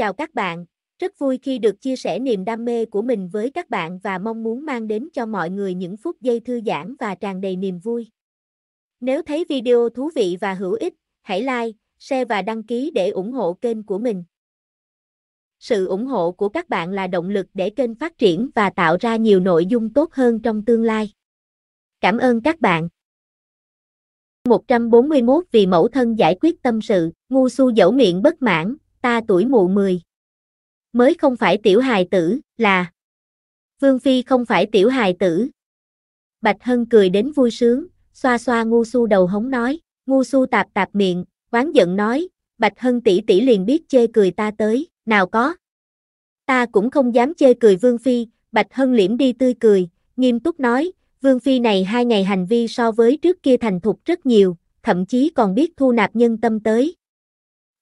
Chào các bạn, rất vui khi được chia sẻ niềm đam mê của mình với các bạn và mong muốn mang đến cho mọi người những phút giây thư giãn và tràn đầy niềm vui. Nếu thấy video thú vị và hữu ích, hãy like, share và đăng ký để ủng hộ kênh của mình. Sự ủng hộ của các bạn là động lực để kênh phát triển và tạo ra nhiều nội dung tốt hơn trong tương lai. Cảm ơn các bạn. 141 vì mẫu thân giải quyết tâm sự, ngu su dẫu miệng bất mãn, ta tuổi mụ mười Mới không phải tiểu hài tử, là... Vương Phi không phải tiểu hài tử. Bạch Hân cười đến vui sướng, xoa xoa ngu su đầu hống nói, ngu su tạp tạp miệng, oán giận nói, Bạch Hân tỷ tỷ liền biết chê cười ta tới, nào có. Ta cũng không dám chê cười Vương Phi, Bạch Hân liễm đi tươi cười, nghiêm túc nói, Vương Phi này hai ngày hành vi so với trước kia thành thục rất nhiều, thậm chí còn biết thu nạp nhân tâm tới,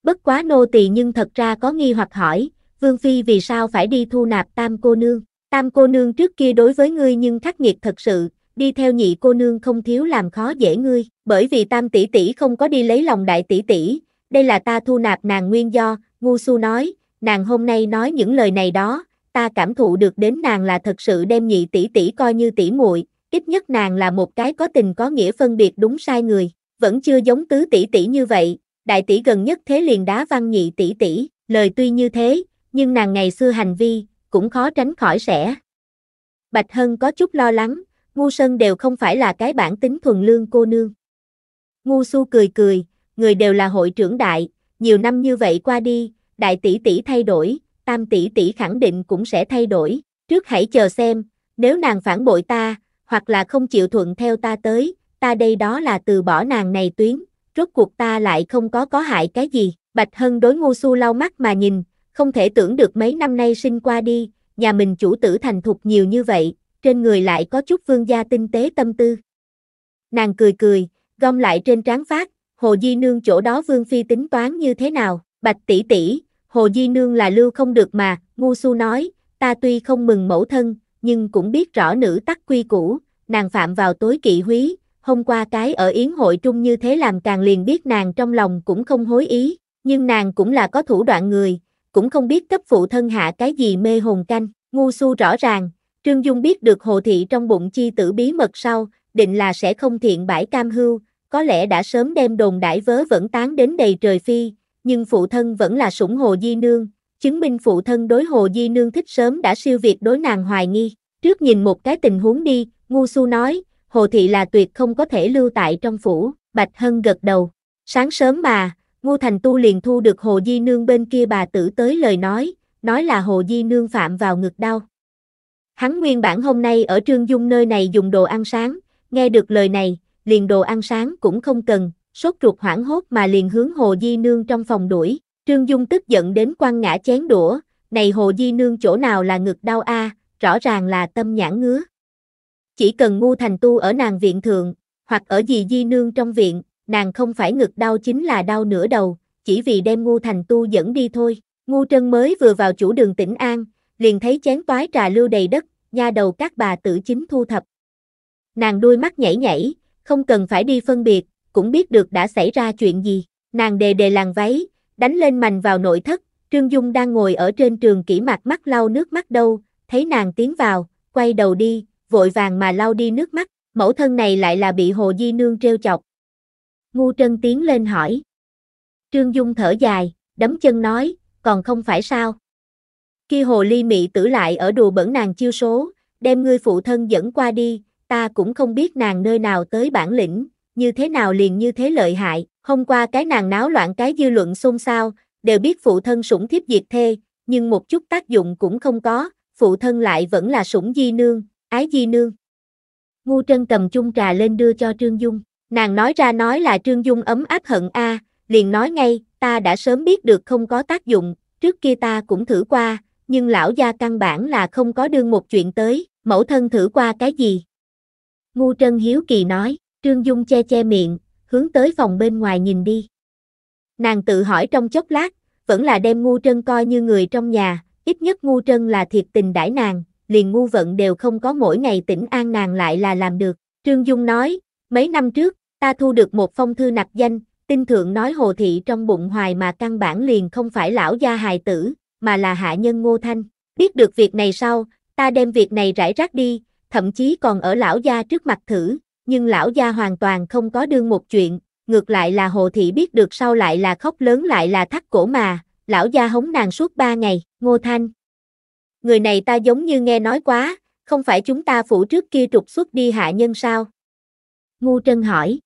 bất quá nô tỳ nhưng thật ra có nghi hoặc hỏi, Vương Phi vì sao phải đi thu nạp tam cô nương, tam cô nương trước kia đối với ngươi nhưng khắc nghiệt thật sự, đi theo nhị cô nương không thiếu làm khó dễ ngươi, bởi vì tam tỷ tỷ không có đi lấy lòng đại tỷ tỷ, đây là ta thu nạp nàng nguyên do, ngu su nói, nàng hôm nay nói những lời này đó, ta cảm thụ được đến nàng là thật sự đem nhị tỷ tỷ coi như tỷ muội, ít nhất nàng là một cái có tình có nghĩa phân biệt đúng sai người, vẫn chưa giống tứ tỷ tỷ như vậy, đại tỷ gần nhất thế liền đá văn nhị tỷ tỷ, lời tuy như thế, nhưng nàng ngày xưa hành vi, cũng khó tránh khỏi sẽ. Bạch Hân có chút lo lắng, Ngu Sơn đều không phải là cái bản tính thuần lương cô nương. Ngu Su cười cười, người đều là hội trưởng đại, nhiều năm như vậy qua đi, đại tỷ tỷ thay đổi, tam tỷ tỷ khẳng định cũng sẽ thay đổi, trước hãy chờ xem, nếu nàng phản bội ta, hoặc là không chịu thuận theo ta tới, ta đây đó là từ bỏ nàng này tuyến, rốt cuộc ta lại không có có hại cái gì. Bạch Hân đối ngu su lau mắt mà nhìn, không thể tưởng được mấy năm nay sinh qua đi, nhà mình chủ tử thành thục nhiều như vậy, trên người lại có chút vương gia tinh tế tâm tư. Nàng cười cười, gom lại trên trán phát, Hồ Di Nương chỗ đó Vương Phi tính toán như thế nào, Bạch tỷ tỷ, Hồ Di Nương là lưu không được mà, Ngu Su nói, ta tuy không mừng mẫu thân, nhưng cũng biết rõ nữ tắc quy cũ, nàng phạm vào tối kỵ húy, hôm qua cái ở yến hội trung như thế làm càng liền biết nàng trong lòng cũng không hối ý, nhưng nàng cũng là có thủ đoạn người, cũng không biết cấp phụ thân hạ cái gì mê hồn canh, ngu su rõ ràng, Trương Dung biết được hồ thị trong bụng chi tử bí mật sau, định là sẽ không thiện bãi cam hưu, có lẽ đã sớm đem đồn đại vớ vẫn tán đến đầy trời phi, nhưng phụ thân vẫn là sủng hồ di nương, chứng minh phụ thân đối hồ di nương thích sớm đã siêu việt đối nàng hoài nghi. Trước nhìn một cái tình huống đi, Ngu Su nói, Hồ Thị là tuyệt không có thể lưu tại trong phủ, Bạch Hân gật đầu. Sáng sớm mà, Ngô Thành Tu liền thu được Hồ Di Nương bên kia bà tử tới lời nói, nói là Hồ Di Nương phạm vào ngực đau. Hắn nguyên bản hôm nay ở Trương Dung nơi này dùng đồ ăn sáng, nghe được lời này, liền đồ ăn sáng cũng không cần, sốt ruột hoảng hốt mà liền hướng Hồ Di Nương trong phòng đuổi. Trương Dung tức giận đến quăng ngã chén đũa, này Hồ Di Nương chỗ nào là ngực đau a, rõ ràng là tâm nhãn ngứa. Chỉ cần ngu thành tu ở nàng viện thượng, hoặc ở gì di nương trong viện, nàng không phải ngực đau chính là đau nửa đầu, chỉ vì đem ngu thành tu dẫn đi thôi. Ngu trân mới vừa vào chủ đường tỉnh An, liền thấy chén toái trà lưu đầy đất, nha đầu các bà tử chính thu thập. Nàng đuôi mắt nhảy nhảy, không cần phải đi phân biệt, cũng biết được đã xảy ra chuyện gì. Nàng đề đề làng váy, đánh lên mành vào nội thất, Trương Dung đang ngồi ở trên trường kỹ mặt mắt lau nước mắt đâu, thấy nàng tiến vào, quay đầu đi, vội vàng mà lau đi nước mắt, mẫu thân này lại là bị Hồ Di Nương trêu chọc. Ngu Trân tiến lên hỏi. Trương Dung thở dài, đấm chân nói, còn không phải sao. Khi Hồ Ly Mị tử lại ở đùa bẩn nàng chiêu số, đem ngươi phụ thân dẫn qua đi, ta cũng không biết nàng nơi nào tới bản lĩnh, như thế nào liền như thế lợi hại, hôm qua cái nàng náo loạn cái dư luận xôn xao, đều biết phụ thân sủng thiếp diệt thê, nhưng một chút tác dụng cũng không có, phụ thân lại vẫn là sủng di nương, Ái Di Nương. Ngu Trân cầm chung trà lên đưa cho Trương Dung, nàng nói ra nói là Trương Dung ấm áp hận a, liền nói ngay, ta đã sớm biết được không có tác dụng, trước kia ta cũng thử qua, nhưng lão gia căn bản là không có đương một chuyện tới, mẫu thân thử qua cái gì. Ngu Trân hiếu kỳ nói, Trương Dung che che miệng, hướng tới phòng bên ngoài nhìn đi. Nàng tự hỏi trong chốc lát, vẫn là đem Ngu Trân coi như người trong nhà, ít nhất Ngu Trân là thiệt tình đãi nàng, liền ngu vận đều không có mỗi ngày tỉnh an nàng lại là làm được. Trương Dung nói, mấy năm trước, ta thu được một phong thư nặc danh, tinh thượng nói hồ thị trong bụng hoài mà căn bản liền không phải lão gia hài tử, mà là hạ nhân ngô thanh. Biết được việc này sau, ta đem việc này rải rác đi, thậm chí còn ở lão gia trước mặt thử, nhưng lão gia hoàn toàn không có đương một chuyện, ngược lại là hồ thị biết được sau lại là khóc lớn lại là thắt cổ mà, lão gia hống nàng suốt ba ngày, ngô thanh, người này ta giống như nghe nói quá, không phải chúng ta phủ trước kia trục xuất đi hạ nhân sao? Ngu Trân hỏi.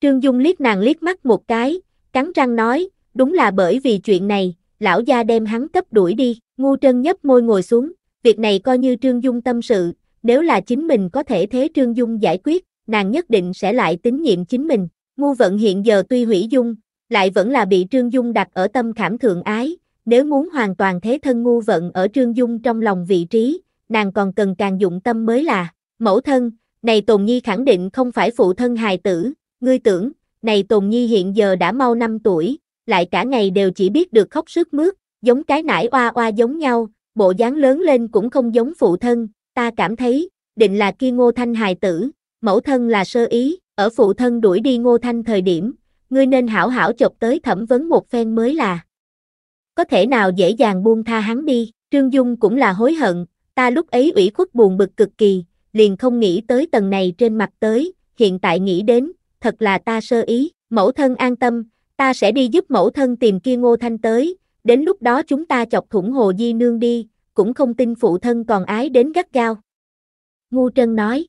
Trương Dung liếc nàng liếc mắt một cái, cắn răng nói, đúng là bởi vì chuyện này, lão gia đem hắn cấp đuổi đi. Ngu Trân nhấp môi ngồi xuống, việc này coi như Trương Dung tâm sự, nếu là chính mình có thể thế Trương Dung giải quyết, nàng nhất định sẽ lại tín nhiệm chính mình. Ngu vận hiện giờ tuy hủy dung, lại vẫn là bị Trương Dung đặt ở tâm khảm thượng ái, nếu muốn hoàn toàn thế thân ngu vận ở Trương Dung trong lòng vị trí, nàng còn cần càng dụng tâm mới là, mẫu thân, này Tồn Nhi khẳng định không phải phụ thân hài tử, ngươi tưởng, này Tồn Nhi hiện giờ đã mau 5 tuổi, lại cả ngày đều chỉ biết được khóc sức mướt, giống cái nải oa oa giống nhau, bộ dáng lớn lên cũng không giống phụ thân, ta cảm thấy, định là kia ngô thanh hài tử, mẫu thân là sơ ý, ở phụ thân đuổi đi ngô thanh thời điểm, ngươi nên hảo hảo chọc tới thẩm vấn một phen mới là có thể nào dễ dàng buông tha hắn đi. Trương Dung cũng là hối hận, ta lúc ấy ủy khuất buồn bực cực kỳ, liền không nghĩ tới tầng này trên mặt tới, hiện tại nghĩ đến, thật là ta sơ ý, mẫu thân an tâm, ta sẽ đi giúp mẫu thân tìm kia ngô thanh tới, đến lúc đó chúng ta chọc thủng hồ di nương đi, cũng không tin phụ thân còn ái đến gắt gao. Ngu Trân nói.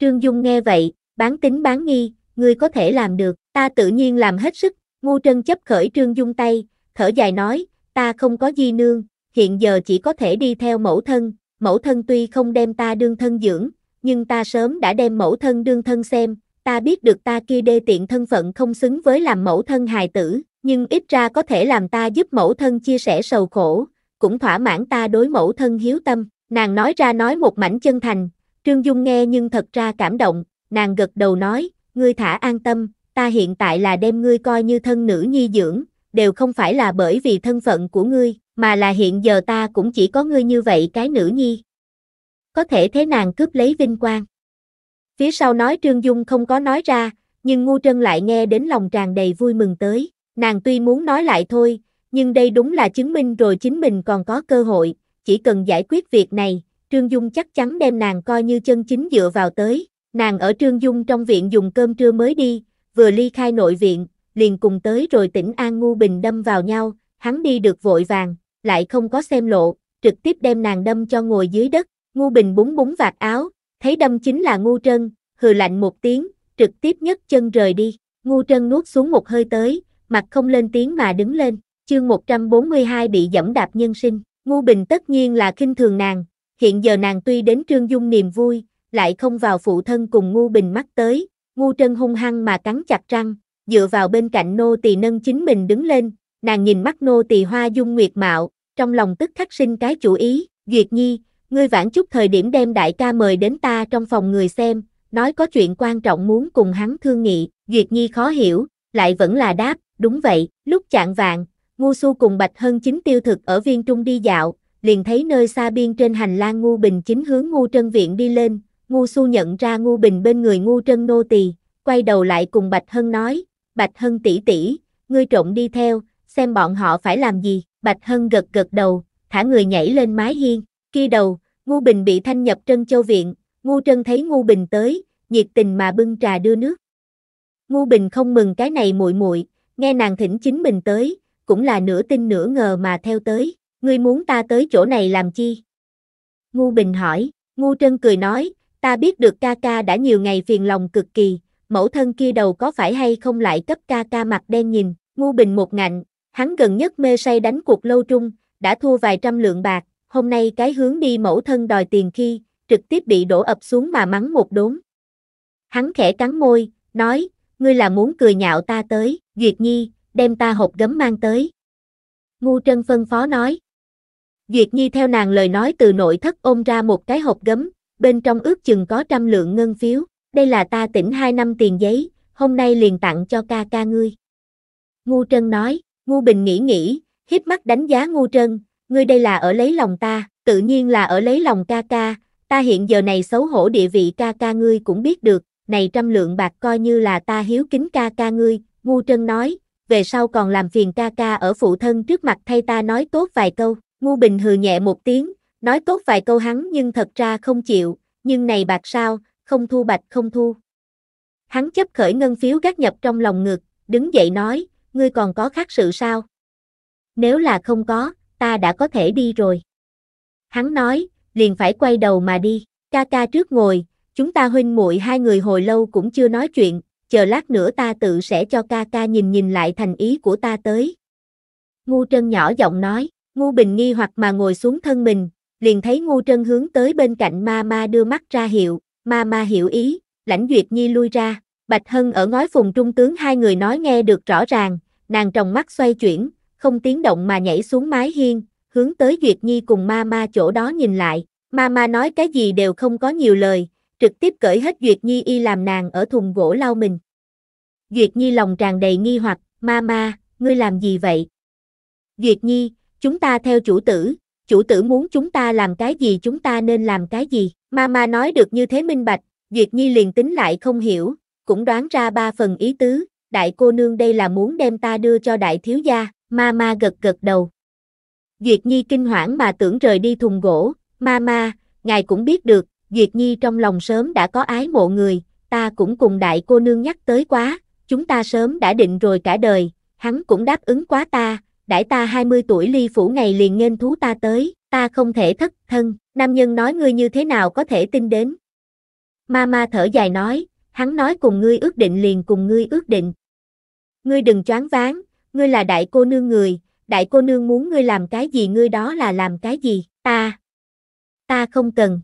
Trương Dung nghe vậy, bán tính bán nghi, ngươi có thể làm được, ta tự nhiên làm hết sức, Ngu Trân chấp khởi Trương Dung tay, thở dài nói, ta không có di nương, hiện giờ chỉ có thể đi theo mẫu thân, mẫu thân tuy không đem ta đương thân dưỡng, nhưng ta sớm đã đem mẫu thân đương thân xem, ta biết được ta kia đê tiện thân phận không xứng với làm mẫu thân hài tử, nhưng ít ra có thể làm ta giúp mẫu thân chia sẻ sầu khổ, cũng thỏa mãn ta đối mẫu thân hiếu tâm, nàng nói ra nói một mảnh chân thành, Trương Dung nghe nhưng thật ra cảm động, nàng gật đầu nói, ngươi thả an tâm, ta hiện tại là đem ngươi coi như thân nữ nhi dưỡng, đều không phải là bởi vì thân phận của ngươi, mà là hiện giờ ta cũng chỉ có ngươi như vậy cái nữ nhi. Có thể thế nàng cướp lấy vinh quang. Phía sau nói Trương Dung không có nói ra, nhưng Ngu Trân lại nghe đến lòng tràn đầy vui mừng tới. Nàng tuy muốn nói lại thôi, nhưng đây đúng là chứng minh rồi chính mình còn có cơ hội, chỉ cần giải quyết việc này, Trương Dung chắc chắn đem nàng coi như chân chính dựa vào tới. Nàng ở Trương Dung trong viện dùng cơm trưa mới đi, vừa ly khai nội viện, liền cùng tới rồi tỉnh An Ngu Bình đâm vào nhau, hắn đi được vội vàng, lại không có xem lộ, trực tiếp đem nàng đâm cho ngồi dưới đất, Ngu Bình búng búng vạt áo, thấy đâm chính là Ngu Trân, hừ lạnh một tiếng, trực tiếp nhấc chân rời đi, Ngu Trân nuốt xuống một hơi tới, mặt không lên tiếng mà đứng lên, chương 142 bị dẫm đạp nhân sinh, Ngu Bình tất nhiên là khinh thường nàng, hiện giờ nàng tuy đến Trương Dung niềm vui, lại không vào phụ thân cùng Ngu Bình mắt tới, Ngu Trân hung hăng mà cắn chặt răng, dựa vào bên cạnh nô tỳ nâng chính mình đứng lên, nàng nhìn mắt nô tỳ hoa dung nguyệt mạo, trong lòng tức khắc sinh cái chủ ý, Duyệt Nhi, ngươi vãn chút thời điểm đem đại ca mời đến ta trong phòng người xem, nói có chuyện quan trọng muốn cùng hắn thương nghị, Duyệt Nhi khó hiểu, lại vẫn là đáp, đúng vậy, lúc chạng vạn, Ngu Su cùng Bạch Hân chính tiêu thực ở viên trung đi dạo, liền thấy nơi xa biên trên hành lang Ngu Bình chính hướng Ngu Trân Viện đi lên, Ngu Su nhận ra Ngu Bình bên người Ngu Trân Nô Tỳ, quay đầu lại cùng Bạch Hân nói, Bạch Hân tỷ tỷ, ngươi trộn đi theo, xem bọn họ phải làm gì. Bạch Hân gật gật đầu, thả người nhảy lên mái hiên. Khi đầu, Ngu Bình bị thanh nhập Trân Châu Viện, Ngu Trân thấy Ngu Bình tới, nhiệt tình mà bưng trà đưa nước. Ngu Bình không mừng cái này muội muội, nghe nàng thỉnh chính mình tới, cũng là nửa tin nửa ngờ mà theo tới, ngươi muốn ta tới chỗ này làm chi? Ngu Bình hỏi, Ngu Trân cười nói, ta biết được ca ca đã nhiều ngày phiền lòng cực kỳ, mẫu thân kia đầu có phải hay không lại cấp ca ca mặt đen nhìn, ngu bình một ngạnh, hắn gần nhất mê say đánh cuộc lâu trung, đã thua vài trăm lượng bạc, hôm nay cái hướng đi mẫu thân đòi tiền khi, trực tiếp bị đổ ập xuống mà mắng một đốn. Hắn khẽ cắn môi, nói, ngươi là muốn cười nhạo ta tới, Duyệt Nhi, đem ta hộp gấm mang tới. Ngu Trân phân phó nói. Duyệt Nhi theo nàng lời nói từ nội thất ôm ra một cái hộp gấm, bên trong ước chừng có trăm lượng ngân phiếu đây là ta tỉnh hai năm tiền giấy, hôm nay liền tặng cho ca ca ngươi. Ngu Trân nói, Ngu Bình nghĩ nghĩ, hiếp mắt đánh giá Ngu Trân, ngươi đây là ở lấy lòng ta, tự nhiên là ở lấy lòng ca ca, ta hiện giờ này xấu hổ địa vị ca ca ngươi cũng biết được, này trăm lượng bạc coi như là ta hiếu kính ca ca ngươi, Ngu Trân nói, về sau còn làm phiền ca ca ở phụ thân trước mặt thay ta nói tốt vài câu, Ngu Bình hừ nhẹ một tiếng, nói tốt vài câu hắn nhưng thật ra không chịu, nhưng này bạc sao, không thu bạch không thu. Hắn chấp khởi ngân phiếu gác nhập trong lòng ngực, đứng dậy nói, ngươi còn có khác sự sao? Nếu là không có, ta đã có thể đi rồi. Hắn nói, liền phải quay đầu mà đi, ca ca trước ngồi, chúng ta huynh muội hai người hồi lâu cũng chưa nói chuyện, chờ lát nữa ta tự sẽ cho ca ca nhìn nhìn lại thành ý của ta tới. Ngu Trân nhỏ giọng nói, Ngu Bình nghi hoặc mà ngồi xuống thân mình, liền thấy Ngu Trân hướng tới bên cạnh ma ma đưa mắt ra hiệu, ma ma hiểu ý, lãnh duyệt nhi lui ra, Bạch Hân ở ngói phùng trung tướng hai người nói nghe được rõ ràng, nàng tròng mắt xoay chuyển, không tiếng động mà nhảy xuống mái hiên, hướng tới Duyệt Nhi cùng ma ma chỗ đó nhìn lại, ma ma nói cái gì đều không có nhiều lời, trực tiếp cởi hết Duyệt Nhi y làm nàng ở thùng gỗ lau mình. Duyệt Nhi lòng tràn đầy nghi hoặc, ma ma, ngươi làm gì vậy? Duyệt Nhi, chúng ta theo chủ tử, chủ tử muốn chúng ta làm cái gì chúng ta nên làm cái gì. Mama nói được như thế minh bạch, Duyệt Nhi liền tính lại không hiểu, cũng đoán ra ba phần ý tứ, đại cô nương đây là muốn đem ta đưa cho đại thiếu gia, Mama gật gật đầu. Duyệt Nhi kinh hoảng mà tưởng rời đi thùng gỗ, Mama, ngài cũng biết được, Duyệt Nhi trong lòng sớm đã có ái mộ người, ta cũng cùng đại cô nương nhắc tới quá, chúng ta sớm đã định rồi cả đời, hắn cũng đáp ứng quá ta, đãi ta 20 tuổi ly phủ ngày liền nghênh thú ta tới, ta không thể thất thân, nam nhân nói ngươi như thế nào có thể tin đến. Ma ma thở dài nói, hắn nói cùng ngươi ước định liền cùng ngươi ước định. Ngươi đừng choáng váng, ngươi là đại cô nương người, đại cô nương muốn ngươi làm cái gì ngươi đó là làm cái gì, ta. Ta không cần.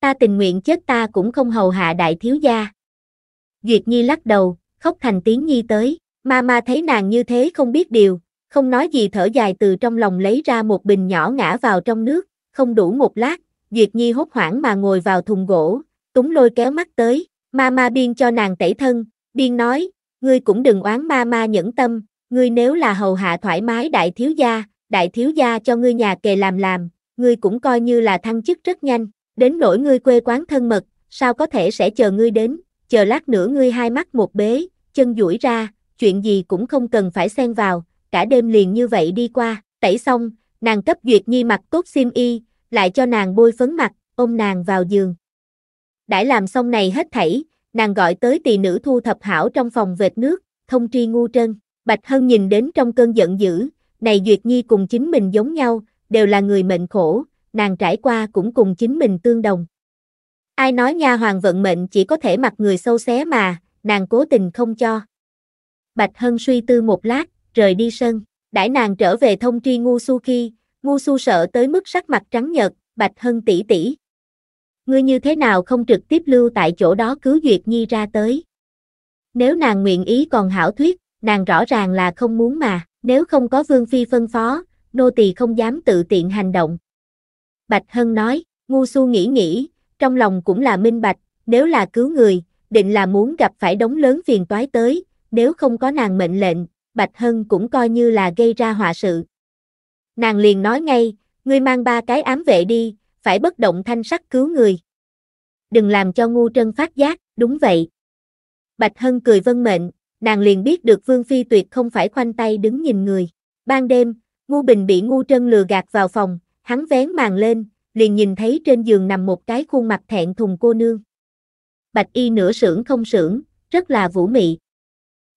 Ta tình nguyện chết ta cũng không hầu hạ đại thiếu gia. Duyệt Nhi lắc đầu, khóc thành tiếng Nhi tới, ma ma thấy nàng như thế không biết điều, không nói gì thở dài từ trong lòng lấy ra một bình nhỏ ngã vào trong nước, không đủ một lát, Duyệt Nhi hốt hoảng mà ngồi vào thùng gỗ, túng lôi kéo mắt tới, ma ma biên cho nàng tẩy thân, biên nói, ngươi cũng đừng oán ma ma nhẫn tâm, ngươi nếu là hầu hạ thoải mái đại thiếu gia, đại thiếu gia cho ngươi nhà kề làm làm, ngươi cũng coi như là thăng chức rất nhanh, đến nỗi ngươi quê quán thân mật, sao có thể sẽ chờ ngươi đến, chờ lát nữa ngươi hai mắt một bế, chân duỗi ra, chuyện gì cũng không cần phải xen vào, cả đêm liền như vậy đi qua, tẩy xong, nàng cấp duyệt nhi mặc tốt xiêm y, lại cho nàng bôi phấn mặt, ôm nàng vào giường. Đã làm xong này hết thảy, nàng gọi tới tỳ nữ thu thập hảo trong phòng vệt nước, thông tri ngu trân. Bạch Hân nhìn đến trong cơn giận dữ, này Duyệt Nhi cùng chính mình giống nhau, đều là người mệnh khổ, nàng trải qua cũng cùng chính mình tương đồng. Ai nói nha hoàng vận mệnh chỉ có thể mặc người sâu xé mà, nàng cố tình không cho. Bạch Hân suy tư một lát, rời đi sân. Đãi nàng trở về thông tri ngu su khi, ngu su sợ tới mức sắc mặt trắng nhợt, bạch hân tỷ tỷ. Ngươi như thế nào không trực tiếp lưu tại chỗ đó cứu duyệt nhi ra tới. Nếu nàng nguyện ý còn hảo thuyết, nàng rõ ràng là không muốn mà, nếu không có vương phi phân phó, nô tỳ không dám tự tiện hành động. Bạch Hân nói, ngu su nghĩ nghĩ, trong lòng cũng là minh bạch, nếu là cứu người, định là muốn gặp phải đống lớn phiền toái tới, nếu không có nàng mệnh lệnh, Bạch Hân cũng coi như là gây ra họa sự. Nàng liền nói ngay, ngươi mang ba cái ám vệ đi, phải bất động thanh sắc cứu người. Đừng làm cho ngu trân phát giác, đúng vậy. Bạch Hân cười vân mệnh, nàng liền biết được Vương Phi tuyệt không phải khoanh tay đứng nhìn người. Ban đêm, ngu bình bị ngu trân lừa gạt vào phòng, hắn vén màn lên, liền nhìn thấy trên giường nằm một cái khuôn mặt thẹn thùng cô nương. Bạch y nửa sưởng không sưởng, rất là vũ mị.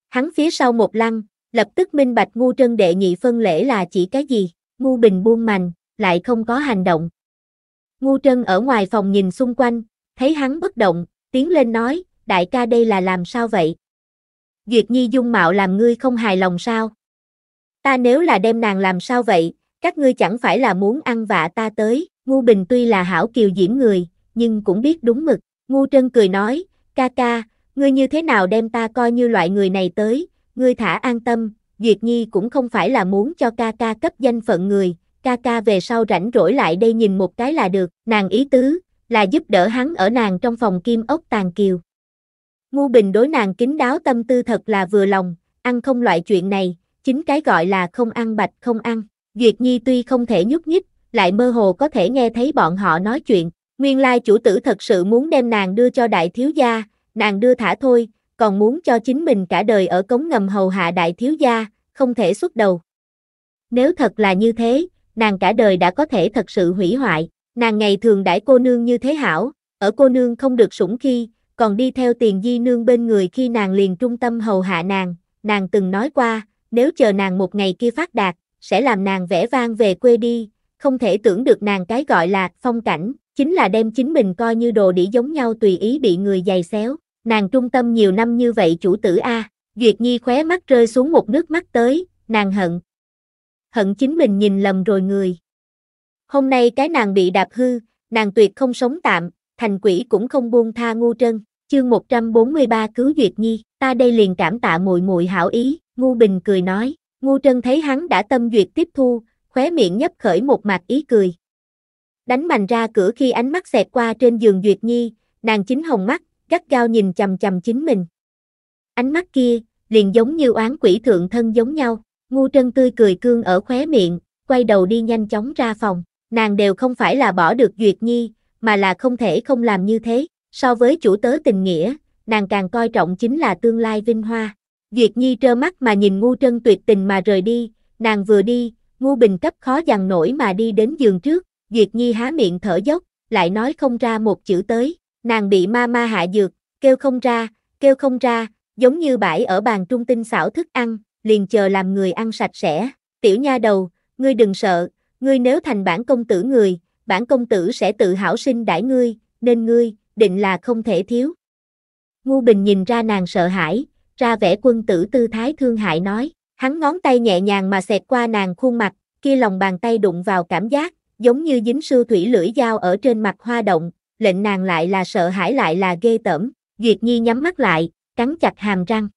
Hắn phía sau một lăng, Lập tức minh bạch ngu trân đệ nhị phân lễ là chỉ cái gì, ngu bình buông mành, lại không có hành động. Ngu trân ở ngoài phòng nhìn xung quanh, thấy hắn bất động, tiến lên nói, đại ca đây là làm sao vậy? Duyệt Nhi dung mạo làm ngươi không hài lòng sao? Ta nếu là đem nàng làm sao vậy, các ngươi chẳng phải là muốn ăn vạ ta tới, ngu bình tuy là hảo kiều diễm người, nhưng cũng biết đúng mực, ngu trân cười nói, ca ca, ngươi như thế nào đem ta coi như loại người này tới, ngươi thả an tâm, Duyệt Nhi cũng không phải là muốn cho ca ca cấp danh phận người, ca ca về sau rảnh rỗi lại đây nhìn một cái là được, nàng ý tứ, là giúp đỡ hắn ở nàng trong phòng kim ốc tàn kiều. Ngu Bình đối nàng kính đáo tâm tư thật là vừa lòng, ăn không loại chuyện này, chính cái gọi là không ăn bạch không ăn. Duyệt Nhi tuy không thể nhúc nhích, lại mơ hồ có thể nghe thấy bọn họ nói chuyện. Nguyên lai chủ tử thật sự muốn đem nàng đưa cho đại thiếu gia, nàng đưa thả thôi, còn muốn cho chính mình cả đời ở cống ngầm hầu hạ đại thiếu gia, không thể xuất đầu. Nếu thật là như thế, nàng cả đời đã có thể thật sự hủy hoại, nàng ngày thường đãi cô nương như thế hảo, ở cô nương không được sủng khi, còn đi theo tiền di nương bên người khi nàng liền trung tâm hầu hạ nàng, nàng từng nói qua, nếu chờ nàng một ngày kia phát đạt, sẽ làm nàng vẽ vang về quê đi, không thể tưởng được nàng cái gọi là phong cảnh, chính là đem chính mình coi như đồ đĩ giống nhau tùy ý bị người giày xéo nàng trung tâm nhiều năm như vậy chủ tử A, Duyệt Nhi khóe mắt rơi xuống một nước mắt tới, nàng hận. Hận chính mình nhìn lầm rồi người. Hôm nay cái nàng bị đạp hư, nàng tuyệt không sống tạm, thành quỷ cũng không buông tha ngu trân. Chương 143 cứu Duyệt Nhi, ta đây liền cảm tạ muội muội hảo ý, Ngu Bình cười nói, Ngu Trân thấy hắn đã tâm duyệt tiếp thu, khóe miệng nhấp khởi một mặt ý cười. Đánh mạnh ra cửa khi ánh mắt xẹt qua trên giường Duyệt Nhi, nàng chính hồng mắt, gắt gao nhìn chầm chầm chính mình. Ánh mắt kia, liền giống như oán quỷ thượng thân giống nhau, ngu trân tươi cười cương ở khóe miệng, quay đầu đi nhanh chóng ra phòng, nàng đều không phải là bỏ được Duyệt Nhi, mà là không thể không làm như thế, so với chủ tớ tình nghĩa, nàng càng coi trọng chính là tương lai vinh hoa. Duyệt Nhi trơ mắt mà nhìn ngu trân tuyệt tình mà rời đi, nàng vừa đi, ngu bình cấp khó dằn nổi mà đi đến giường trước, Duyệt Nhi há miệng thở dốc, lại nói không ra một chữ tới. Nàng bị ma ma hạ dược, kêu không ra, kêu không ra, giống như bãi ở bàn trung tinh xảo thức ăn, liền chờ làm người ăn sạch sẽ. Tiểu nha đầu, ngươi đừng sợ, ngươi nếu thành bản công tử người, bản công tử sẽ tự hảo sinh đãi ngươi, nên ngươi, định là không thể thiếu. Ngu Bình nhìn ra nàng sợ hãi, ra vẻ quân tử tư thái thương hại nói, hắn ngón tay nhẹ nhàng mà xẹt qua nàng khuôn mặt, kia lòng bàn tay đụng vào cảm giác, giống như dính sưu thủy lưỡi dao ở trên mặt hoa động, lệnh nàng lại là sợ hãi lại là ghê tởm, Duyệt Nhi nhắm mắt lại, cắn chặt hàm răng.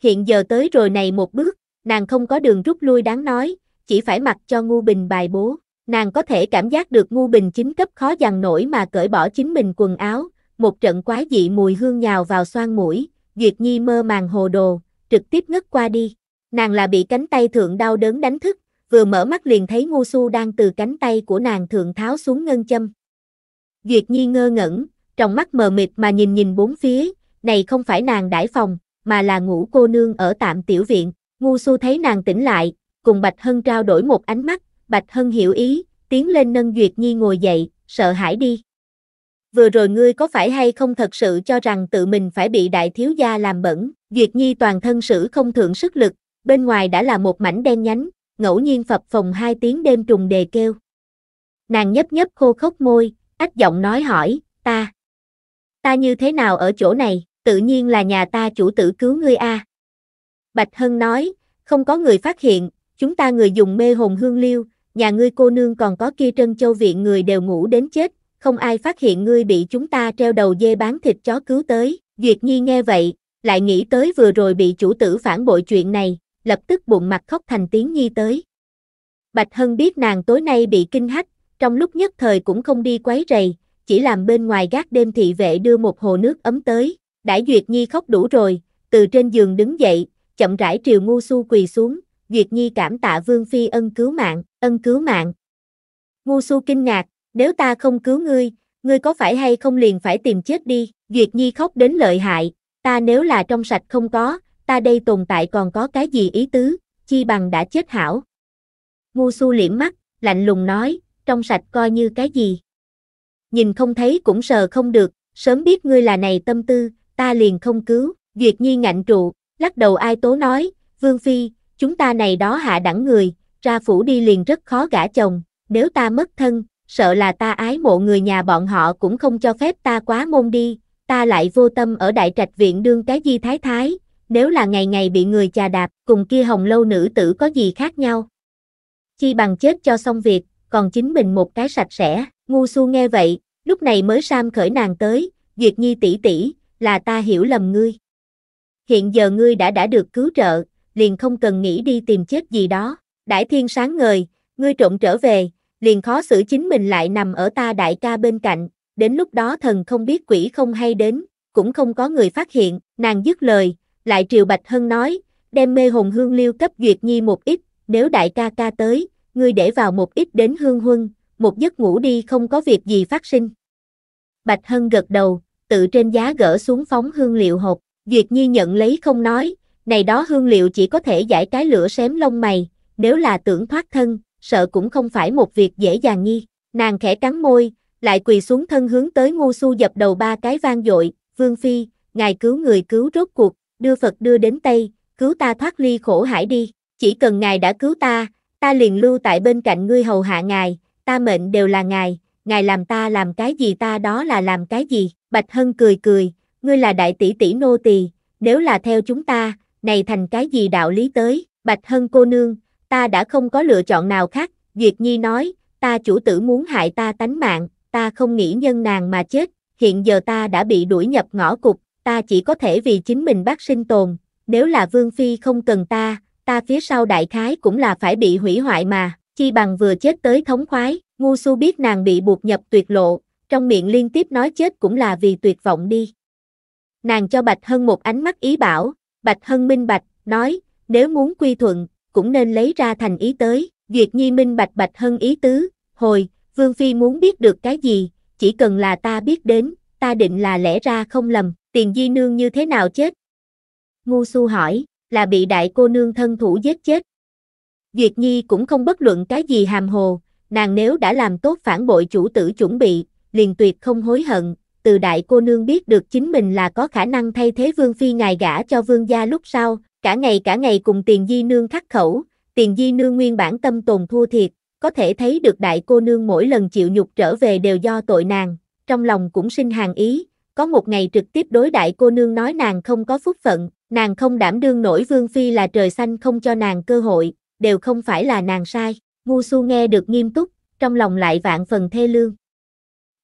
Hiện giờ tới rồi này một bước, nàng không có đường rút lui đáng nói, chỉ phải mặc cho Ngu Bình bài bố. Nàng có thể cảm giác được Ngu Bình chính cấp khó dằn nổi mà cởi bỏ chính mình quần áo, một trận quái dị mùi hương nhào vào xoan mũi, Duyệt Nhi mơ màng hồ đồ, trực tiếp ngất qua đi. Nàng là bị cánh tay thượng đau đớn đánh thức, vừa mở mắt liền thấy Ngu Su đang từ cánh tay của nàng thượng tháo xuống ngân châm. Duyệt Nhi ngơ ngẩn, trong mắt mờ mịt mà nhìn nhìn bốn phía, này không phải nàng đãi phòng, mà là ngủ cô nương ở tạm tiểu viện. Ngu Su thấy nàng tỉnh lại, cùng Bạch Hân trao đổi một ánh mắt, Bạch Hân hiểu ý, tiến lên nâng Duyệt Nhi ngồi dậy, sợ hãi đi. Vừa rồi ngươi có phải hay không thật sự cho rằng tự mình phải bị đại thiếu gia làm bẩn, Duyệt Nhi toàn thân sử không thượng sức lực, bên ngoài đã là một mảnh đen nhánh, ngẫu nhiên phập phòng hai tiếng đêm trùng đề kêu. Nàng nhấp nhấp khô khốc môi, ách giọng nói hỏi, ta, ta như thế nào ở chỗ này, tự nhiên là nhà ta chủ tử cứu ngươi a. Bạch Hân nói, không có người phát hiện, chúng ta người dùng mê hồn hương liêu, nhà ngươi cô nương còn có kia trân châu viện người đều ngủ đến chết, không ai phát hiện ngươi bị chúng ta treo đầu dê bán thịt chó cứu tới. Duyệt Nhi nghe vậy, lại nghĩ tới vừa rồi bị chủ tử phản bội chuyện này, lập tức bụng mặt khóc thành tiếng Nhi tới. Bạch Hân biết nàng tối nay bị kinh hách, trong lúc nhất thời cũng không đi quấy rầy, chỉ làm bên ngoài gác đêm thị vệ đưa một hồ nước ấm tới. Đãi Duyệt Nhi khóc đủ rồi, từ trên giường đứng dậy, chậm rãi triều ngu su quỳ xuống, Duyệt Nhi cảm tạ Vương Phi ân cứu mạng, ân cứu mạng. Ngu su kinh ngạc, nếu ta không cứu ngươi, ngươi có phải hay không liền phải tìm chết đi, Duyệt Nhi khóc đến lợi hại, ta nếu là trong sạch không có, ta đây tồn tại còn có cái gì ý tứ, chi bằng đã chết hảo. Ngu su liễm mắt, lạnh lùng nói, trong sạch coi như cái gì. Nhìn không thấy cũng sờ không được, sớm biết ngươi là này tâm tư, ta liền không cứu, Duyệt Nhi ngạnh trụ, lắc đầu ai tố nói, Vương Phi, chúng ta này đó hạ đẳng người, ra phủ đi liền rất khó gả chồng, nếu ta mất thân, sợ là ta ái mộ người nhà bọn họ cũng không cho phép ta quá môn đi, ta lại vô tâm ở đại trạch viện đương cái di thái thái, nếu là ngày ngày bị người chà đạp, cùng kia hồng lâu nữ tử có gì khác nhau. Chi bằng chết cho xong việc, còn chính mình một cái sạch sẽ, ngu su nghe vậy, lúc này mới sam khởi nàng tới, Duyệt Nhi tỷ tỷ, là ta hiểu lầm ngươi. Hiện giờ ngươi đã đã được cứu trợ, liền không cần nghĩ đi tìm chết gì đó, đại thiên sáng ngời, ngươi trộn trở về, liền khó xử chính mình lại nằm ở ta đại ca bên cạnh, đến lúc đó thần không biết quỷ không hay đến, cũng không có người phát hiện, nàng dứt lời, lại triều Bạch Hân nói, đem mê hồn hương liêu cấp Duyệt Nhi một ít, nếu đại ca ca tới, ngươi để vào một ít đến hương huân, một giấc ngủ đi không có việc gì phát sinh. Bạch Hân gật đầu, tự trên giá gỡ xuống phóng hương liệu hộp, Duyệt Nhi nhận lấy không nói, này đó hương liệu chỉ có thể giải cái lửa xém lông mày, nếu là tưởng thoát thân, sợ cũng không phải một việc dễ dàng nghi. Nàng khẽ cắn môi, lại quỳ xuống thân hướng tới ngu su dập đầu ba cái vang dội, Vương Phi, ngài cứu người cứu rốt cuộc, đưa Phật đưa đến Tây, cứu ta thoát ly khổ hải đi, chỉ cần ngài đã cứu ta, ta liền lưu tại bên cạnh ngươi hầu hạ ngài, ta mệnh đều là ngài, ngài làm ta làm cái gì ta đó là làm cái gì, Bạch Hân cười cười, ngươi là đại tỷ tỷ nô tỳ, nếu là theo chúng ta, này thành cái gì đạo lý tới, Bạch Hân cô nương, ta đã không có lựa chọn nào khác, Duyệt Nhi nói, ta chủ tử muốn hại ta tánh mạng, ta không nghĩ nhân nàng mà chết, hiện giờ ta đã bị đuổi nhập ngõ cục, ta chỉ có thể vì chính mình bắt sinh tồn, nếu là Vương Phi không cần ta, ta phía sau đại khái cũng là phải bị hủy hoại mà, chi bằng vừa chết tới thống khoái, ngu su biết nàng bị buộc nhập tuyệt lộ, trong miệng liên tiếp nói chết cũng là vì tuyệt vọng đi. Nàng cho Bạch Hân một ánh mắt ý bảo, Bạch Hân minh bạch, nói, nếu muốn quy thuận, cũng nên lấy ra thành ý tới, Duyệt Nhi minh bạch Bạch Hân ý tứ, hồi, Vương Phi muốn biết được cái gì, chỉ cần là ta biết đến, ta định là lẽ ra không lầm, tiền di nương như thế nào chết? Ngu su hỏi, là bị đại cô nương thân thủ giết chết. Duyệt Nhi cũng không bất luận cái gì hàm hồ, nàng nếu đã làm tốt phản bội chủ tử chuẩn bị, liền tuyệt không hối hận, từ đại cô nương biết được chính mình là có khả năng thay thế vương phi ngài gả cho vương gia lúc sau, cả ngày cả ngày cùng tiền di nương khắc khẩu, tiền di nương nguyên bản tâm tồn thua thiệt, có thể thấy được đại cô nương mỗi lần chịu nhục trở về đều do tội nàng, trong lòng cũng sinh hàng ý, có một ngày trực tiếp đối đại cô nương nói nàng không có phúc phận, nàng không đảm đương nổi vương phi là trời xanh không cho nàng cơ hội, đều không phải là nàng sai. Ngu su nghe được nghiêm túc, trong lòng lại vạn phần thê lương.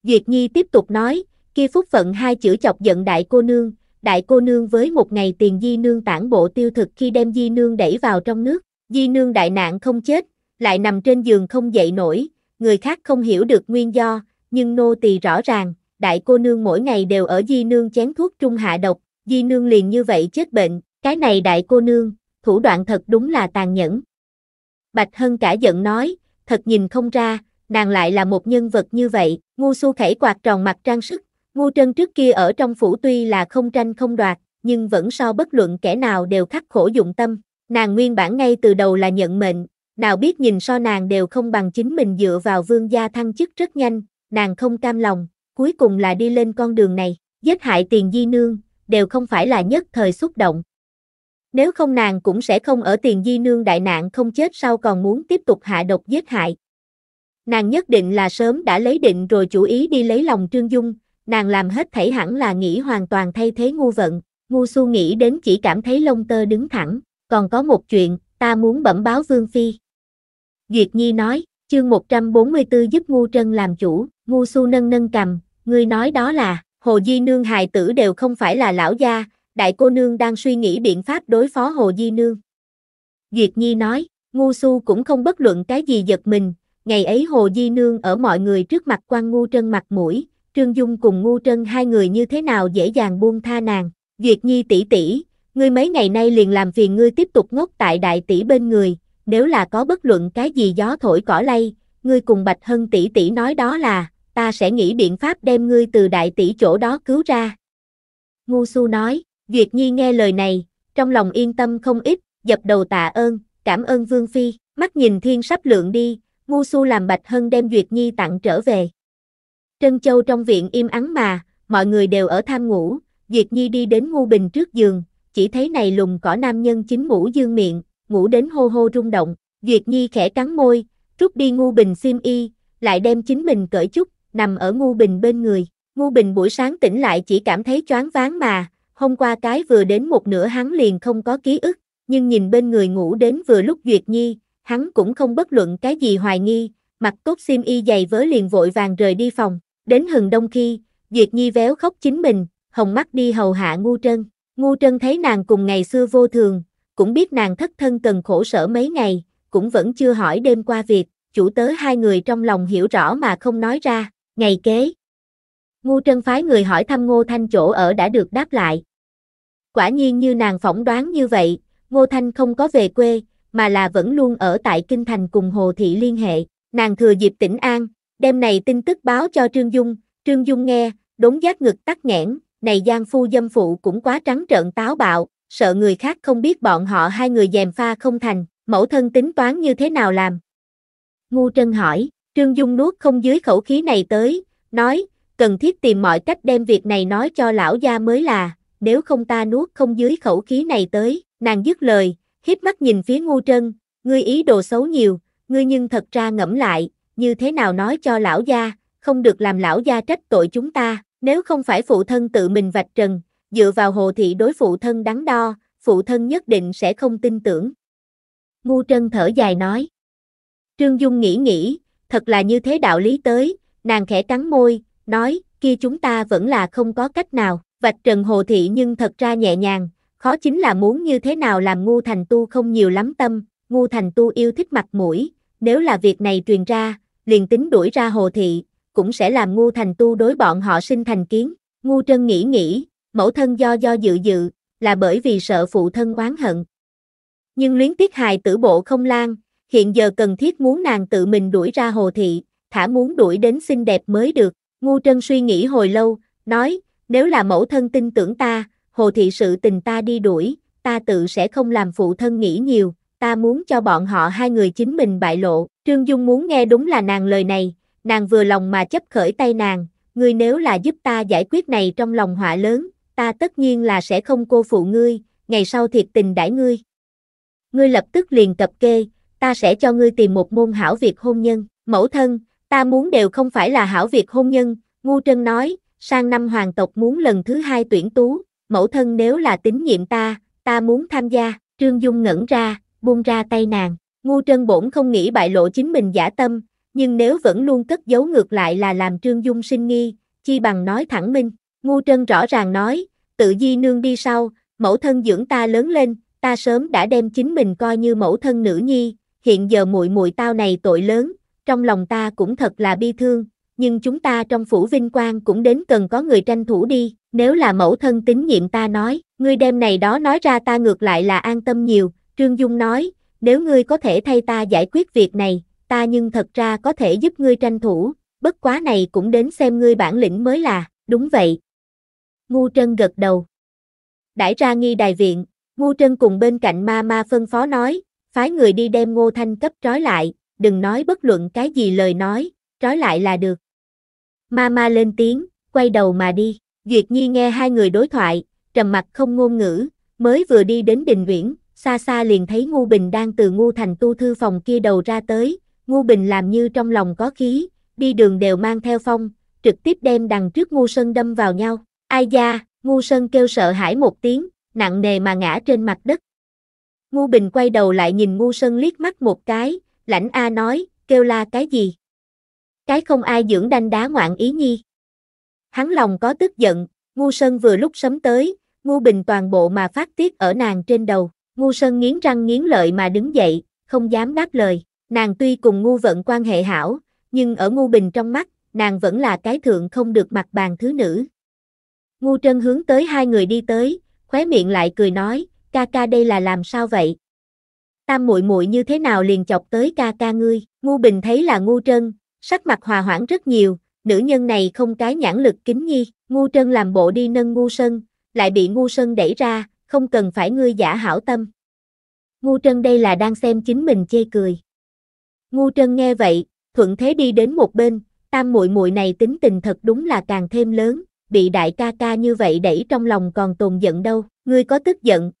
Duyệt Nhi tiếp tục nói, kia phúc phận hai chữ chọc giận đại cô nương, đại cô nương với một ngày tiền di nương tản bộ tiêu thực khi đem di nương đẩy vào trong nước, di nương đại nạn không chết, lại nằm trên giường không dậy nổi, người khác không hiểu được nguyên do, nhưng nô tỳ rõ ràng, đại cô nương mỗi ngày đều ở di nương chén thuốc trung hạ độc, di nương liền như vậy chết bệnh, cái này đại cô nương, thủ đoạn thật đúng là tàn nhẫn. Bạch Hân cả giận nói, thật nhìn không ra, nàng lại là một nhân vật như vậy, ngu su khẩy quạt tròn mặt trang sức, ngu trân trước kia ở trong phủ tuy là không tranh không đoạt, nhưng vẫn so bất luận kẻ nào đều khắc khổ dụng tâm, nàng nguyên bản ngay từ đầu là nhận mệnh, nào biết nhìn so nàng đều không bằng chính mình dựa vào vương gia thăng chức rất nhanh, nàng không cam lòng, cuối cùng là đi lên con đường này, giết hại tiền di nương, đều không phải là nhất thời xúc động. Nếu không nàng cũng sẽ không ở tiền di nương đại nạn không chết sau còn muốn tiếp tục hạ độc giết hại. Nàng nhất định là sớm đã lấy định rồi chủ ý đi lấy lòng Trương Dung, nàng làm hết thảy hẳn là nghĩ hoàn toàn thay thế ngu vận, ngu su nghĩ đến chỉ cảm thấy lông tơ đứng thẳng, còn có một chuyện, ta muốn bẩm báo Vương Phi. Duyệt Nhi nói, chương 144 giúp ngu trân làm chủ. Ngu su nâng nâng cầm, ngươi nói đó là, hồ di nương hài tử đều không phải là lão gia, đại cô nương đang suy nghĩ biện pháp đối phó hồ di nương. Duyệt Nhi nói, ngu su cũng không bất luận cái gì giật mình, ngày ấy hồ di nương ở mọi người trước mặt quan ngu trân mặt mũi, Trương Dung cùng ngu trân hai người như thế nào dễ dàng buông tha nàng, Duyệt Nhi tỷ tỷ, ngươi mấy ngày nay liền làm phiền ngươi tiếp tục ngốc tại đại tỷ bên người, nếu là có bất luận cái gì gió thổi cỏ lay, ngươi cùng Bạch Hân tỷ tỷ nói đó là, ta sẽ nghĩ biện pháp đem ngươi từ đại tỷ chỗ đó cứu ra. Ngu su nói, Duyệt Nhi nghe lời này, trong lòng yên tâm không ít, dập đầu tạ ơn, cảm ơn Vương Phi, mắt nhìn thiên sắp lượng đi, ngu su làm Bạch Hân đem Duyệt Nhi tặng trở về. Trân Châu trong viện im ắng mà, mọi người đều ở tham ngủ, Duyệt Nhi đi đến ngu bình trước giường, chỉ thấy này lùng cỏ nam nhân chính ngủ dương miệng, ngủ đến hô hô rung động, Duyệt Nhi khẽ cắn môi, rút đi ngu bình xiêm y, lại đem chính mình cởi chút, nằm ở Ngu Bình bên người. Ngu Bình buổi sáng tỉnh lại chỉ cảm thấy choáng váng mà, hôm qua cái vừa đến một nửa hắn liền không có ký ức, nhưng nhìn bên người ngủ đến vừa lúc Duyệt Nhi, hắn cũng không bất luận cái gì hoài nghi, mặc tốt xiêm y dày vớ liền vội vàng rời đi phòng, đến hừng đông khi, Duyệt Nhi véo khóc chính mình, hồng mắt đi hầu hạ Ngu Trân. Ngu Trân thấy nàng cùng ngày xưa vô thường, cũng biết nàng thất thân cần khổ sở mấy ngày, cũng vẫn chưa hỏi đêm qua việc, chủ tớ hai người trong lòng hiểu rõ mà không nói ra, Ngày kế, Ngô Trân phái người hỏi thăm Ngô Thanh chỗ ở đã được đáp lại. Quả nhiên như nàng phỏng đoán như vậy, Ngô Thanh không có về quê, mà là vẫn luôn ở tại Kinh Thành cùng Hồ Thị liên hệ. Nàng thừa dịp tỉnh An, đem này tin tức báo cho Trương Dung, Trương Dung nghe, đốn giác ngực tắc nghẽn, này Giang phu dâm phụ cũng quá trắng trợn táo bạo, sợ người khác không biết bọn họ hai người dèm pha không thành, mẫu thân tính toán như thế nào làm. Ngu Trân hỏi. Trương Dung nuốt không dưới khẩu khí này tới, nói, cần thiết tìm mọi cách đem việc này nói cho lão gia mới là, nếu không ta nuốt không dưới khẩu khí này tới, nàng dứt lời, hiếp mắt nhìn phía ngu trân, ngươi ý đồ xấu nhiều, ngươi nhưng thật ra ngẫm lại, như thế nào nói cho lão gia, không được làm lão gia trách tội chúng ta, nếu không phải phụ thân tự mình vạch trần, dựa vào hồ thị đối phụ thân đắn đo, phụ thân nhất định sẽ không tin tưởng. Ngu trân thở dài nói. Trương Dung nghĩ nghĩ, thật là như thế đạo lý tới, nàng khẽ cắn môi, nói, kia chúng ta vẫn là không có cách nào, vạch trần hồ thị nhưng thật ra nhẹ nhàng, khó chính là muốn như thế nào làm ngu thành tu không nhiều lắm tâm, ngu thành tu yêu thích mặt mũi, nếu là việc này truyền ra, liền tính đuổi ra hồ thị, cũng sẽ làm ngu thành tu đối bọn họ sinh thành kiến, ngu trân nghĩ nghĩ, mẫu thân do do dự dự, là bởi vì sợ phụ thân oán hận. Nhưng luyến tiếc hài tử bộ không lan, hiện giờ cần thiết muốn nàng tự mình đuổi ra hồ thị, thả muốn đuổi đến xinh đẹp mới được. Ngu Trân suy nghĩ hồi lâu, nói, nếu là mẫu thân tin tưởng ta, hồ thị sự tình ta đi đuổi, ta tự sẽ không làm phụ thân nghĩ nhiều, ta muốn cho bọn họ hai người chính mình bại lộ. Trương Dung muốn nghe đúng là nàng lời này, nàng vừa lòng mà chấp khởi tay nàng, ngươi nếu là giúp ta giải quyết này trong lòng họa lớn, ta tất nhiên là sẽ không cô phụ ngươi, ngày sau thiệt tình đãi ngươi. Ngươi lập tức liền cập kê, ta sẽ cho ngươi tìm một môn hảo việc hôn nhân. Mẫu thân, ta muốn đều không phải là hảo việc hôn nhân, Ngu Trân nói, sang năm hoàng tộc muốn lần thứ hai tuyển tú, mẫu thân nếu là tín nhiệm ta, ta muốn tham gia, Trương Dung ngẩn ra, buông ra tay nàng, Ngu Trân bổn không nghĩ bại lộ chính mình giả tâm, nhưng nếu vẫn luôn cất giấu ngược lại là làm Trương Dung sinh nghi, chi bằng nói thẳng minh, Ngu Trân rõ ràng nói, tự di nương đi sau, mẫu thân dưỡng ta lớn lên, ta sớm đã đem chính mình coi như mẫu thân nữ nhi, hiện giờ muội muội tao này tội lớn, trong lòng ta cũng thật là bi thương, nhưng chúng ta trong phủ vinh quang cũng đến cần có người tranh thủ đi, nếu là mẫu thân tín nhiệm ta nói, ngươi đem này đó nói ra ta ngược lại là an tâm nhiều, Trương Dung nói, nếu ngươi có thể thay ta giải quyết việc này, ta nhưng thật ra có thể giúp ngươi tranh thủ, bất quá này cũng đến xem ngươi bản lĩnh mới là, đúng vậy. Ngu Trân gật đầu. Đãi ra nghi đài viện, Ngu Trân cùng bên cạnh ma ma phân phó nói, phái người đi đem Ngô Thanh cấp trói lại, đừng nói bất luận cái gì lời nói, trói lại là được. Ma ma lên tiếng, quay đầu mà đi, Duyệt Nhi nghe hai người đối thoại, trầm mặt không ngôn ngữ, mới vừa đi đến đình Nguyễn, xa xa liền thấy Ngô Bình đang từ Ngô Thành tu thư phòng kia đầu ra tới, Ngô Bình làm như trong lòng có khí, đi đường đều mang theo phong, trực tiếp đem đằng trước Ngô Sơn đâm vào nhau, ai da, Ngô Sơn kêu sợ hãi một tiếng, nặng nề mà ngã trên mặt đất, Ngu Bình quay đầu lại nhìn Ngu Sơn liếc mắt một cái, lãnh A nói, kêu la cái gì? Cái không ai dưỡng đanh đá ngoạn ý nhi. Hắn lòng có tức giận, Ngu Sơn vừa lúc sớm tới, Ngu Bình toàn bộ mà phát tiết ở nàng trên đầu. Ngu Sơn nghiến răng nghiến lợi mà đứng dậy, không dám đáp lời. Nàng tuy cùng Ngu Vận quan hệ hảo, nhưng ở Ngu Bình trong mắt, nàng vẫn là cái thượng không được mặt bàn thứ nữ. Ngu Trân hướng tới hai người đi tới, khóe miệng lại cười nói, ca ca đây là làm sao vậy? Tam muội muội như thế nào liền chọc tới ca ca ngươi? Ngu Bình thấy là ngu trân, sắc mặt hòa hoãn rất nhiều, nữ nhân này không cái nhãn lực kính nhi, ngu trân làm bộ đi nâng ngu Sân, lại bị ngu Sân đẩy ra, không cần phải ngươi giả hảo tâm. Ngu trân đây là đang xem chính mình chê cười. Ngu trân nghe vậy, thuận thế đi đến một bên, tam muội muội này tính tình thật đúng là càng thêm lớn, bị đại ca ca như vậy đẩy trong lòng còn tồn giận đâu, ngươi có tức giận,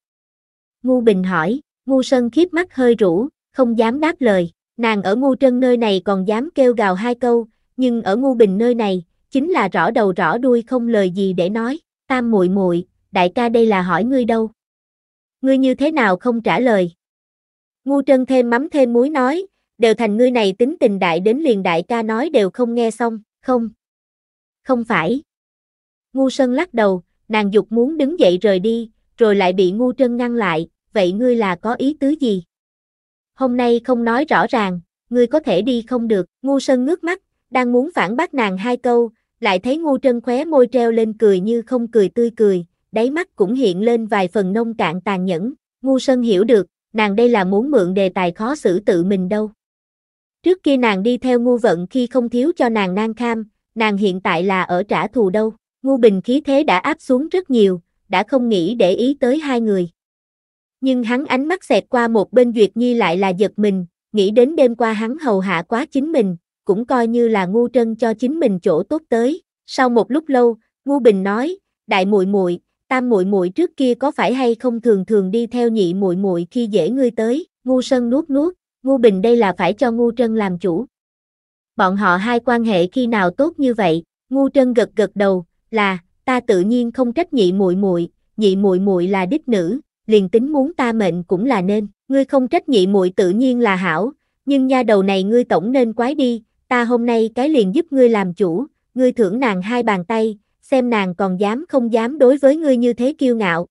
Ngu Bình hỏi, Ngu Sơn khiếp mắt hơi rũ, không dám đáp lời, nàng ở Ngu Trân nơi này còn dám kêu gào hai câu, nhưng ở Ngu Bình nơi này, chính là rõ đầu rõ đuôi không lời gì để nói, tam muội muội, đại ca đây là hỏi ngươi đâu. Ngươi như thế nào không trả lời? Ngu Trân thêm mắm thêm muối nói, đều thành ngươi này tính tình đại đến liền đại ca nói đều không nghe xong, không. Không phải. Ngu Sơn lắc đầu, nàng dục muốn đứng dậy rời đi, rồi lại bị Ngu Trân ngăn lại, vậy ngươi là có ý tứ gì? Hôm nay không nói rõ ràng, ngươi có thể đi không được, ngu sơn ngước mắt, đang muốn phản bác nàng hai câu, lại thấy ngu trân khóe môi treo lên cười như không cười tươi cười, đáy mắt cũng hiện lên vài phần nông cạn tàn nhẫn, ngu sơn hiểu được, nàng đây là muốn mượn đề tài khó xử tự mình đâu. Trước kia nàng đi theo ngu vận khi không thiếu cho nàng nan kham, nàng hiện tại là ở trả thù đâu, ngu bình khí thế đã áp xuống rất nhiều, đã không nghĩ để ý tới hai người. Nhưng hắn ánh mắt xẹt qua một bên Duyệt Nhi lại là giật mình, nghĩ đến đêm qua hắn hầu hạ quá chính mình, cũng coi như là ngu trân cho chính mình chỗ tốt tới. Sau một lúc lâu, Ngu Bình nói, đại muội muội, tam muội muội trước kia có phải hay không thường thường đi theo nhị muội muội khi dễ ngươi tới? Ngu Sơn nuốt nuốt, Ngu Bình đây là phải cho Ngu Trân làm chủ. Bọn họ hai quan hệ khi nào tốt như vậy? Ngu Trân gật gật đầu, là ta tự nhiên không trách nhị muội muội, nhị muội muội là đích nữ, liền tính muốn ta mệnh cũng là nên, ngươi không trách nhị muội tự nhiên là hảo, nhưng nha đầu này ngươi tổng nên quái đi, ta hôm nay cái liền giúp ngươi làm chủ, ngươi thưởng nàng hai bàn tay, xem nàng còn dám không dám đối với ngươi như thế kiêu ngạo.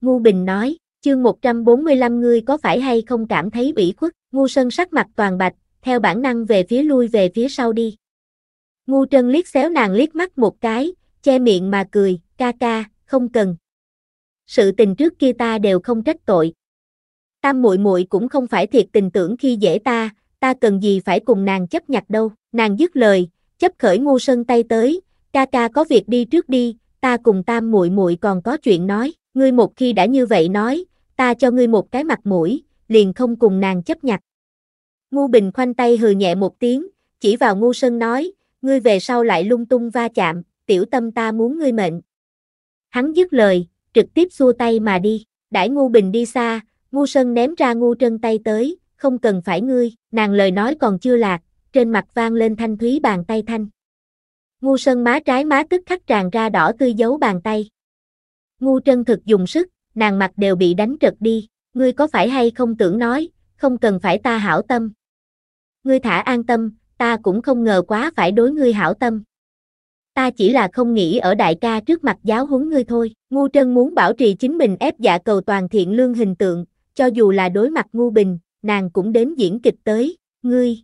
Ngu Bình nói, chương 145 ngươi có phải hay không cảm thấy bỉ khuất, ngu sân sắc mặt toàn bạch, theo bản năng về phía lui về phía sau đi. Ngu trân liếc xéo nàng liếc mắt một cái, che miệng mà cười, ca ca, không cần, sự tình trước kia ta đều không trách tội. Tam muội muội cũng không phải thiệt tình tưởng khi dễ ta, ta cần gì phải cùng nàng chấp nhặt đâu. Nàng dứt lời, chấp khởi ngu sân tay tới, ca ca có việc đi trước đi, ta cùng tam muội muội còn có chuyện nói, ngươi một khi đã như vậy nói, ta cho ngươi một cái mặt mũi, liền không cùng nàng chấp nhặt. Ngu Bình khoanh tay hừ nhẹ một tiếng, chỉ vào ngu sân nói, ngươi về sau lại lung tung va chạm, tiểu tâm ta muốn ngươi mệnh. Hắn dứt lời, trực tiếp xua tay mà đi, đãi ngu bình đi xa, ngu sơn ném ra ngu trân tay tới, không cần phải ngươi, nàng lời nói còn chưa lạc, trên mặt vang lên thanh thúy bàn tay thanh. Ngu sơn má trái má tức khắc tràn ra đỏ tươi giấu bàn tay. Ngu trân thực dùng sức, nàng mặt đều bị đánh trật đi, ngươi có phải hay không tưởng nói, không cần phải ta hảo tâm. Ngươi thả an tâm, ta cũng không ngờ quá phải đối ngươi hảo tâm ta chỉ là không nghĩ ở đại ca trước mặt giáo huấn ngươi thôi. Ngu Trân muốn bảo trì chính mình ép dạ cầu toàn thiện lương hình tượng, cho dù là đối mặt Ngu Bình, nàng cũng đến diễn kịch tới, ngươi.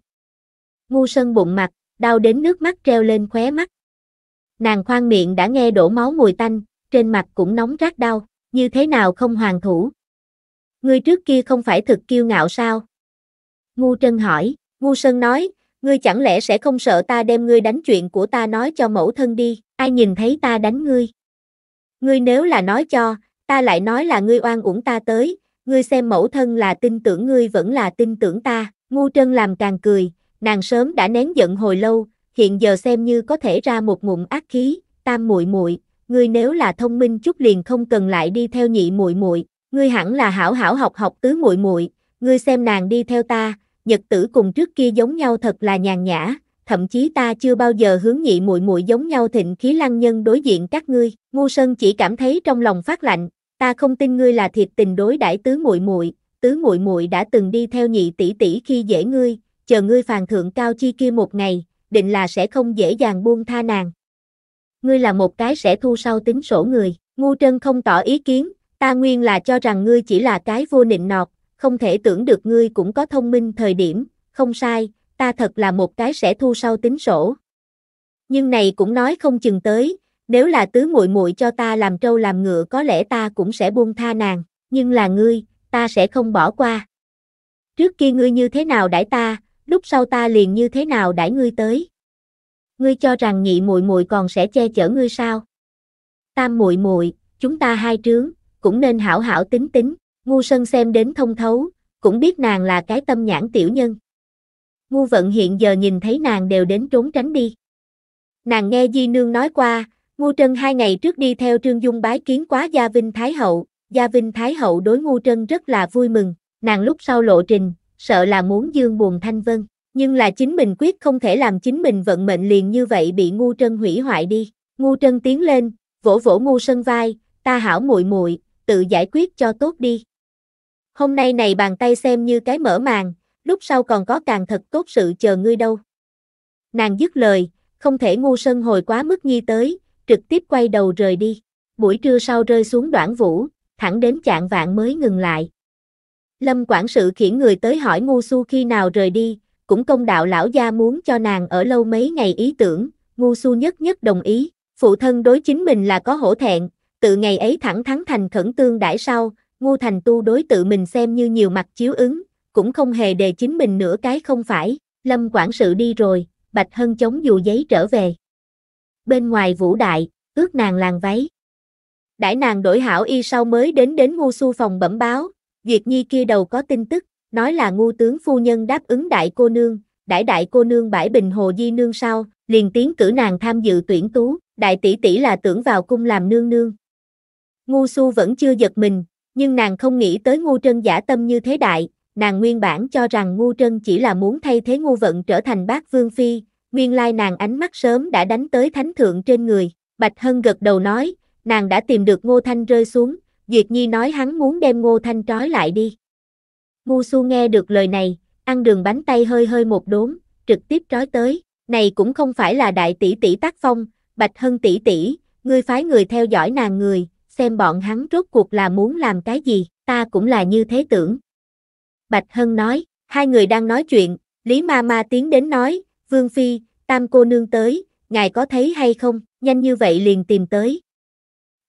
Ngu Sơn bụng mặt, đau đến nước mắt treo lên khóe mắt. Nàng khoan miệng đã nghe đổ máu mùi tanh, trên mặt cũng nóng rát đau, như thế nào không hoàn thủ. Ngươi trước kia không phải thực kiêu ngạo sao? Ngu Trân hỏi, Ngu Sơn nói, Ngươi chẳng lẽ sẽ không sợ ta đem ngươi đánh chuyện của ta nói cho mẫu thân đi, ai nhìn thấy ta đánh ngươi? Ngươi nếu là nói cho, ta lại nói là ngươi oan uổng ta tới, ngươi xem mẫu thân là tin tưởng ngươi vẫn là tin tưởng ta, ngu trân làm càng cười, nàng sớm đã nén giận hồi lâu, hiện giờ xem như có thể ra một ngụm ác khí, tam muội muội, ngươi nếu là thông minh chút liền không cần lại đi theo nhị muội muội, ngươi hẳn là hảo hảo học học tứ muội muội, ngươi xem nàng đi theo ta, nhật tử cùng trước kia giống nhau thật là nhàn nhã, thậm chí ta chưa bao giờ hướng nhị muội muội giống nhau thịnh khí lăng nhân đối diện các ngươi. Ngu Sơn chỉ cảm thấy trong lòng phát lạnh, ta không tin ngươi là thiệt tình đối đãi tứ muội muội, tứ muội muội đã từng đi theo nhị tỷ tỷ khi dễ ngươi, chờ ngươi phàn thượng cao chi kia một ngày, định là sẽ không dễ dàng buông tha nàng. Ngươi là một cái sẽ thu sau tính sổ người, ngu trân không tỏ ý kiến, ta nguyên là cho rằng ngươi chỉ là cái vô nịnh nọt, không thể tưởng được ngươi cũng có thông minh thời điểm, không sai, ta thật là một cái sẽ thu sau tính sổ. Nhưng này cũng nói không chừng tới, nếu là tứ muội muội cho ta làm trâu làm ngựa có lẽ ta cũng sẽ buông tha nàng, nhưng là ngươi, ta sẽ không bỏ qua. Trước kia ngươi như thế nào đãi ta, lúc sau ta liền như thế nào đãi ngươi tới. Ngươi cho rằng nhị muội muội còn sẽ che chở ngươi sao? Tam muội muội, chúng ta hai trướng, cũng nên hảo hảo tính tính ngu sân xem đến thông thấu, cũng biết nàng là cái tâm nhãn tiểu nhân. Ngu vận hiện giờ nhìn thấy nàng đều đến trốn tránh đi. Nàng nghe Di Nương nói qua, Ngu Trân hai ngày trước đi theo Trương Dung bái kiến quá Gia Vinh Thái Hậu, Gia Vinh Thái Hậu đối Ngu Trân rất là vui mừng, nàng lúc sau lộ trình, sợ là muốn dương buồn thanh vân, nhưng là chính mình quyết không thể làm chính mình vận mệnh liền như vậy bị Ngu Trân hủy hoại đi. Ngu Trân tiến lên, vỗ vỗ Ngu Sân vai, ta hảo muội muội, tự giải quyết cho tốt đi. Hôm nay này bàn tay xem như cái mở màn, lúc sau còn có càng thật tốt sự chờ ngươi đâu. Nàng dứt lời, không thể ngu sân hồi quá mức nhi tới, trực tiếp quay đầu rời đi. Buổi trưa sau rơi xuống đoạn vũ, thẳng đến chạng vạn mới ngừng lại. Lâm quản sự khiển người tới hỏi ngu su khi nào rời đi, cũng công đạo lão gia muốn cho nàng ở lâu mấy ngày ý tưởng, ngu su nhất nhất đồng ý, phụ thân đối chính mình là có hổ thẹn, từ ngày ấy thẳng thắng thành khẩn tương đãi sau, Ngô Thành Tu đối tự mình xem như nhiều mặt chiếu ứng, cũng không hề đề chính mình nữa cái không phải, Lâm quản sự đi rồi, Bạch Hân chống dù giấy trở về. Bên ngoài vũ đại, ước nàng làng váy. Đãi nàng đổi hảo y sau mới đến đến ngu su phòng bẩm báo, Duyệt Nhi kia đầu có tin tức, nói là ngu tướng phu nhân đáp ứng đại cô nương, đãi đại cô nương bãi bình hồ di nương sau, liền tiến cử nàng tham dự tuyển tú, đại tỷ tỷ là tưởng vào cung làm nương nương. Ngu su vẫn chưa giật mình, nhưng nàng không nghĩ tới Ngô trân giả tâm như thế đại, nàng nguyên bản cho rằng Ngô trân chỉ là muốn thay thế Ngô vận trở thành bác vương phi, nguyên lai nàng ánh mắt sớm đã đánh tới thánh thượng trên người. Bạch Hân gật đầu nói, nàng đã tìm được Ngô Thanh rơi xuống, Duyệt Nhi nói hắn muốn đem Ngô Thanh trói lại đi. Ngô Su nghe được lời này, ăn đường bánh tay hơi hơi một đốn, trực tiếp trói tới, này cũng không phải là đại tỷ tỷ tác phong, Bạch Hân tỷ tỷ, ngươi phái người theo dõi nàng người, xem bọn hắn rốt cuộc là muốn làm cái gì, ta cũng là như thế tưởng. Bạch Hân nói, hai người đang nói chuyện, Lý Ma Ma tiến đến nói, Vương Phi, tam cô nương tới, ngài có thấy hay không, nhanh như vậy liền tìm tới.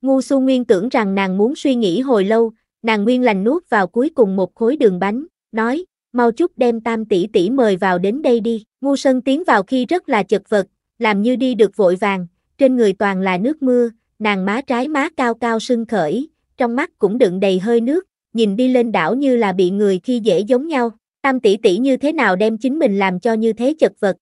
Ngu Xu Nguyên tưởng rằng nàng muốn suy nghĩ hồi lâu, nàng nguyên lành nuốt vào cuối cùng một khối đường bánh, nói, mau chút đem tam tỷ tỷ mời vào đến đây đi. Ngu Sơn tiến vào khi rất là chật vật, làm như đi được vội vàng, trên người toàn là nước mưa, nàng má trái má cao cao sưng khởi, trong mắt cũng đựng đầy hơi nước, nhìn đi lên đảo như là bị người khi dễ giống nhau, tam tỷ tỷ như thế nào đem chính mình làm cho như thế chật vật.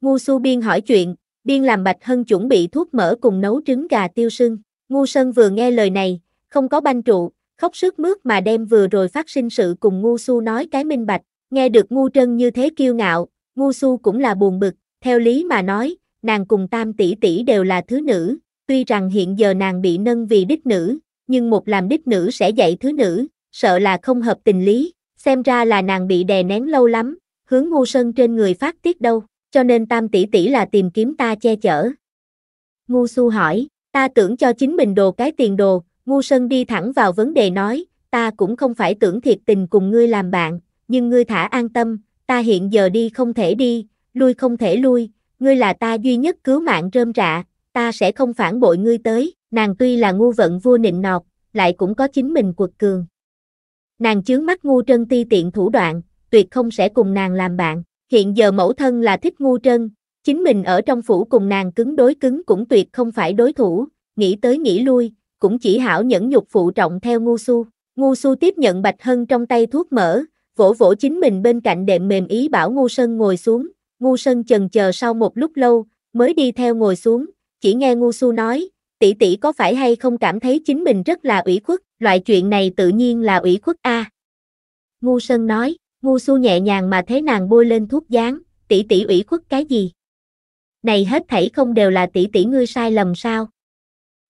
Ngu su biên hỏi chuyện, biên làm bạch hân chuẩn bị thuốc mỡ cùng nấu trứng gà tiêu sưng, ngu sơn vừa nghe lời này, không có banh trụ, khóc sức mướt mà đem vừa rồi phát sinh sự cùng ngu su nói cái minh bạch, nghe được ngu trân như thế kiêu ngạo, ngu su cũng là buồn bực, theo lý mà nói, nàng cùng tam tỷ tỷ đều là thứ nữ, Tuy rằng hiện giờ nàng bị nâng vì đích nữ, nhưng một làm đích nữ sẽ dạy thứ nữ, sợ là không hợp tình lý, xem ra là nàng bị đè nén lâu lắm, hướng ngu sơn trên người phát tiết đâu, cho nên tam tỷ tỷ là tìm kiếm ta che chở. Ngu su hỏi, ta tưởng cho chính mình đồ cái tiền đồ, ngu sơn đi thẳng vào vấn đề nói, ta cũng không phải tưởng thiệt tình cùng ngươi làm bạn, nhưng ngươi thả an tâm, ta hiện giờ đi không thể đi, lui không thể lui, ngươi là ta duy nhất cứu mạng rơm rạ, ta sẽ không phản bội ngươi tới, nàng tuy là ngu vận vua nịnh nọt, lại cũng có chính mình quật cường. Nàng chướng mắt ngu trân ti tiện thủ đoạn, tuyệt không sẽ cùng nàng làm bạn, hiện giờ mẫu thân là thích ngu trân, chính mình ở trong phủ cùng nàng cứng đối cứng cũng tuyệt không phải đối thủ, nghĩ tới nghĩ lui, cũng chỉ hảo nhẫn nhục phụ trọng theo ngu su. Ngu su tiếp nhận Bạch Hân trong tay thuốc mỡ, vỗ vỗ chính mình bên cạnh đệm mềm ý bảo ngu sơn ngồi xuống, ngu sơn chần chờ sau một lúc lâu, mới đi theo ngồi xuống, chỉ nghe ngu su nói, tỷ tỷ có phải hay không cảm thấy chính mình rất là ủy khuất, loại chuyện này tự nhiên là ủy khuất a. Ngu Sơn nói, ngu su nhẹ nhàng mà thế nàng bôi lên thuốc dán, tỷ tỷ ủy khuất cái gì? Này hết thảy không đều là tỷ tỷ ngươi sai lầm sao?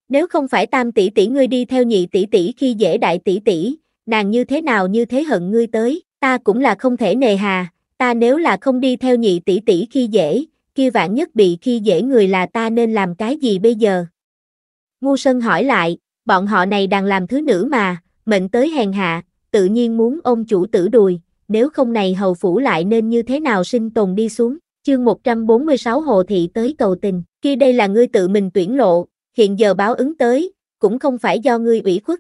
Nếu không phải tam tỷ tỷ ngươi đi theo nhị tỷ tỷ khi dễ đại tỷ tỷ, nàng như thế nào như thế hận ngươi tới, ta cũng là không thể nề hà, ta nếu là không đi theo nhị tỷ tỷ khi dễ, kia vạn nhất bị khi dễ người là ta nên làm cái gì bây giờ? Ngu Sơn hỏi lại, bọn họ này đang làm thứ nữ mà, mệnh tới hèn hạ, tự nhiên muốn ông chủ tử đùi, nếu không này hầu phủ lại nên như thế nào sinh tồn đi xuống. Chương 146 Hồ Thị tới cầu tình, Khi đây là ngươi tự mình tuyển lộ, hiện giờ báo ứng tới, cũng không phải do ngươi ủy khuất.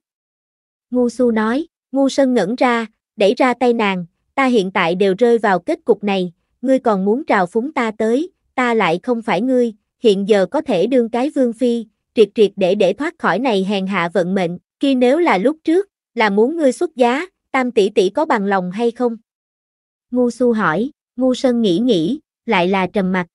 Ngu Su nói, Ngu Sơn ngẩn ra, đẩy ra tay nàng, ta hiện tại đều rơi vào kết cục này, ngươi còn muốn trào phúng ta tới, ta lại không phải ngươi, hiện giờ có thể đương cái vương phi, triệt triệt để để thoát khỏi này hèn hạ vận mệnh, khi nếu là lúc trước, là muốn ngươi xuất giá, tam tỷ tỷ có bằng lòng hay không? Ngu su hỏi, ngu sơn nghĩ nghĩ, lại là trầm mặt.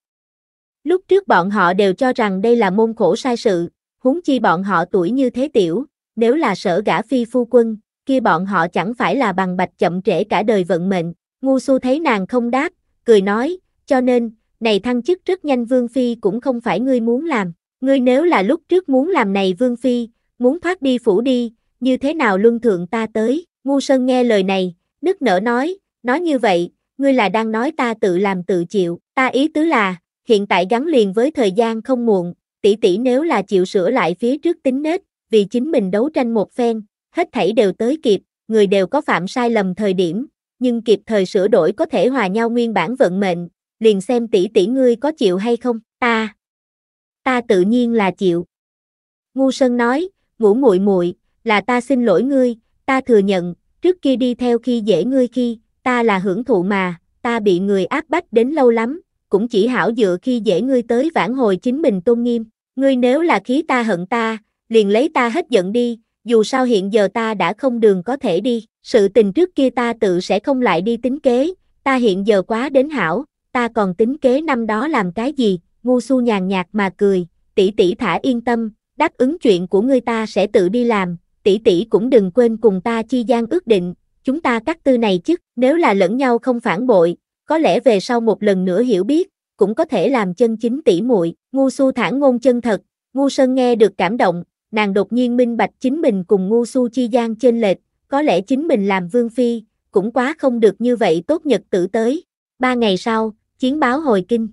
Lúc trước bọn họ đều cho rằng đây là môn khổ sai sự, huống chi bọn họ tuổi như thế tiểu, nếu là sở gã phi phu quân, kia bọn họ chẳng phải là bằng bạch chậm trễ cả đời vận mệnh. Ngu su thấy nàng không đáp, cười nói, cho nên, này thăng chức rất nhanh Vương Phi cũng không phải ngươi muốn làm, ngươi nếu là lúc trước muốn làm này Vương Phi, muốn thoát đi phủ đi, như thế nào luân thượng ta tới, ngu sơn nghe lời này, nức nở nói, nói như vậy, ngươi là đang nói ta tự làm tự chịu, ta ý tứ là, hiện tại gắn liền với thời gian không muộn, tỷ tỷ nếu là chịu sửa lại phía trước tính nết, vì chính mình đấu tranh một phen, hết thảy đều tới kịp, người đều có phạm sai lầm thời điểm, nhưng kịp thời sửa đổi có thể hòa nhau nguyên bản vận mệnh, liền xem tỷ tỷ ngươi có chịu hay không, ta. Ta tự nhiên là chịu. Ngu Sơn nói, ngủ muội muội, là ta xin lỗi ngươi, ta thừa nhận, trước kia đi theo khi dễ ngươi khi, ta là hưởng thụ mà, ta bị người áp bách đến lâu lắm, cũng chỉ hảo dựa khi dễ ngươi tới vãn hồi chính mình tôn nghiêm, ngươi nếu là khí ta hận ta, liền lấy ta hết giận đi, dù sao hiện giờ ta đã không đường có thể đi, sự tình trước kia ta tự sẽ không lại đi tính kế, ta hiện giờ quá đến hảo, ta còn tính kế năm đó làm cái gì, ngu su nhàn nhạt mà cười, tỷ tỷ thả yên tâm, đáp ứng chuyện của ngươi ta sẽ tự đi làm, tỷ tỷ cũng đừng quên cùng ta chi gian ước định, chúng ta cắt tư này chứ, nếu là lẫn nhau không phản bội, có lẽ về sau một lần nữa hiểu biết, cũng có thể làm chân chính tỷ muội. Ngu Su thản ngôn chân thật, Ngu Sơn nghe được cảm động, nàng đột nhiên minh bạch chính mình cùng Ngu Su chi gian trên lệch, có lẽ chính mình làm vương phi, cũng quá không được như vậy tốt nhật tử tới. Ba ngày sau, chiến báo hồi kinh.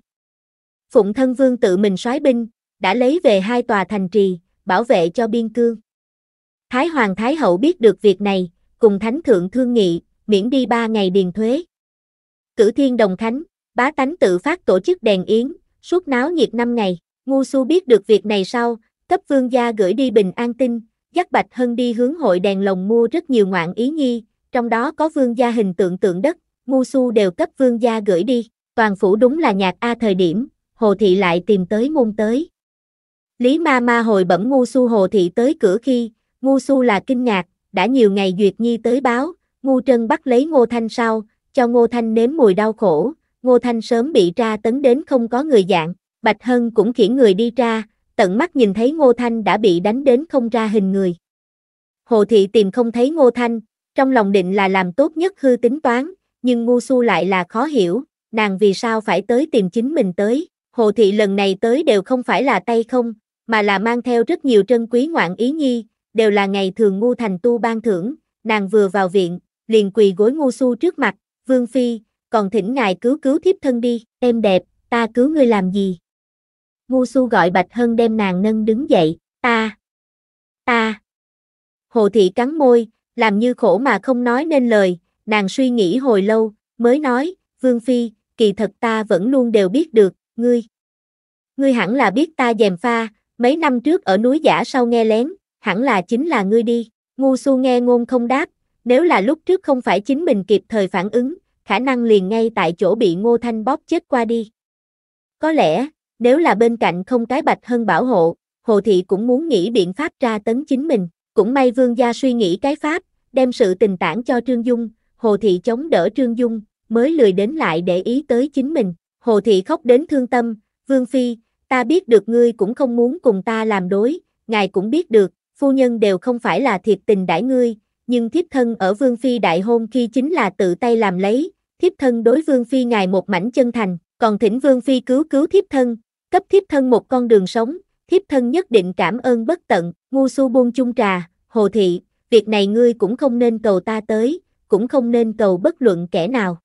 Phụng thân vương tự mình soái binh, đã lấy về hai tòa thành trì, bảo vệ cho biên cương. Thái Hoàng Thái Hậu biết được việc này, cùng Thánh Thượng thương nghị, miễn đi ba ngày điền thuế. Cử thiên đồng khánh, bá tánh tự phát tổ chức đèn yến, suốt náo nhiệt năm ngày. Ngu Su biết được việc này sau, cấp vương gia gửi đi bình an tin, dắt Bạch Hân đi hướng hội đèn lồng mua rất nhiều ngoạn ý nhi, trong đó có vương gia hình tượng tượng đất, Ngu Su đều cấp vương gia gửi đi. Toàn phủ đúng là nhạc A thời điểm, Hồ Thị lại tìm tới ngôn tới. Lý ma ma hồi bẩm ngu su Hồ Thị tới cửa khi, ngu su là kinh ngạc, đã nhiều ngày Duyệt Nhi tới báo, ngu trân bắt lấy ngô thanh sau, cho ngô thanh nếm mùi đau khổ, ngô thanh sớm bị tra tấn đến không có người dạng, Bạch Hân cũng khiển người đi ra, tận mắt nhìn thấy ngô thanh đã bị đánh đến không ra hình người. Hồ Thị tìm không thấy ngô thanh, trong lòng định là làm tốt nhất hư tính toán, nhưng ngu su lại là khó hiểu, nàng vì sao phải tới tìm chính mình tới, hồ thị lần này tới đều không phải là tay không, mà là mang theo rất nhiều trân quý ngoạn ý nhi, đều là ngày thường ngu thành tu ban thưởng, nàng vừa vào viện, liền quỳ gối ngu su trước mặt, vương phi, còn thỉnh ngài cứu cứu thiếp thân đi, em đẹp, ta cứu ngươi làm gì? Ngu su gọi bạch hân đem nàng nâng đứng dậy, ta, ta. Hồ thị cắn môi, làm như khổ mà không nói nên lời, nàng suy nghĩ hồi lâu, mới nói, vương phi, kỳ thật ta vẫn luôn đều biết được, ngươi. Ngươi hẳn là biết ta dèm pha, mấy năm trước ở núi giả sau nghe lén, hẳn là chính là ngươi đi. Ngu su nghe ngôn không đáp, nếu là lúc trước không phải chính mình kịp thời phản ứng, khả năng liền ngay tại chỗ bị ngô thanh bóp chết qua đi. Có lẽ, nếu là bên cạnh không cái bạch hơn bảo hộ, hồ thị cũng muốn nghĩ biện pháp ra tấn chính mình. Cũng may vương gia suy nghĩ cái pháp, đem sự tình tản cho Trương Dung, hồ thị chống đỡ Trương Dung, mới lười đến lại để ý tới chính mình. Hồ thị khóc đến thương tâm, Vương Phi, ta biết được ngươi cũng không muốn cùng ta làm đối, ngài cũng biết được, phu nhân đều không phải là thiệt tình đãi ngươi, nhưng thiếp thân ở Vương Phi đại hôn khi chính là tự tay làm lấy, thiếp thân đối Vương Phi ngài một mảnh chân thành, còn thỉnh Vương Phi cứu cứu thiếp thân, cấp thiếp thân một con đường sống, thiếp thân nhất định cảm ơn bất tận, ngu su buông chung trà, hồ thị, việc này ngươi cũng không nên cầu ta tới, cũng không nên cầu bất luận kẻ nào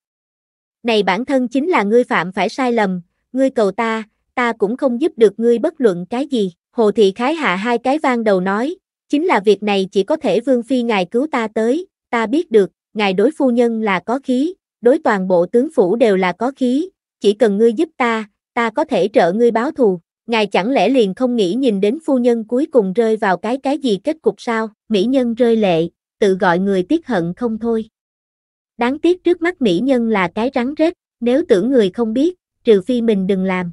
này bản thân chính là ngươi phạm phải sai lầm, ngươi cầu ta, ta cũng không giúp được ngươi bất luận cái gì. Hồ Thị Khái hạ hai cái vang đầu nói, chính là việc này chỉ có thể Vương Phi ngài cứu ta tới, ta biết được, ngài đối phu nhân là có khí, đối toàn bộ tướng phủ đều là có khí, chỉ cần ngươi giúp ta, ta có thể trợ ngươi báo thù. Ngài chẳng lẽ liền không nghĩ nhìn đến phu nhân cuối cùng rơi vào cái cái gì kết cục sao? Mỹ nhân rơi lệ, tự gọi người tiếc hận không thôi. Đáng tiếc trước mắt mỹ nhân là cái rắn rết, nếu tưởng người không biết, trừ phi mình đừng làm.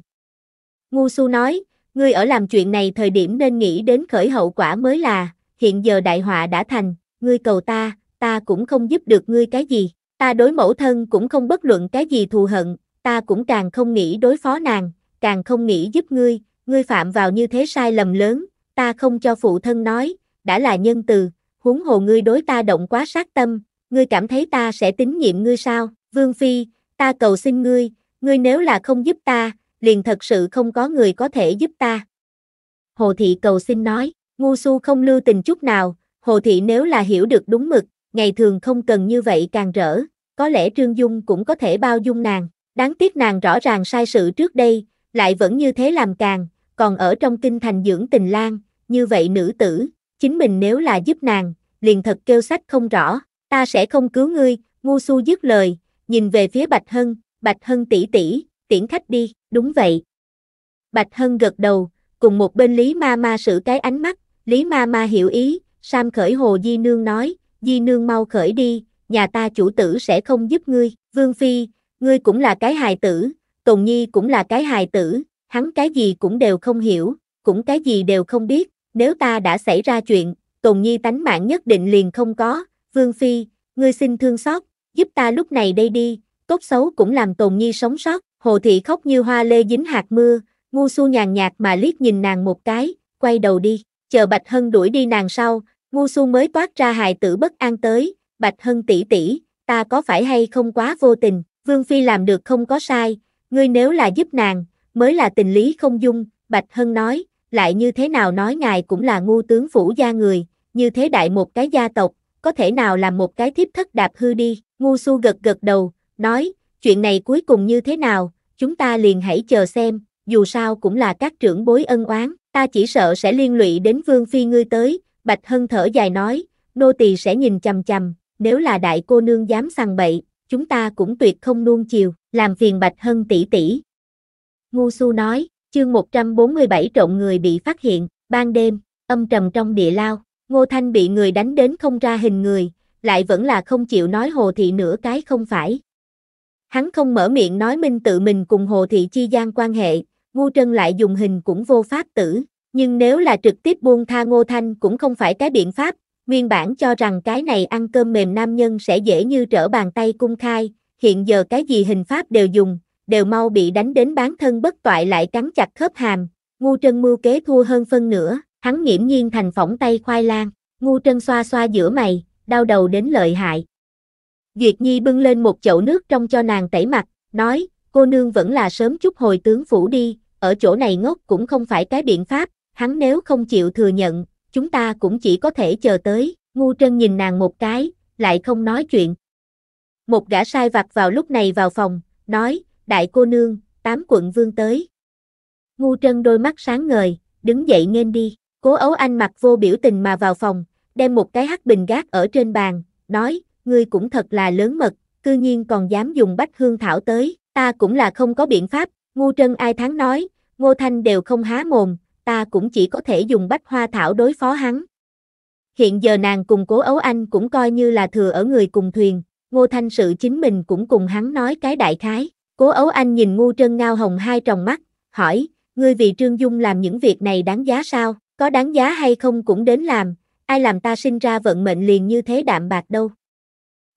Ngu su nói, ngươi ở làm chuyện này thời điểm nên nghĩ đến khởi hậu quả mới là, hiện giờ đại họa đã thành, ngươi cầu ta, ta cũng không giúp được ngươi cái gì, ta đối mẫu thân cũng không bất luận cái gì thù hận, ta cũng càng không nghĩ đối phó nàng, càng không nghĩ giúp ngươi, ngươi phạm vào như thế sai lầm lớn, ta không cho phụ thân nói, đã là nhân từ, huống hồ ngươi đối ta động quá sát tâm, ngươi cảm thấy ta sẽ tín nhiệm ngươi sao? Vương Phi, ta cầu xin ngươi, ngươi nếu là không giúp ta, liền thật sự không có người có thể giúp ta. Hồ Thị cầu xin nói, ngu su không lưu tình chút nào, Hồ Thị nếu là hiểu được đúng mực, ngày thường không cần như vậy càng rỡ, có lẽ Trương Dung cũng có thể bao dung nàng, đáng tiếc nàng rõ ràng sai sự trước đây, lại vẫn như thế làm càng, còn ở trong kinh thành dưỡng tình lang, như vậy nữ tử, chính mình nếu là giúp nàng, liền thật kêu sách không rõ, ta sẽ không cứu ngươi, ngu su dứt lời, nhìn về phía Bạch Hân, Bạch Hân tỷ tỷ, tiễn khách đi, đúng vậy. Bạch Hân gật đầu, cùng một bên Lý Ma Ma sử cái ánh mắt, Lý Ma Ma hiểu ý, Sam khởi hồ Di Nương nói, Di Nương mau khởi đi, nhà ta chủ tử sẽ không giúp ngươi, Vương Phi, ngươi cũng là cái hài tử, Tồn Nhi cũng là cái hài tử, hắn cái gì cũng đều không hiểu, cũng cái gì đều không biết, nếu ta đã xảy ra chuyện, Tồn Nhi tánh mạng nhất định liền không có, Vương Phi, ngươi xin thương xót, giúp ta lúc này đây đi, tốt xấu cũng làm tồn nhi sống sót. Hồ thị khóc như hoa lê dính hạt mưa, ngu su nhàn nhạt mà liếc nhìn nàng một cái, quay đầu đi, chờ Bạch Hân đuổi đi nàng sau, ngu su mới toát ra hài tử bất an tới, Bạch Hân tỷ tỷ, ta có phải hay không quá vô tình, Vương Phi làm được không có sai, ngươi nếu là giúp nàng, mới là tình lý không dung, Bạch Hân nói, lại như thế nào nói ngài cũng là ngu tướng phủ gia người, như thế đại một cái gia tộc, có thể nào làm một cái thiếp thất đạp hư đi, ngu su gật gật đầu, nói, chuyện này cuối cùng như thế nào, chúng ta liền hãy chờ xem, dù sao cũng là các trưởng bối ân oán, ta chỉ sợ sẽ liên lụy đến vương phi ngươi tới, bạch hân thở dài nói, nô tỳ sẽ nhìn chầm chầm. nếu là đại cô nương dám sằng bậy, chúng ta cũng tuyệt không nuông chiều, làm phiền bạch hân tỷ tỷ. Ngu su nói, chương 147 trộn người bị phát hiện, ban đêm, âm trầm trong địa lao, Ngô Thanh bị người đánh đến không ra hình người, lại vẫn là không chịu nói Hồ Thị nửa cái không phải. Hắn không mở miệng nói minh tự mình cùng Hồ Thị chi gian quan hệ, Ngô Trân lại dùng hình cũng vô pháp tử, nhưng nếu là trực tiếp buông tha Ngô Thanh cũng không phải cái biện pháp, nguyên bản cho rằng cái này ăn cơm mềm nam nhân sẽ dễ như trở bàn tay cung khai, hiện giờ cái gì hình pháp đều dùng, đều mau bị đánh đến bán thân bất toại lại cắn chặt khớp hàm, Ngô Trân mưu kế thua hơn phân nữa, Hắn nghiễm nhiên thành phỏng tay khoai lang, ngu trân xoa xoa giữa mày, đau đầu đến lợi hại. Duyệt Nhi bưng lên một chậu nước trong cho nàng tẩy mặt, nói, cô nương vẫn là sớm chút hồi tướng phủ đi, ở chỗ này ngốc cũng không phải cái biện pháp, hắn nếu không chịu thừa nhận, chúng ta cũng chỉ có thể chờ tới, ngu trân nhìn nàng một cái, lại không nói chuyện. Một gã sai vặt vào lúc này vào phòng, nói, đại cô nương, tám quận vương tới. Ngu trân đôi mắt sáng ngời, đứng dậy nghênh đi. Cố ấu anh mặc vô biểu tình mà vào phòng, đem một cái hắc bình gác ở trên bàn, nói, ngươi cũng thật là lớn mật, cư nhiên còn dám dùng bách hương thảo tới, ta cũng là không có biện pháp, ngu trân ai thắng nói, ngô thanh đều không há mồm, ta cũng chỉ có thể dùng bách hoa thảo đối phó hắn. Hiện giờ nàng cùng cố ấu anh cũng coi như là thừa ở người cùng thuyền, ngô thanh sự chính mình cũng cùng hắn nói cái đại khái, cố ấu anh nhìn ngu trân ngao hồng hai tròng mắt, hỏi, ngươi vì Trương Dung làm những việc này đáng giá sao? Có đáng giá hay không cũng đến làm, ai làm ta sinh ra vận mệnh liền như thế đạm bạc đâu.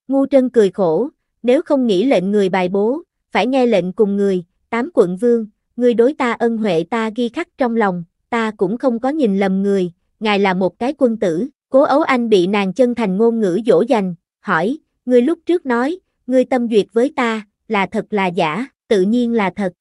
Ngu trân cười khổ, nếu không nghĩ lệnh người bài bố, phải nghe lệnh cùng người, tám quận vương, người đối ta ân huệ ta ghi khắc trong lòng, ta cũng không có nhìn lầm người, ngài là một cái quân tử, cố ấu anh bị nàng chân thành ngôn ngữ dỗ dành, hỏi, người lúc trước nói, người tâm duyệt với ta, là thật là giả, tự nhiên là thật.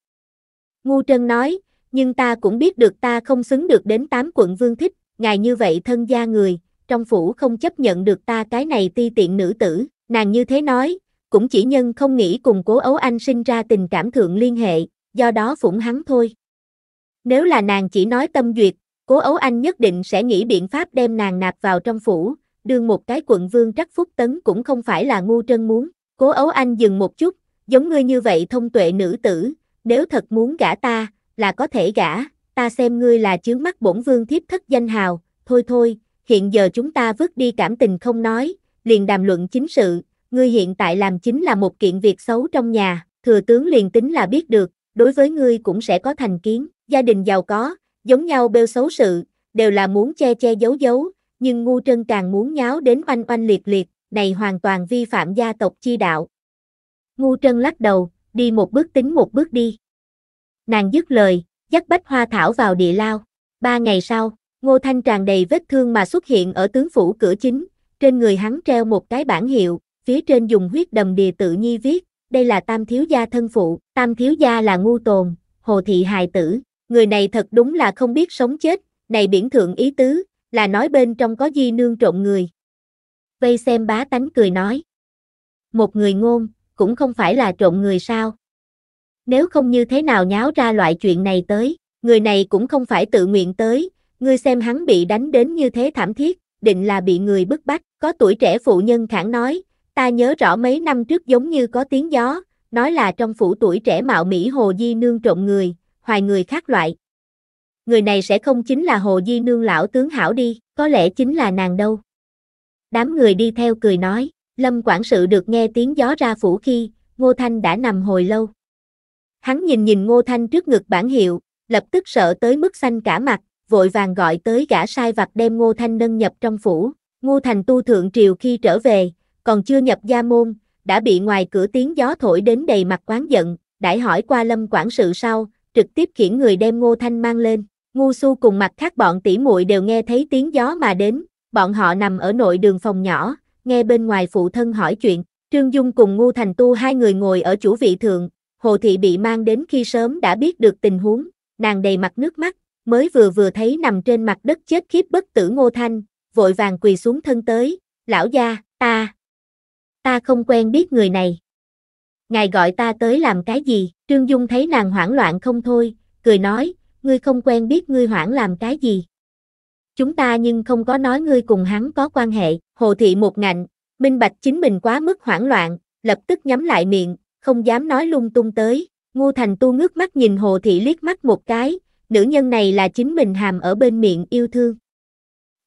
Ngu Trân nói, nhưng ta cũng biết được ta không xứng được đến tám quận vương thích, ngài như vậy thân gia người, trong phủ không chấp nhận được ta cái này ti tiện nữ tử, nàng như thế nói, cũng chỉ nhân không nghĩ cùng cố ấu anh sinh ra tình cảm thượng liên hệ, do đó phụng hắn thôi. Nếu là nàng chỉ nói tâm duyệt, cố ấu anh nhất định sẽ nghĩ biện pháp đem nàng nạp vào trong phủ, đương một cái quận vương trắc phúc tấn cũng không phải là ngu trân muốn, cố ấu anh dừng một chút, giống ngươi như vậy thông tuệ nữ tử, nếu thật muốn gả ta, là có thể gả. ta xem ngươi là chướng mắt bổn vương thiếp thất danh hào, thôi thôi, hiện giờ chúng ta vứt đi cảm tình không nói, liền đàm luận chính sự, ngươi hiện tại làm chính là một kiện việc xấu trong nhà, thừa tướng liền tính là biết được, đối với ngươi cũng sẽ có thành kiến, gia đình giàu có, giống nhau bêu xấu sự, đều là muốn che che giấu giấu, nhưng ngu trân càng muốn nháo đến oanh oanh liệt liệt, này hoàn toàn vi phạm gia tộc chi đạo. Ngu trân lắc đầu, đi một bước tính một bước đi. Nàng dứt lời, dắt bách hoa thảo vào địa lao. Ba ngày sau, Ngô Thanh tràn đầy vết thương mà xuất hiện ở tướng phủ cửa chính, trên người hắn treo một cái bản hiệu, phía trên dùng huyết đầm đìa tự nhi viết, đây là tam thiếu gia thân phụ, tam thiếu gia là ngu tồn, hồ thị hài tử, người này thật đúng là không biết sống chết, này biển thượng ý tứ, là nói bên trong có di nương trộm người. Vây xem bá tánh cười nói, một người ngôn, cũng không phải là trộm người sao, nếu không như thế nào nháo ra loại chuyện này tới, người này cũng không phải tự nguyện tới, ngươi xem hắn bị đánh đến như thế thảm thiết, định là bị người bức bách, có tuổi trẻ phụ nhân khẳng nói, ta nhớ rõ mấy năm trước giống như có tiếng gió, nói là trong phủ tuổi trẻ mạo Mỹ Hồ Di Nương trộm người, hoài người khác loại. Người này sẽ không chính là Hồ Di Nương lão tướng hảo đi, có lẽ chính là nàng đâu. Đám người đi theo cười nói, Lâm quản sự được nghe tiếng gió ra phủ khi, Ngô Thanh đã nằm hồi lâu. Hắn nhìn nhìn Ngô Thanh trước ngực bản hiệu, lập tức sợ tới mức xanh cả mặt, vội vàng gọi tới gã sai vặt đem Ngô Thanh nâng nhập trong phủ. Ngô Thành tu thượng triều khi trở về, còn chưa nhập gia môn, đã bị ngoài cửa tiếng gió thổi đến đầy mặt quán giận, đãi hỏi qua lâm quản sự sau, trực tiếp khiển người đem Ngô Thanh mang lên. Ngô su cùng mặt khác bọn tỷ muội đều nghe thấy tiếng gió mà đến, bọn họ nằm ở nội đường phòng nhỏ, nghe bên ngoài phụ thân hỏi chuyện. Trương Dung cùng Ngô Thành Tu hai người ngồi ở chủ vị thượng, Hồ Thị bị mang đến khi sớm đã biết được tình huống, nàng đầy mặt nước mắt, mới vừa vừa thấy nằm trên mặt đất chết khiếp bất tử Ngô Thanh, vội vàng quỳ xuống thân tới, lão gia, ta, ta không quen biết người này. Ngài gọi ta tới làm cái gì, Trương Dung thấy nàng hoảng loạn không thôi, cười nói, ngươi không quen biết ngươi hoảng làm cái gì. Chúng ta nhưng không có nói ngươi cùng hắn có quan hệ, Hồ Thị một ngạnh, minh bạch chính mình quá mức hoảng loạn, lập tức nhắm lại miệng, không dám nói lung tung tới. Ngô thành tu ngước mắt nhìn hồ thị liếc mắt một cái, nữ nhân này là chính mình hàm ở bên miệng yêu thương.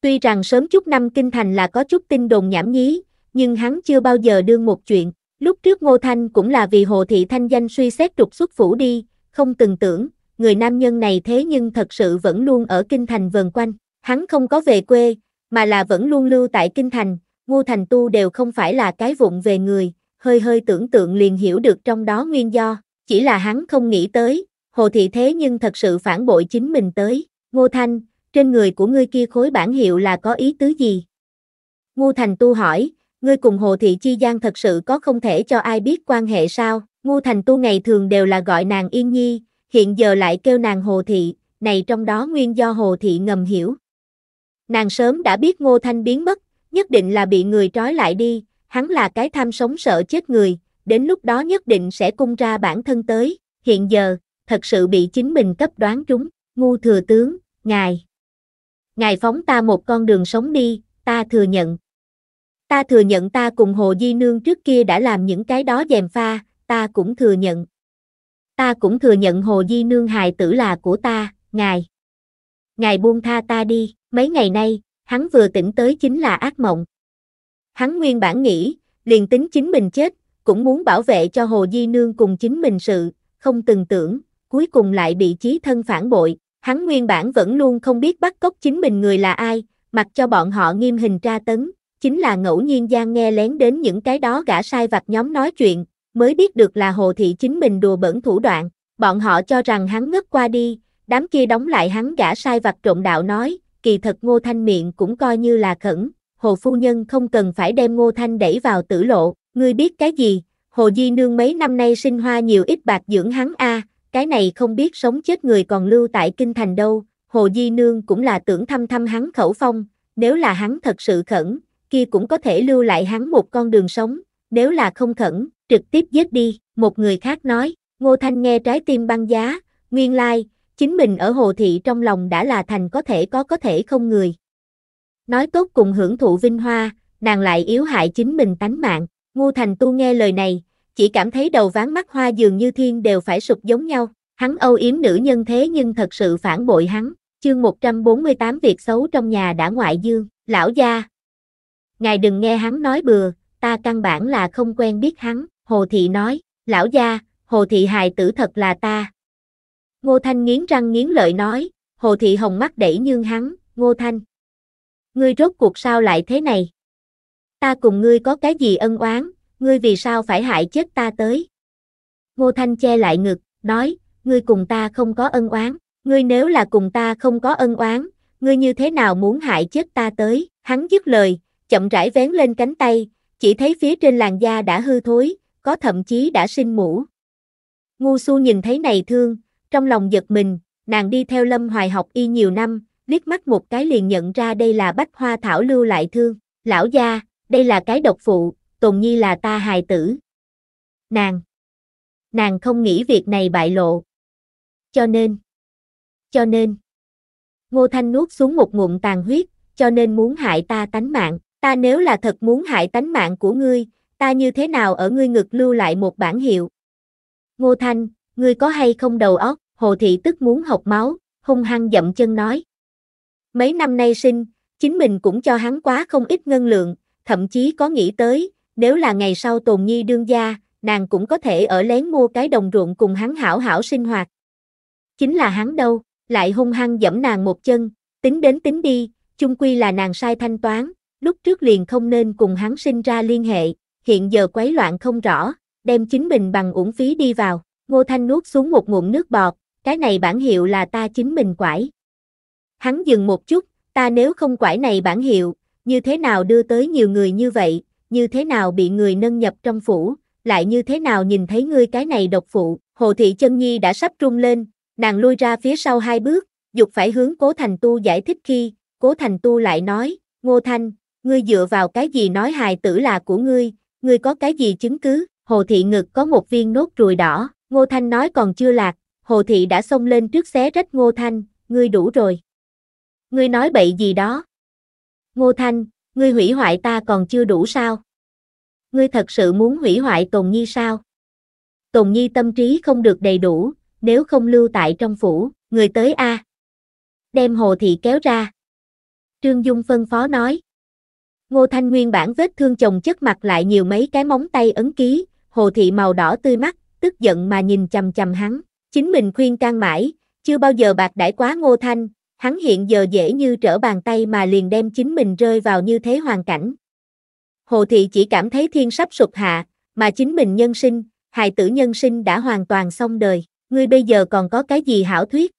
Tuy rằng sớm chút năm kinh thành là có chút tin đồn nhảm nhí, nhưng hắn chưa bao giờ đương một chuyện. Lúc trước Ngô Thanh cũng là vì Hồ Thị Thanh danh suy xét trục xuất phủ đi, không từng tưởng, người nam nhân này thế nhưng thật sự vẫn luôn ở kinh thành vần quanh. Hắn không có về quê, mà là vẫn luôn lưu tại kinh thành, Ngô Thành Tu đều không phải là cái vụng về người, hơi hơi tưởng tượng liền hiểu được trong đó nguyên do, chỉ là hắn không nghĩ tới, hồ thị thế nhưng thật sự phản bội chính mình tới, ngô thanh, trên người của ngươi kia khối bản hiệu là có ý tứ gì? Ngô Thành Tu hỏi, ngươi cùng Hồ Thị Chi Giang thật sự có không thể cho ai biết quan hệ sao? Ngô Thành Tu ngày thường đều là gọi nàng Yên Nhi, hiện giờ lại kêu nàng Hồ Thị, này trong đó nguyên do Hồ Thị ngầm hiểu. Nàng sớm đã biết Ngô Thanh biến mất, nhất định là bị người trói lại đi, hắn là cái tham sống sợ chết người, đến lúc đó nhất định sẽ cung ra bản thân tới, hiện giờ, thật sự bị chính mình cấp đoán trúng, ngu thừa tướng, ngài. Ngài phóng ta một con đường sống đi, ta thừa nhận. Ta thừa nhận ta cùng Hồ Di Nương trước kia đã làm những cái đó dèm pha, ta cũng thừa nhận. Ta cũng thừa nhận Hồ Di Nương hài tử là của ta, ngài. Ngài buông tha ta đi, mấy ngày nay, hắn vừa tỉnh tới chính là ác mộng, Hắn nguyên bản nghĩ, liền tính chính mình chết, cũng muốn bảo vệ cho Hồ Di Nương cùng chính mình sự, không từng tưởng, cuối cùng lại bị trí thân phản bội. Hắn nguyên bản vẫn luôn không biết bắt cóc chính mình người là ai, mặc cho bọn họ nghiêm hình tra tấn, chính là ngẫu nhiên gian nghe lén đến những cái đó gã sai vặt nhóm nói chuyện, mới biết được là Hồ Thị chính mình đùa bẩn thủ đoạn. Bọn họ cho rằng hắn ngất qua đi, đám kia đóng lại hắn gã sai vặt trộm đạo nói, kỳ thật Ngô Thanh Miệng cũng coi như là khẩn, hồ phu nhân không cần phải đem ngô thanh đẩy vào tử lộ, ngươi biết cái gì, hồ di nương mấy năm nay sinh hoa nhiều ít bạc dưỡng hắn a cái này không biết sống chết người còn lưu tại kinh thành đâu, hồ di nương cũng là tưởng thăm thăm hắn khẩu phong, nếu là hắn thật sự khẩn, kia cũng có thể lưu lại hắn một con đường sống, nếu là không khẩn, trực tiếp giết đi, một người khác nói, ngô thanh nghe trái tim băng giá, nguyên lai, like, chính mình ở hồ thị trong lòng đã là thành có thể có có thể không người, nói tốt cùng hưởng thụ vinh hoa, nàng lại yếu hại chính mình tánh mạng. Ngu Thành Tu nghe lời này, chỉ cảm thấy đầu ván mắt hoa dường như thiên đều phải sụp giống nhau. Hắn âu yếm nữ nhân thế nhưng thật sự phản bội hắn. Chương 148 việc xấu trong nhà đã ngoại dương, lão gia. Ngài đừng nghe hắn nói bừa, ta căn bản là không quen biết hắn, Hồ Thị nói, lão gia, Hồ Thị hài tử thật là ta. Ngô Thanh nghiến răng nghiến lợi nói, Hồ Thị hồng mắt đẩy nhương hắn, Ngô Thanh ngươi rốt cuộc sao lại thế này? Ta cùng ngươi có cái gì ân oán, ngươi vì sao phải hại chết ta tới? Ngô Thanh che lại ngực, nói, ngươi cùng ta không có ân oán, ngươi nếu là cùng ta không có ân oán, ngươi như thế nào muốn hại chết ta tới? Hắn dứt lời, chậm rãi vén lên cánh tay, chỉ thấy phía trên làn da đã hư thối, có thậm chí đã sinh mũ. Ngu Xu nhìn thấy này thương, trong lòng giật mình, nàng đi theo Lâm Hoài học y nhiều năm, liếc mắt một cái liền nhận ra đây là bách hoa thảo lưu lại thương, lão gia, đây là cái độc phụ, Tồn Nhi là ta hài tử. Nàng, nàng không nghĩ việc này bại lộ. Cho nên, cho nên, Ngô Thanh nuốt xuống một ngụm tàn huyết, cho nên muốn hại ta tánh mạng, ta nếu là thật muốn hại tánh mạng của ngươi, ta như thế nào ở ngươi ngực lưu lại một bản hiệu. Ngô Thanh, ngươi có hay không đầu óc, Hồ Thị tức muốn học máu, hung hăng dậm chân nói. Mấy năm nay sinh, chính mình cũng cho hắn quá không ít ngân lượng, thậm chí có nghĩ tới, nếu là ngày sau tồn nhi đương gia, nàng cũng có thể ở lén mua cái đồng ruộng cùng hắn hảo hảo sinh hoạt. Chính là hắn đâu, lại hung hăng dẫm nàng một chân, tính đến tính đi, chung quy là nàng sai thanh toán, lúc trước liền không nên cùng hắn sinh ra liên hệ, hiện giờ quấy loạn không rõ, đem chính mình bằng uổng phí đi vào, Ngô Thanh nuốt xuống một ngụm nước bọt, cái này bản hiệu là ta chính mình quải. Hắn dừng một chút, ta nếu không quải này bản hiệu, như thế nào đưa tới nhiều người như vậy, như thế nào bị người nâng nhập trong phủ, lại như thế nào nhìn thấy ngươi cái này độc phụ, Hồ Thị Chân Nhi đã sắp trung lên, nàng lui ra phía sau hai bước, dục phải hướng Cố Thành Tu giải thích khi, Cố Thành Tu lại nói, Ngô Thanh, ngươi dựa vào cái gì nói hài tử là của ngươi, ngươi có cái gì chứng cứ, Hồ Thị ngực có một viên nốt ruồi đỏ, Ngô Thanh nói còn chưa lạc, Hồ Thị đã xông lên trước xé rách Ngô Thanh, ngươi đủ rồi. Ngươi nói bậy gì đó? Ngô Thanh, ngươi hủy hoại ta còn chưa đủ sao? Ngươi thật sự muốn hủy hoại Tùng Nhi sao? Tùng Nhi tâm trí không được đầy đủ, nếu không lưu tại trong phủ, người tới A. Đem Hồ Thị kéo ra. Trương Dung phân phó nói. Ngô Thanh nguyên bản vết thương chồng chất mặt lại nhiều mấy cái móng tay ấn ký, Hồ Thị màu đỏ tươi mắt, tức giận mà nhìn chầm chầm hắn. Chính mình khuyên can mãi, chưa bao giờ bạc đãi quá Ngô Thanh, hắn hiện giờ dễ như trở bàn tay mà liền đem chính mình rơi vào như thế hoàn cảnh. Hồ Thị chỉ cảm thấy thiên sắp sụp hạ, mà chính mình nhân sinh, hài tử nhân sinh đã hoàn toàn xong đời, ngươi bây giờ còn có cái gì hảo thuyết?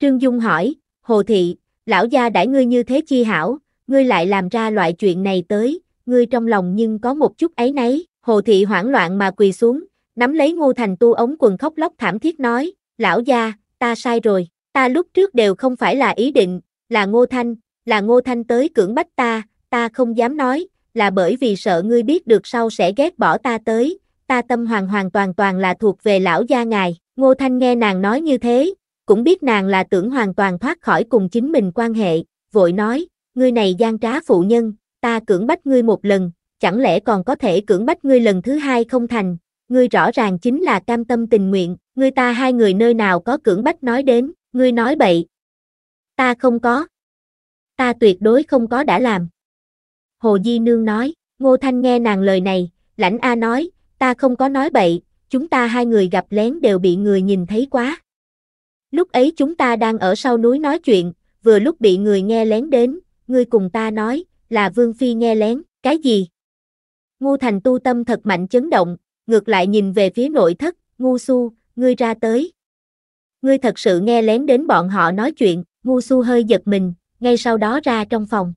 Trương Dung hỏi, Hồ Thị, lão gia đãi ngươi như thế chi hảo, ngươi lại làm ra loại chuyện này tới, ngươi trong lòng nhưng có một chút ấy nấy, Hồ Thị hoảng loạn mà quỳ xuống, nắm lấy Ngô Thành Tu ống quần khóc lóc thảm thiết nói, lão gia, ta sai rồi ta lúc trước đều không phải là ý định, là Ngô Thanh, là Ngô Thanh tới cưỡng bách ta, ta không dám nói, là bởi vì sợ ngươi biết được sau sẽ ghét bỏ ta tới, ta tâm hoàn hoàn toàn toàn là thuộc về lão gia ngài. Ngô Thanh nghe nàng nói như thế, cũng biết nàng là tưởng hoàn toàn thoát khỏi cùng chính mình quan hệ, vội nói, ngươi này gian trá phụ nhân, ta cưỡng bách ngươi một lần, chẳng lẽ còn có thể cưỡng bách ngươi lần thứ hai không thành, ngươi rõ ràng chính là cam tâm tình nguyện, ngươi ta hai người nơi nào có cưỡng bách nói đến, Ngươi nói bậy. Ta không có. Ta tuyệt đối không có đã làm. Hồ Di Nương nói, Ngô Thanh nghe nàng lời này, lãnh A nói, ta không có nói bậy, chúng ta hai người gặp lén đều bị người nhìn thấy quá. Lúc ấy chúng ta đang ở sau núi nói chuyện, vừa lúc bị người nghe lén đến, ngươi cùng ta nói, là Vương Phi nghe lén, cái gì? Ngô thành tu tâm thật mạnh chấn động, ngược lại nhìn về phía nội thất, ngu su, ngươi ra tới ngươi thật sự nghe lén đến bọn họ nói chuyện, ngu su hơi giật mình, ngay sau đó ra trong phòng.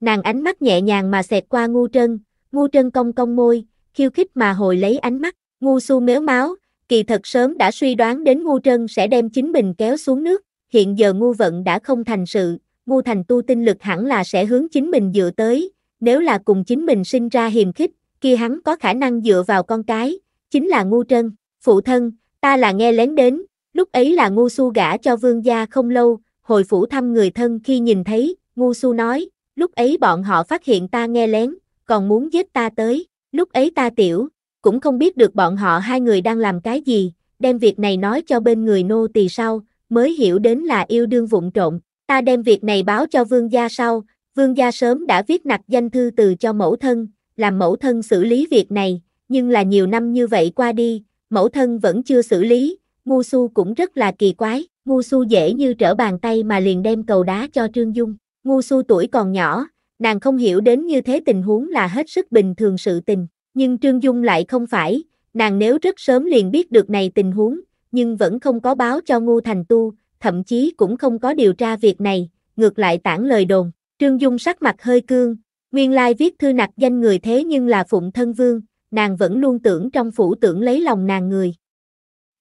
Nàng ánh mắt nhẹ nhàng mà xẹt qua ngu trân, ngu trân cong cong môi, khiêu khích mà hồi lấy ánh mắt, ngu su mếu máu, kỳ thật sớm đã suy đoán đến ngu trân sẽ đem chính mình kéo xuống nước, hiện giờ ngu vận đã không thành sự, ngu thành tu tinh lực hẳn là sẽ hướng chính mình dựa tới, nếu là cùng chính mình sinh ra hiềm khích, kia hắn có khả năng dựa vào con cái, chính là ngu trân, phụ thân, ta là nghe lén đến, Lúc ấy là ngu su gả cho vương gia không lâu, hồi phủ thăm người thân khi nhìn thấy, ngu su nói, lúc ấy bọn họ phát hiện ta nghe lén, còn muốn giết ta tới, lúc ấy ta tiểu, cũng không biết được bọn họ hai người đang làm cái gì, đem việc này nói cho bên người nô tỳ sau, mới hiểu đến là yêu đương vụng trộn, ta đem việc này báo cho vương gia sau, vương gia sớm đã viết nặc danh thư từ cho mẫu thân, làm mẫu thân xử lý việc này, nhưng là nhiều năm như vậy qua đi, mẫu thân vẫn chưa xử lý, Ngu Su cũng rất là kỳ quái, Ngu Su dễ như trở bàn tay mà liền đem cầu đá cho Trương Dung. Ngu Su tuổi còn nhỏ, nàng không hiểu đến như thế tình huống là hết sức bình thường sự tình, nhưng Trương Dung lại không phải, nàng nếu rất sớm liền biết được này tình huống, nhưng vẫn không có báo cho Ngu Thành Tu, thậm chí cũng không có điều tra việc này, ngược lại tản lời đồn. Trương Dung sắc mặt hơi cương, nguyên lai viết thư nặc danh người thế nhưng là phụng thân vương, nàng vẫn luôn tưởng trong phủ tưởng lấy lòng nàng người,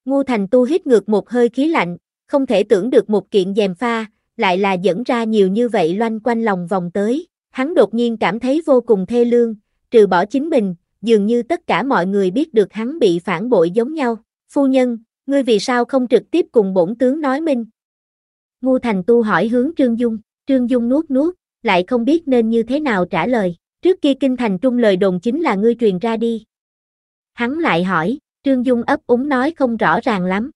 Ngô Thành Tu hít ngược một hơi khí lạnh, không thể tưởng được một kiện dèm pha, lại là dẫn ra nhiều như vậy loanh quanh lòng vòng tới. Hắn đột nhiên cảm thấy vô cùng thê lương, trừ bỏ chính mình, dường như tất cả mọi người biết được hắn bị phản bội giống nhau. Phu nhân, ngươi vì sao không trực tiếp cùng bổn tướng nói minh? Ngô Thành Tu hỏi hướng Trương Dung, Trương Dung nuốt nuốt, lại không biết nên như thế nào trả lời. Trước kia kinh thành trung lời đồn chính là ngươi truyền ra đi. Hắn lại hỏi, Trương Dung ấp úng nói không rõ ràng lắm.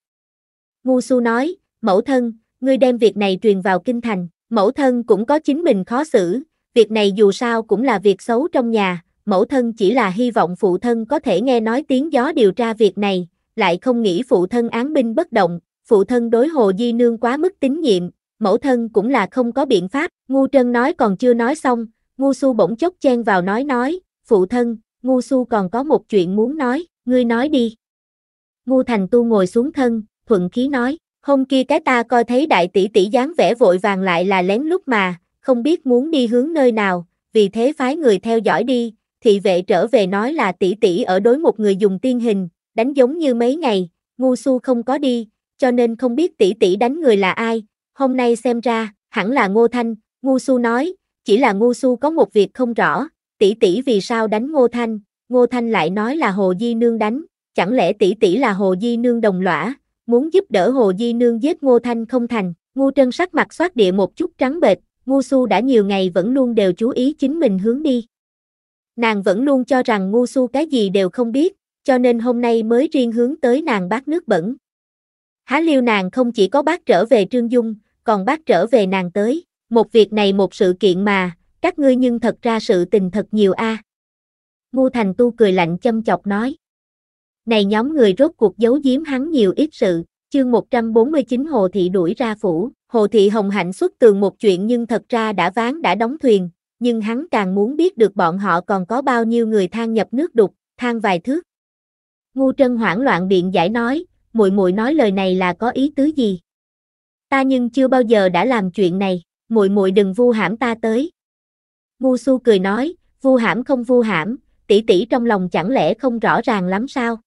Ngu su nói, mẫu thân, ngươi đem việc này truyền vào kinh thành, mẫu thân cũng có chính mình khó xử, việc này dù sao cũng là việc xấu trong nhà, mẫu thân chỉ là hy vọng phụ thân có thể nghe nói tiếng gió điều tra việc này, lại không nghĩ phụ thân án binh bất động, phụ thân đối hồ di nương quá mức tín nhiệm, mẫu thân cũng là không có biện pháp, ngu trân nói còn chưa nói xong, ngu su bỗng chốc chen vào nói nói, phụ thân, ngu su còn có một chuyện muốn nói ngươi nói đi. Ngu thành tu ngồi xuống thân, thuận khí nói, hôm kia cái ta coi thấy đại tỷ tỷ dáng vẻ vội vàng lại là lén lúc mà, không biết muốn đi hướng nơi nào, vì thế phái người theo dõi đi, thị vệ trở về nói là tỷ tỷ ở đối một người dùng tiên hình, đánh giống như mấy ngày, ngu su không có đi, cho nên không biết tỷ tỷ đánh người là ai, hôm nay xem ra, hẳn là ngô thanh, ngu su nói, chỉ là ngu su có một việc không rõ, tỷ tỷ vì sao đánh ngô thanh, Ngô Thanh lại nói là Hồ Di Nương đánh, chẳng lẽ tỷ tỷ là Hồ Di Nương đồng lõa, muốn giúp đỡ Hồ Di Nương giết Ngô Thanh không thành. Ngô Trân sắc mặt xoát địa một chút trắng bệch, Ngô Su đã nhiều ngày vẫn luôn đều chú ý chính mình hướng đi. Nàng vẫn luôn cho rằng Ngô Su cái gì đều không biết, cho nên hôm nay mới riêng hướng tới nàng bát nước bẩn. Há liêu nàng không chỉ có bác trở về Trương Dung, còn bác trở về nàng tới. Một việc này một sự kiện mà, các ngươi nhưng thật ra sự tình thật nhiều a. À. Ngu Thành Tu cười lạnh châm chọc nói. Này nhóm người rốt cuộc giấu giếm hắn nhiều ít sự, chương 149 Hồ Thị đuổi ra phủ, Hồ Thị Hồng Hạnh xuất tường một chuyện nhưng thật ra đã ván đã đóng thuyền, nhưng hắn càng muốn biết được bọn họ còn có bao nhiêu người than nhập nước đục, than vài thước. Ngu Trân hoảng loạn biện giải nói, muội muội nói lời này là có ý tứ gì? Ta nhưng chưa bao giờ đã làm chuyện này, muội muội đừng vu hãm ta tới. Ngu Su cười nói, vu hãm không vu hãm, tỷ tỷ trong lòng chẳng lẽ không rõ ràng lắm sao?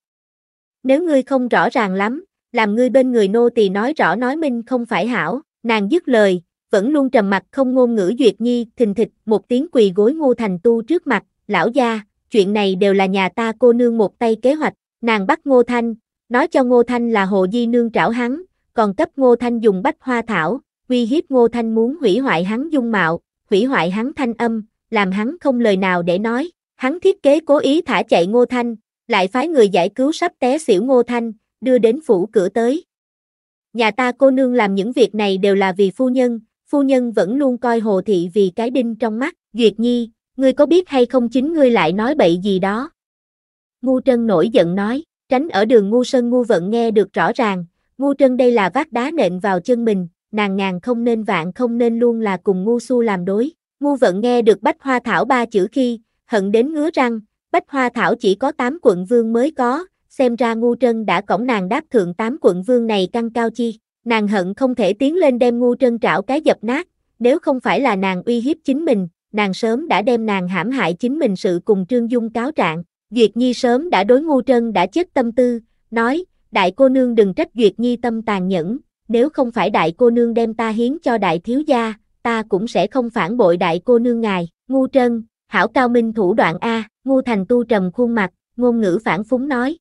Nếu ngươi không rõ ràng lắm, làm ngươi bên người nô tỳ nói rõ nói minh không phải hảo, nàng dứt lời, vẫn luôn trầm mặt không ngôn ngữ duyệt nhi, thình thịch, một tiếng quỳ gối ngô thành tu trước mặt, lão gia, chuyện này đều là nhà ta cô nương một tay kế hoạch, nàng bắt ngô thanh, nói cho ngô thanh là hồ di nương trảo hắn, còn cấp ngô thanh dùng bách hoa thảo, uy hiếp ngô thanh muốn hủy hoại hắn dung mạo, hủy hoại hắn thanh âm, làm hắn không lời nào để nói. Hắn thiết kế cố ý thả chạy Ngô Thanh, lại phái người giải cứu sắp té xỉu Ngô Thanh, đưa đến phủ cửa tới. Nhà ta cô nương làm những việc này đều là vì phu nhân, phu nhân vẫn luôn coi Hồ Thị vì cái đinh trong mắt. Duyệt Nhi, ngươi có biết hay không chính ngươi lại nói bậy gì đó? Ngu Trân nổi giận nói, tránh ở đường Ngu Sơn Ngu Vận nghe được rõ ràng, Ngu Trân đây là vác đá nện vào chân mình, nàng ngàn không nên vạn không nên luôn là cùng Ngu Su làm đối. Ngu Vận nghe được Bách Hoa Thảo ba chữ khi, hận đến ngứa răng, bách hoa thảo chỉ có 8 quận vương mới có, xem ra ngu trân đã cổng nàng đáp thượng 8 quận vương này căng cao chi, nàng hận không thể tiến lên đem ngu trân trảo cái dập nát, nếu không phải là nàng uy hiếp chính mình, nàng sớm đã đem nàng hãm hại chính mình sự cùng Trương Dung cáo trạng, Duyệt Nhi sớm đã đối ngu trân đã chết tâm tư, nói, đại cô nương đừng trách Duyệt Nhi tâm tàn nhẫn, nếu không phải đại cô nương đem ta hiến cho đại thiếu gia, ta cũng sẽ không phản bội đại cô nương ngài, ngu trân, Hảo cao minh thủ đoạn A, ngu thành tu trầm khuôn mặt, ngôn ngữ phản phúng nói.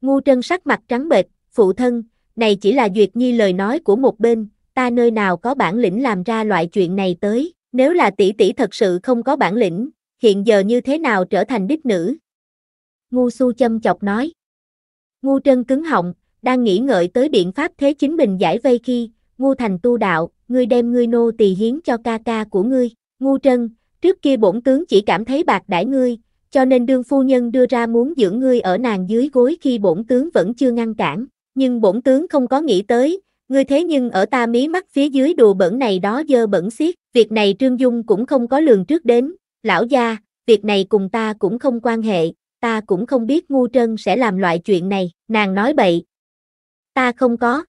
Ngu trân sắc mặt trắng bệch, phụ thân, này chỉ là duyệt nhi lời nói của một bên, ta nơi nào có bản lĩnh làm ra loại chuyện này tới, nếu là tỷ tỷ thật sự không có bản lĩnh, hiện giờ như thế nào trở thành đích nữ? Ngu su châm chọc nói. Ngu trân cứng họng, đang nghĩ ngợi tới biện pháp thế chính mình giải vây khi, ngu thành tu đạo, ngươi đem ngươi nô tỳ hiến cho ca ca của ngươi, ngu trân, Trước kia bổn tướng chỉ cảm thấy bạc đãi ngươi, cho nên đương phu nhân đưa ra muốn dưỡng ngươi ở nàng dưới gối khi bổn tướng vẫn chưa ngăn cản, nhưng bổn tướng không có nghĩ tới, ngươi thế nhưng ở ta mí mắt phía dưới đùa bẩn này đó dơ bẩn xiết, việc này Trương Dung cũng không có lường trước đến, lão gia, việc này cùng ta cũng không quan hệ, ta cũng không biết ngu trân sẽ làm loại chuyện này, nàng nói bậy. Ta không có.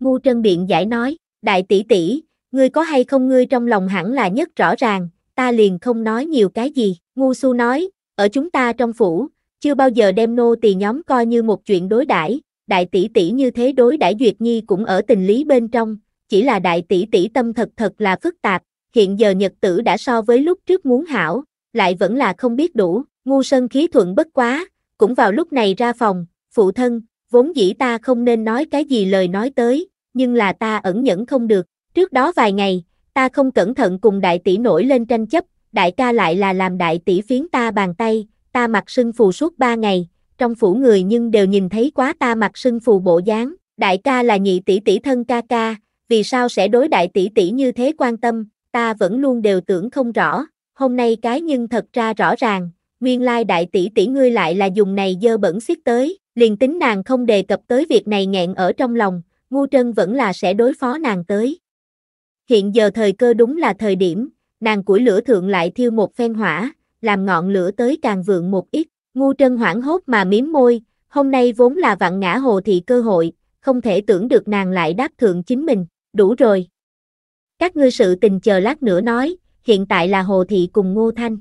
Ngu trân biện giải nói, đại tỷ tỷ, ngươi có hay không ngươi trong lòng hẳn là nhất rõ ràng, ta liền không nói nhiều cái gì. Ngu su nói, ở chúng ta trong phủ, chưa bao giờ đem nô tỳ nhóm coi như một chuyện đối đãi đại tỷ tỷ như thế đối đãi duyệt nhi cũng ở tình lý bên trong, chỉ là đại tỷ tỷ tâm thật thật là phức tạp, hiện giờ nhật tử đã so với lúc trước muốn hảo, lại vẫn là không biết đủ, ngu sân khí thuận bất quá, cũng vào lúc này ra phòng, phụ thân, vốn dĩ ta không nên nói cái gì lời nói tới, nhưng là ta ẩn nhẫn không được, trước đó vài ngày, ta không cẩn thận cùng đại tỷ nổi lên tranh chấp, đại ca lại là làm đại tỷ phiến ta bàn tay, ta mặc sưng phù suốt ba ngày, trong phủ người nhưng đều nhìn thấy quá ta mặc sưng phù bộ dáng, đại ca là nhị tỷ tỷ thân ca ca, vì sao sẽ đối đại tỷ tỷ như thế quan tâm, ta vẫn luôn đều tưởng không rõ, hôm nay cái nhưng thật ra rõ ràng, nguyên lai đại tỷ tỷ ngươi lại là dùng này dơ bẩn xiết tới, liền tính nàng không đề cập tới việc này nghẹn ở trong lòng, ngu trân vẫn là sẽ đối phó nàng tới, Hiện giờ thời cơ đúng là thời điểm, nàng củi lửa thượng lại thiêu một phen hỏa, làm ngọn lửa tới càng vượng một ít. Ngu trân hoảng hốt mà miếm môi, hôm nay vốn là vạn ngã hồ thị cơ hội, không thể tưởng được nàng lại đáp thượng chính mình, đủ rồi. Các ngươi sự tình chờ lát nữa nói, hiện tại là hồ thị cùng ngô thanh.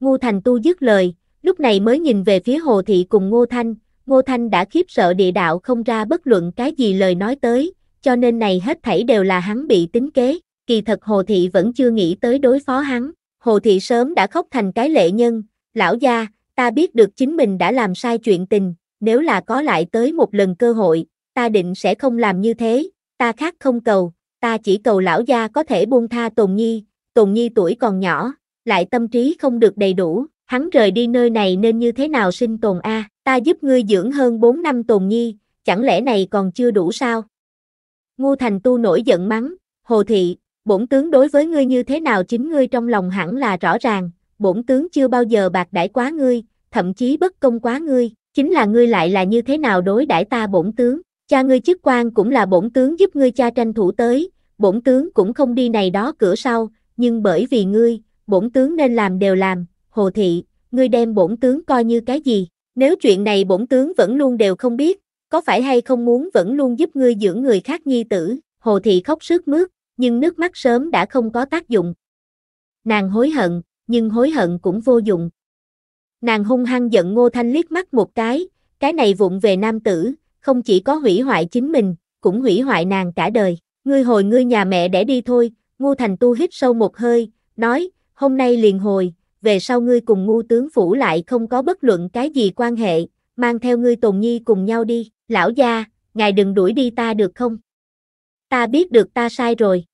Ngô Thành Tu dứt lời, lúc này mới nhìn về phía Hồ Thị cùng Ngô Thanh, Ngô Thanh đã khiếp sợ địa đạo không ra bất luận cái gì lời nói tới, cho nên này hết thảy đều là hắn bị tính kế, kỳ thật Hồ Thị vẫn chưa nghĩ tới đối phó hắn, Hồ Thị sớm đã khóc thành cái lệ nhân, lão gia, ta biết được chính mình đã làm sai chuyện tình, nếu là có lại tới một lần cơ hội, ta định sẽ không làm như thế, ta khác không cầu, ta chỉ cầu lão gia có thể buông tha Tồn Nhi, Tồn Nhi tuổi còn nhỏ, lại tâm trí không được đầy đủ, hắn rời đi nơi này nên như thế nào sinh tồn a, ta giúp ngươi dưỡng hơn 4 năm Tồn Nhi, chẳng lẽ này còn chưa đủ sao? Ngu Thành Tu nổi giận mắng, Hồ Thị, bổn tướng đối với ngươi như thế nào chính ngươi trong lòng hẳn là rõ ràng, bổn tướng chưa bao giờ bạc đãi quá ngươi, thậm chí bất công quá ngươi, chính là ngươi lại là như thế nào đối đãi ta bổn tướng, cha ngươi chức quan cũng là bổn tướng giúp ngươi cha tranh thủ tới, bổn tướng cũng không đi này đó cửa sau, nhưng bởi vì ngươi, bổn tướng nên làm đều làm, Hồ Thị, ngươi đem bổn tướng coi như cái gì, nếu chuyện này bổn tướng vẫn luôn đều không biết, có phải hay không muốn vẫn luôn giúp ngươi dưỡng người khác nhi tử, hồ thị khóc sướt mướt, nhưng nước mắt sớm đã không có tác dụng. Nàng hối hận, nhưng hối hận cũng vô dụng. Nàng hung hăng giận Ngô Thanh liếc mắt một cái, cái này vụng về nam tử, không chỉ có hủy hoại chính mình, cũng hủy hoại nàng cả đời. Ngươi hồi ngươi nhà mẹ để đi thôi, Ngô Thành Tu hít sâu một hơi, nói, hôm nay liền hồi, về sau ngươi cùng ngô tướng phủ lại không có bất luận cái gì quan hệ, mang theo ngươi tồn nhi cùng nhau đi. Lão gia, ngài đừng đuổi đi ta được không? Ta biết được ta sai rồi.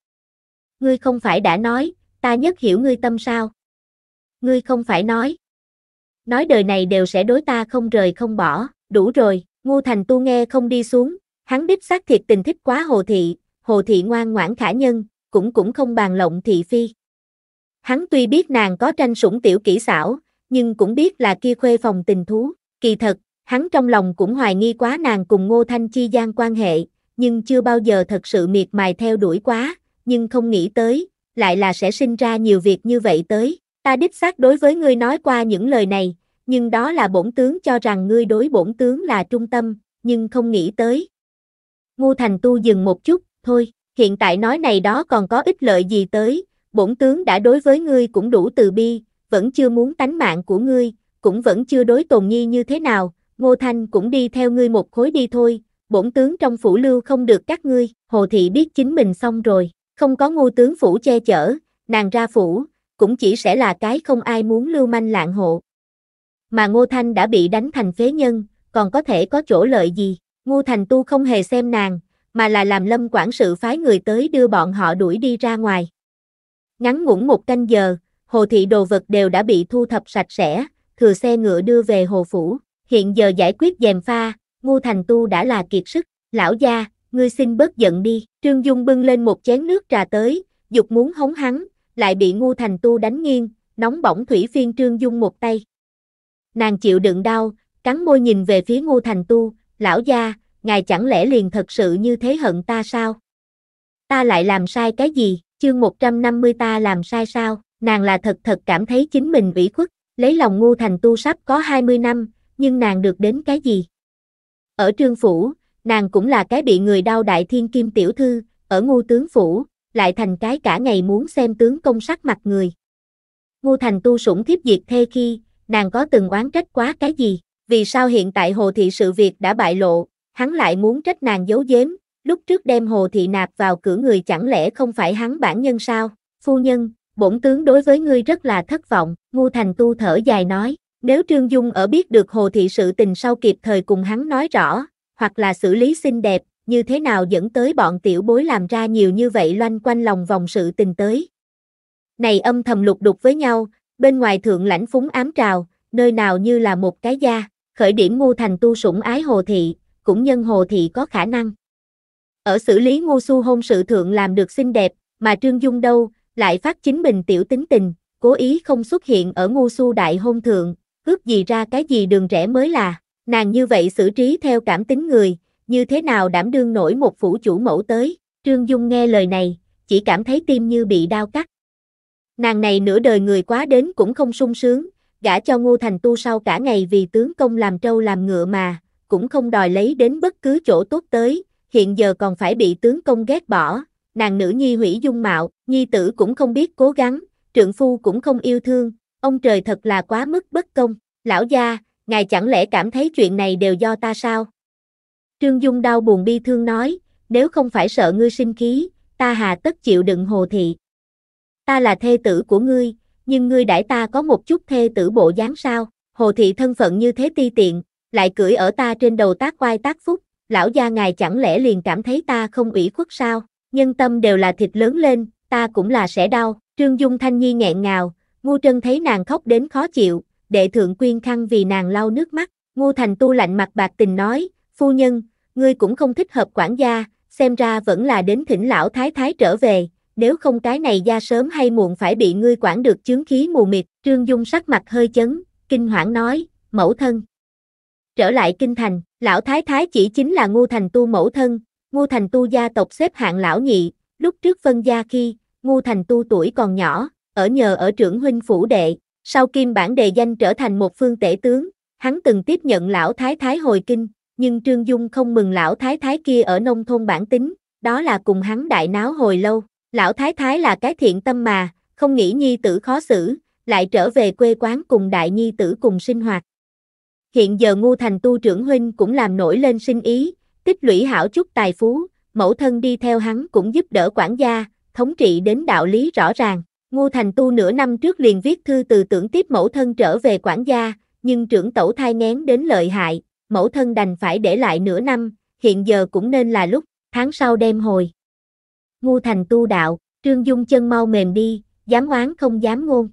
Ngươi không phải đã nói, ta nhất hiểu ngươi tâm sao? Ngươi không phải nói. Nói đời này đều sẽ đối ta không rời không bỏ, đủ rồi, ngu thành tu nghe không đi xuống, hắn đích xác thiệt tình thích quá hồ thị, hồ thị ngoan ngoãn khả nhân, cũng cũng không bàn lộng thị phi. Hắn tuy biết nàng có tranh sủng tiểu kỹ xảo, nhưng cũng biết là kia khuê phòng tình thú, kỳ thật, Hắn trong lòng cũng hoài nghi quá nàng cùng Ngô Thanh Chi gian quan hệ, nhưng chưa bao giờ thật sự miệt mài theo đuổi quá, nhưng không nghĩ tới, lại là sẽ sinh ra nhiều việc như vậy tới. Ta đích xác đối với ngươi nói qua những lời này, nhưng đó là bổn tướng cho rằng ngươi đối bổn tướng là trung tâm, nhưng không nghĩ tới. Ngô Thành Tu dừng một chút, thôi, hiện tại nói này đó còn có ích lợi gì tới, bổn tướng đã đối với ngươi cũng đủ từ bi, vẫn chưa muốn tánh mạng của ngươi, cũng vẫn chưa đối tồn nhi như thế nào, Ngô Thanh cũng đi theo ngươi một khối đi thôi, bổn tướng trong phủ lưu không được các ngươi, Hồ Thị biết chính mình xong rồi, không có ngô tướng phủ che chở, nàng ra phủ, cũng chỉ sẽ là cái không ai muốn lưu manh lạng hộ. Mà Ngô Thanh đã bị đánh thành phế nhân, còn có thể có chỗ lợi gì, Ngô Thành Tu không hề xem nàng, mà là làm lâm quản sự phái người tới đưa bọn họ đuổi đi ra ngoài. Ngắn ngủn một canh giờ, hồ thị đồ vật đều đã bị thu thập sạch sẽ, thừa xe ngựa đưa về hồ phủ hiện giờ giải quyết dèm pha, ngu thành tu đã là kiệt sức, lão gia, ngươi xin bớt giận đi. Trương Dung bưng lên một chén nước trà tới, dục muốn hống hắn, lại bị ngu thành tu đánh nghiêng, nóng bỏng thủy phiên Trương Dung một tay. Nàng chịu đựng đau, cắn môi nhìn về phía ngu thành tu, lão gia, ngài chẳng lẽ liền thật sự như thế hận ta sao? Ta lại làm sai cái gì, chương 150 ta làm sai sao, nàng là thật thật cảm thấy chính mình ủy khuất, lấy lòng ngu thành tu sắp có 20 năm, nhưng nàng được đến cái gì? Ở trương phủ, nàng cũng là cái bị người đau đại thiên kim tiểu thư, ở ngô tướng phủ, lại thành cái cả ngày muốn xem tướng công sắc mặt người. Ngô thành tu sủng thiếp diệt thê khi, nàng có từng oán trách quá cái gì, vì sao hiện tại hồ thị sự việc đã bại lộ, hắn lại muốn trách nàng giấu giếm, lúc trước đem hồ thị nạp vào cửa người chẳng lẽ không phải hắn bản nhân sao, phu nhân, bổn tướng đối với ngươi rất là thất vọng, Ngô thành tu thở dài nói. Nếu Trương Dung ở biết được Hồ Thị sự tình sau kịp thời cùng hắn nói rõ, hoặc là xử lý xinh đẹp, như thế nào dẫn tới bọn tiểu bối làm ra nhiều như vậy loanh quanh lòng vòng sự tình tới. Này âm thầm lục đục với nhau, bên ngoài thượng lãnh phúng ám trào, nơi nào như là một cái gia, khởi điểm ngu thành tu sủng ái Hồ Thị, cũng nhân Hồ Thị có khả năng. Ở xử lý ngu su hôn sự thượng làm được xinh đẹp, mà Trương Dung đâu, lại phát chính mình tiểu tính tình, cố ý không xuất hiện ở ngu su đại hôn thượng, ước gì ra cái gì đường rẻ mới là, nàng như vậy xử trí theo cảm tính người, như thế nào đảm đương nổi một phủ chủ mẫu tới, Trương Dung nghe lời này, chỉ cảm thấy tim như bị đau cắt. Nàng này nửa đời người quá đến cũng không sung sướng, gả cho Ngô Thành Tu sau cả ngày vì tướng công làm trâu làm ngựa mà, cũng không đòi lấy đến bất cứ chỗ tốt tới, hiện giờ còn phải bị tướng công ghét bỏ, nàng nữ nhi hủy dung mạo, nhi tử cũng không biết cố gắng, trượng phu cũng không yêu thương, ông trời thật là quá mức bất công, lão gia, ngài chẳng lẽ cảm thấy chuyện này đều do ta sao? Trương Dung đau buồn bi thương nói, nếu không phải sợ ngươi sinh khí, ta hà tất chịu đựng hồ thị. Ta là thê tử của ngươi, nhưng ngươi đãi ta có một chút thê tử bộ dáng sao, hồ thị thân phận như thế ti tiện, lại cưỡi ở ta trên đầu tác oai tác phúc, lão gia ngài chẳng lẽ liền cảm thấy ta không ủy khuất sao, nhân tâm đều là thịt lớn lên, ta cũng là sẽ đau, Trương Dung Thanh Nhi nghẹn ngào, Ngô Trân thấy nàng khóc đến khó chịu, đệ thượng quyên khăn vì nàng lau nước mắt. Ngô Thành Tu lạnh mặt bạc tình nói, phu nhân, ngươi cũng không thích hợp quản gia, xem ra vẫn là đến thỉnh lão thái thái trở về, nếu không cái này ra sớm hay muộn phải bị ngươi quản được chướng khí mù mịt. Trương Dung sắc mặt hơi chấn, kinh hoảng nói, mẫu thân. Trở lại kinh thành, lão thái thái chỉ chính là Ngô Thành Tu mẫu thân, Ngô Thành Tu gia tộc xếp hạng lão nhị, lúc trước phân gia khi, Ngô Thành Tu tuổi còn nhỏ, ở nhờ ở trưởng huynh phủ đệ, sau kim bản đề danh trở thành một phương tể tướng, hắn từng tiếp nhận lão thái thái hồi kinh, nhưng Trương Dung không mừng lão thái thái kia ở nông thôn bản tính, đó là cùng hắn đại náo hồi lâu, lão thái thái là cái thiện tâm mà, không nghĩ nhi tử khó xử, lại trở về quê quán cùng đại nhi tử cùng sinh hoạt. Hiện giờ ngu thành tu trưởng huynh cũng làm nổi lên sinh ý, tích lũy hảo chút tài phú, mẫu thân đi theo hắn cũng giúp đỡ quản gia, thống trị đến đạo lý rõ ràng. Ngô Thành Tu nửa năm trước liền viết thư từ tưởng tiếp mẫu thân trở về quản gia, nhưng trưởng tẩu thai ngén đến lợi hại, mẫu thân đành phải để lại nửa năm, hiện giờ cũng nên là lúc, tháng sau đem hồi. Ngô Thành Tu đạo, Trương Dung chân mau mềm đi, dám oán không dám ngôn.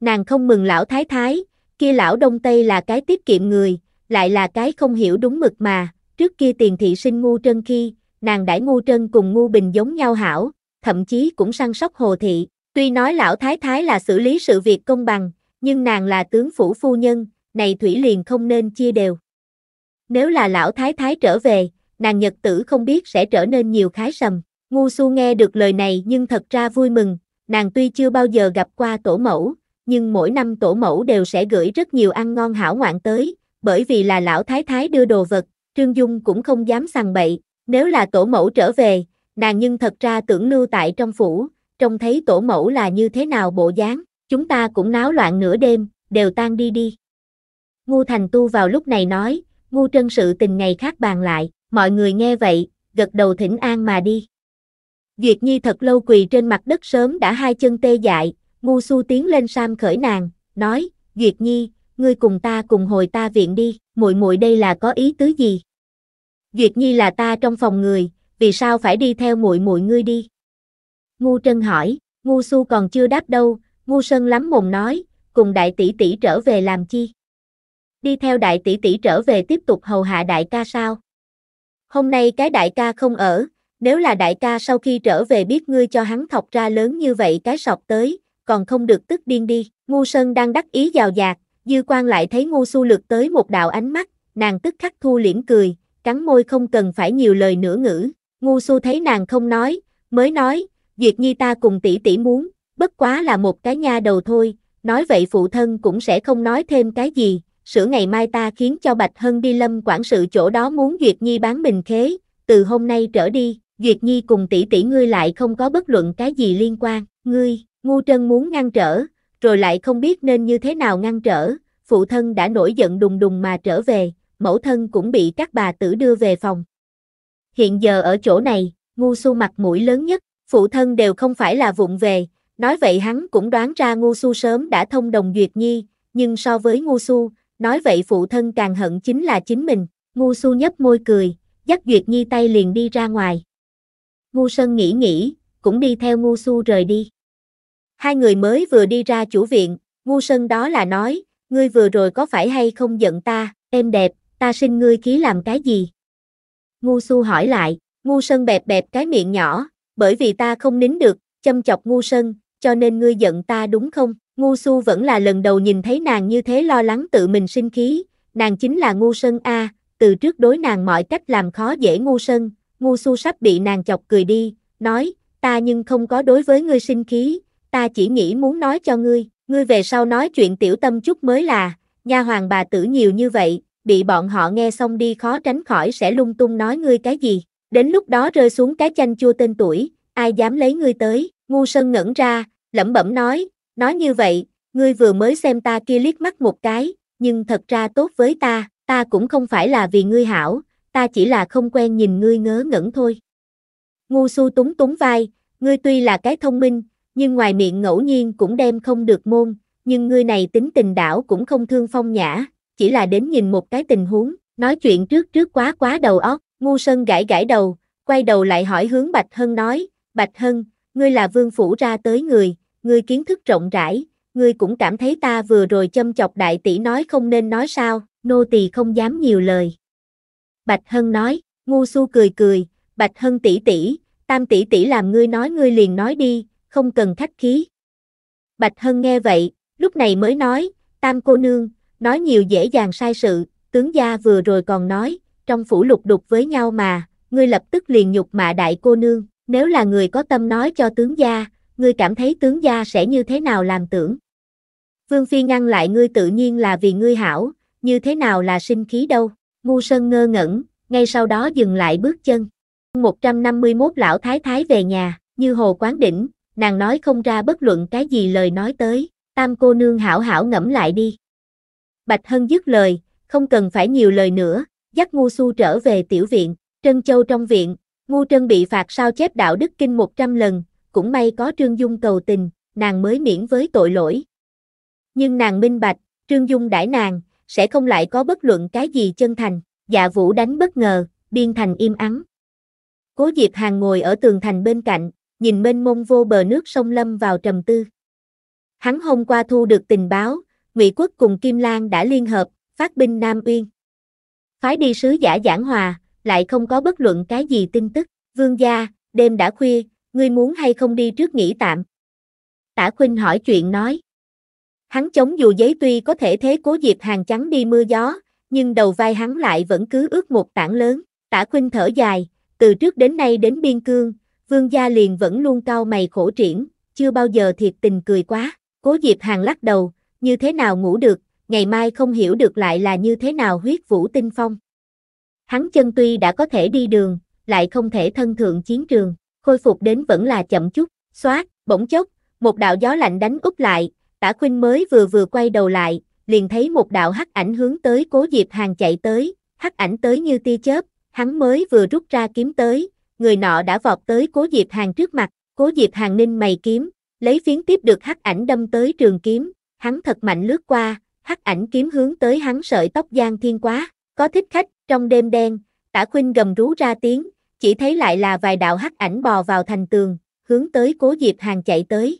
Nàng không mừng lão thái thái, kia lão Đông Tây là cái tiết kiệm người, lại là cái không hiểu đúng mực mà, trước kia tiền thị sinh ngu trân khi, nàng đãi ngu trân cùng ngu bình giống nhau hảo, thậm chí cũng săn sóc hồ thị, Tuy nói lão thái thái là xử lý sự việc công bằng, nhưng nàng là tướng phủ phu nhân, này thủy liền không nên chia đều. Nếu là lão thái thái trở về, nàng nhật tử không biết sẽ trở nên nhiều khái sầm. Ngu su nghe được lời này nhưng thật ra vui mừng, nàng tuy chưa bao giờ gặp qua tổ mẫu, nhưng mỗi năm tổ mẫu đều sẽ gửi rất nhiều ăn ngon hảo ngoạn tới, bởi vì là lão thái thái đưa đồ vật, Trương Dung cũng không dám sằng bậy, nếu là tổ mẫu trở về, nàng nhưng thật ra tưởng lưu tại trong phủ, trông thấy tổ mẫu là như thế nào bộ dáng, chúng ta cũng náo loạn nửa đêm, đều tan đi đi. Ngu Thành Tu vào lúc này nói, ngu trân sự tình ngày khác bàn lại, mọi người nghe vậy, gật đầu thỉnh an mà đi. Duyệt Nhi thật lâu quỳ trên mặt đất sớm đã hai chân tê dại, ngu su tiến lên sam khởi nàng, nói, Duyệt Nhi, ngươi cùng ta cùng hồi ta viện đi, muội muội đây là có ý tứ gì? Duyệt Nhi là ta trong phòng người, vì sao phải đi theo muội muội ngươi đi? Ngu Trân hỏi, Ngu Su còn chưa đáp đâu, Ngu Sơn lắm mồm nói, cùng đại tỷ tỷ trở về làm chi? Đi theo đại tỷ tỷ trở về tiếp tục hầu hạ đại ca sao? Hôm nay cái đại ca không ở, nếu là đại ca sau khi trở về biết ngươi cho hắn thọc ra lớn như vậy cái sọc tới, còn không được tức điên đi. Ngu Sơn đang đắc ý giàu dạt, dư quan lại thấy ngu su lượt tới một đạo ánh mắt, nàng tức khắc thu liễm cười, cắn môi không cần phải nhiều lời nữa ngữ. Ngu su thấy nàng không nói, mới nói, Duyệt Nhi ta cùng tỷ tỷ muốn, bất quá là một cái nha đầu thôi, nói vậy phụ thân cũng sẽ không nói thêm cái gì, sửa ngày mai ta khiến cho Bạch Hân đi lâm quản sự chỗ đó muốn Duyệt Nhi bán mình khế, từ hôm nay trở đi, Duyệt Nhi cùng tỷ tỷ ngươi lại không có bất luận cái gì liên quan, ngươi, ngu trân muốn ngăn trở, rồi lại không biết nên như thế nào ngăn trở, phụ thân đã nổi giận đùng đùng mà trở về, mẫu thân cũng bị các bà tử đưa về phòng. Hiện giờ ở chỗ này, ngu su mặt mũi lớn nhất, phụ thân đều không phải là vụng về, nói vậy hắn cũng đoán ra ngu su sớm đã thông đồng duyệt nhi, nhưng so với ngu su, nói vậy phụ thân càng hận chính là chính mình, ngu su nhấp môi cười, dắt duyệt nhi tay liền đi ra ngoài. Ngu Sơn nghĩ nghĩ, cũng đi theo Ngu Su rời đi. Hai người mới vừa đi ra chủ viện, Ngu Sơn đó là nói, ngươi vừa rồi có phải hay không giận ta, em đẹp, ta xin ngươi ký làm cái gì? Ngu Su hỏi lại, Ngu Sơn bẹp bẹp cái miệng nhỏ, bởi vì ta không nín được, châm chọc ngu sơn, cho nên ngươi giận ta đúng không? Ngu su vẫn là lần đầu nhìn thấy nàng như thế lo lắng tự mình sinh khí, nàng chính là ngu sơn A, từ trước đối nàng mọi cách làm khó dễ ngu sơn, ngu su sắp bị nàng chọc cười đi, nói, ta nhưng không có đối với ngươi sinh khí, ta chỉ nghĩ muốn nói cho ngươi, ngươi về sau nói chuyện tiểu tâm chút mới là, nha hoàng bà tử nhiều như vậy, bị bọn họ nghe xong đi khó tránh khỏi sẽ lung tung nói ngươi cái gì, Đến lúc đó rơi xuống cái chanh chua tên tuổi, ai dám lấy ngươi tới, ngu sân ngẩn ra, lẩm bẩm nói, nói như vậy, ngươi vừa mới xem ta kia liếc mắt một cái, nhưng thật ra tốt với ta, ta cũng không phải là vì ngươi hảo, ta chỉ là không quen nhìn ngươi ngớ ngẩn thôi. Ngu su túng túng vai, ngươi tuy là cái thông minh, nhưng ngoài miệng ngẫu nhiên cũng đem không được môn, nhưng ngươi này tính tình đảo cũng không thương phong nhã, chỉ là đến nhìn một cái tình huống, nói chuyện trước trước quá quá đầu óc, Ngu Sơn gãi gãi đầu, quay đầu lại hỏi hướng Bạch Hân nói, Bạch Hân, ngươi là vương phủ ra tới người, ngươi kiến thức rộng rãi, ngươi cũng cảm thấy ta vừa rồi châm chọc đại tỷ nói không nên nói sao, nô tỳ không dám nhiều lời. Bạch Hân nói, ngu su cười cười, Bạch Hân tỷ tỷ, tam tỷ tỷ làm ngươi nói ngươi liền nói đi, không cần khách khí. Bạch Hân nghe vậy, lúc này mới nói, tam cô nương, nói nhiều dễ dàng sai sự, tướng gia vừa rồi còn nói, trong phủ lục đục với nhau mà, ngươi lập tức liền nhục mạ đại cô nương, nếu là người có tâm nói cho tướng gia, ngươi cảm thấy tướng gia sẽ như thế nào làm tưởng. Vương Phi ngăn lại ngươi tự nhiên là vì ngươi hảo, như thế nào là sinh khí đâu, ngu sơn ngơ ngẩn, ngay sau đó dừng lại bước chân. 151 lão thái thái về nhà, như hồ quán đỉnh, nàng nói không ra bất luận cái gì lời nói tới, tam cô nương hảo hảo ngẫm lại đi. Bạch Hân dứt lời, không cần phải nhiều lời nữa, dắt Ngu xu trở về tiểu viện, Trân Châu trong viện, Ngu Trân bị phạt sao chép đạo đức kinh 100 lần, cũng may có Trương Dung cầu tình, nàng mới miễn với tội lỗi. Nhưng nàng minh bạch, Trương Dung đãi nàng, sẽ không lại có bất luận cái gì chân thành, dạ vũ đánh bất ngờ, biên thành im ắng. Cố Diệp Hàng ngồi ở tường thành bên cạnh, nhìn mênh mông vô bờ nước sông Lâm vào trầm tư. Hắn hôm qua thu được tình báo, Ngụy Quốc cùng Kim Lan đã liên hợp, phát binh Nam Uyên. Phái đi sứ giả giảng hòa, lại không có bất luận cái gì tin tức. Vương gia, đêm đã khuya, ngươi muốn hay không đi trước nghỉ tạm. Tả Khuynh hỏi chuyện nói. Hắn chống dù giấy tuy có thể thế cố Diệp Hàng trắng đi mưa gió, nhưng đầu vai hắn lại vẫn cứ ướt một tảng lớn. Tả Khuynh thở dài, từ trước đến nay đến biên cương, vương gia liền vẫn luôn cau mày khổ triển, chưa bao giờ thiệt tình cười quá. Cố Diệp Hàng lắc đầu, như thế nào ngủ được, ngày mai không hiểu được lại là như thế nào huyết vũ tinh phong. Hắn chân tuy đã có thể đi đường, lại không thể thân thượng chiến trường, khôi phục đến vẫn là chậm chút, xoát, bỗng chốc, một đạo gió lạnh đánh úp lại, tả khuynh mới vừa vừa quay đầu lại, liền thấy một đạo hắc ảnh hướng tới cố diệp hàng chạy tới, hắc ảnh tới như tia chớp, hắn mới vừa rút ra kiếm tới, người nọ đã vọt tới cố diệp hàng trước mặt, cố diệp hàng ninh mày kiếm, lấy phiến tiếp được hắc ảnh đâm tới trường kiếm, hắn thật mạnh lướt qua, hắc ảnh kiếm hướng tới hắn sợi tóc giang thiên quá, có thích khách, trong đêm đen, tả khuynh gầm rú ra tiếng, chỉ thấy lại là vài đạo hắc ảnh bò vào thành tường, hướng tới cố Diệp Hàng chạy tới.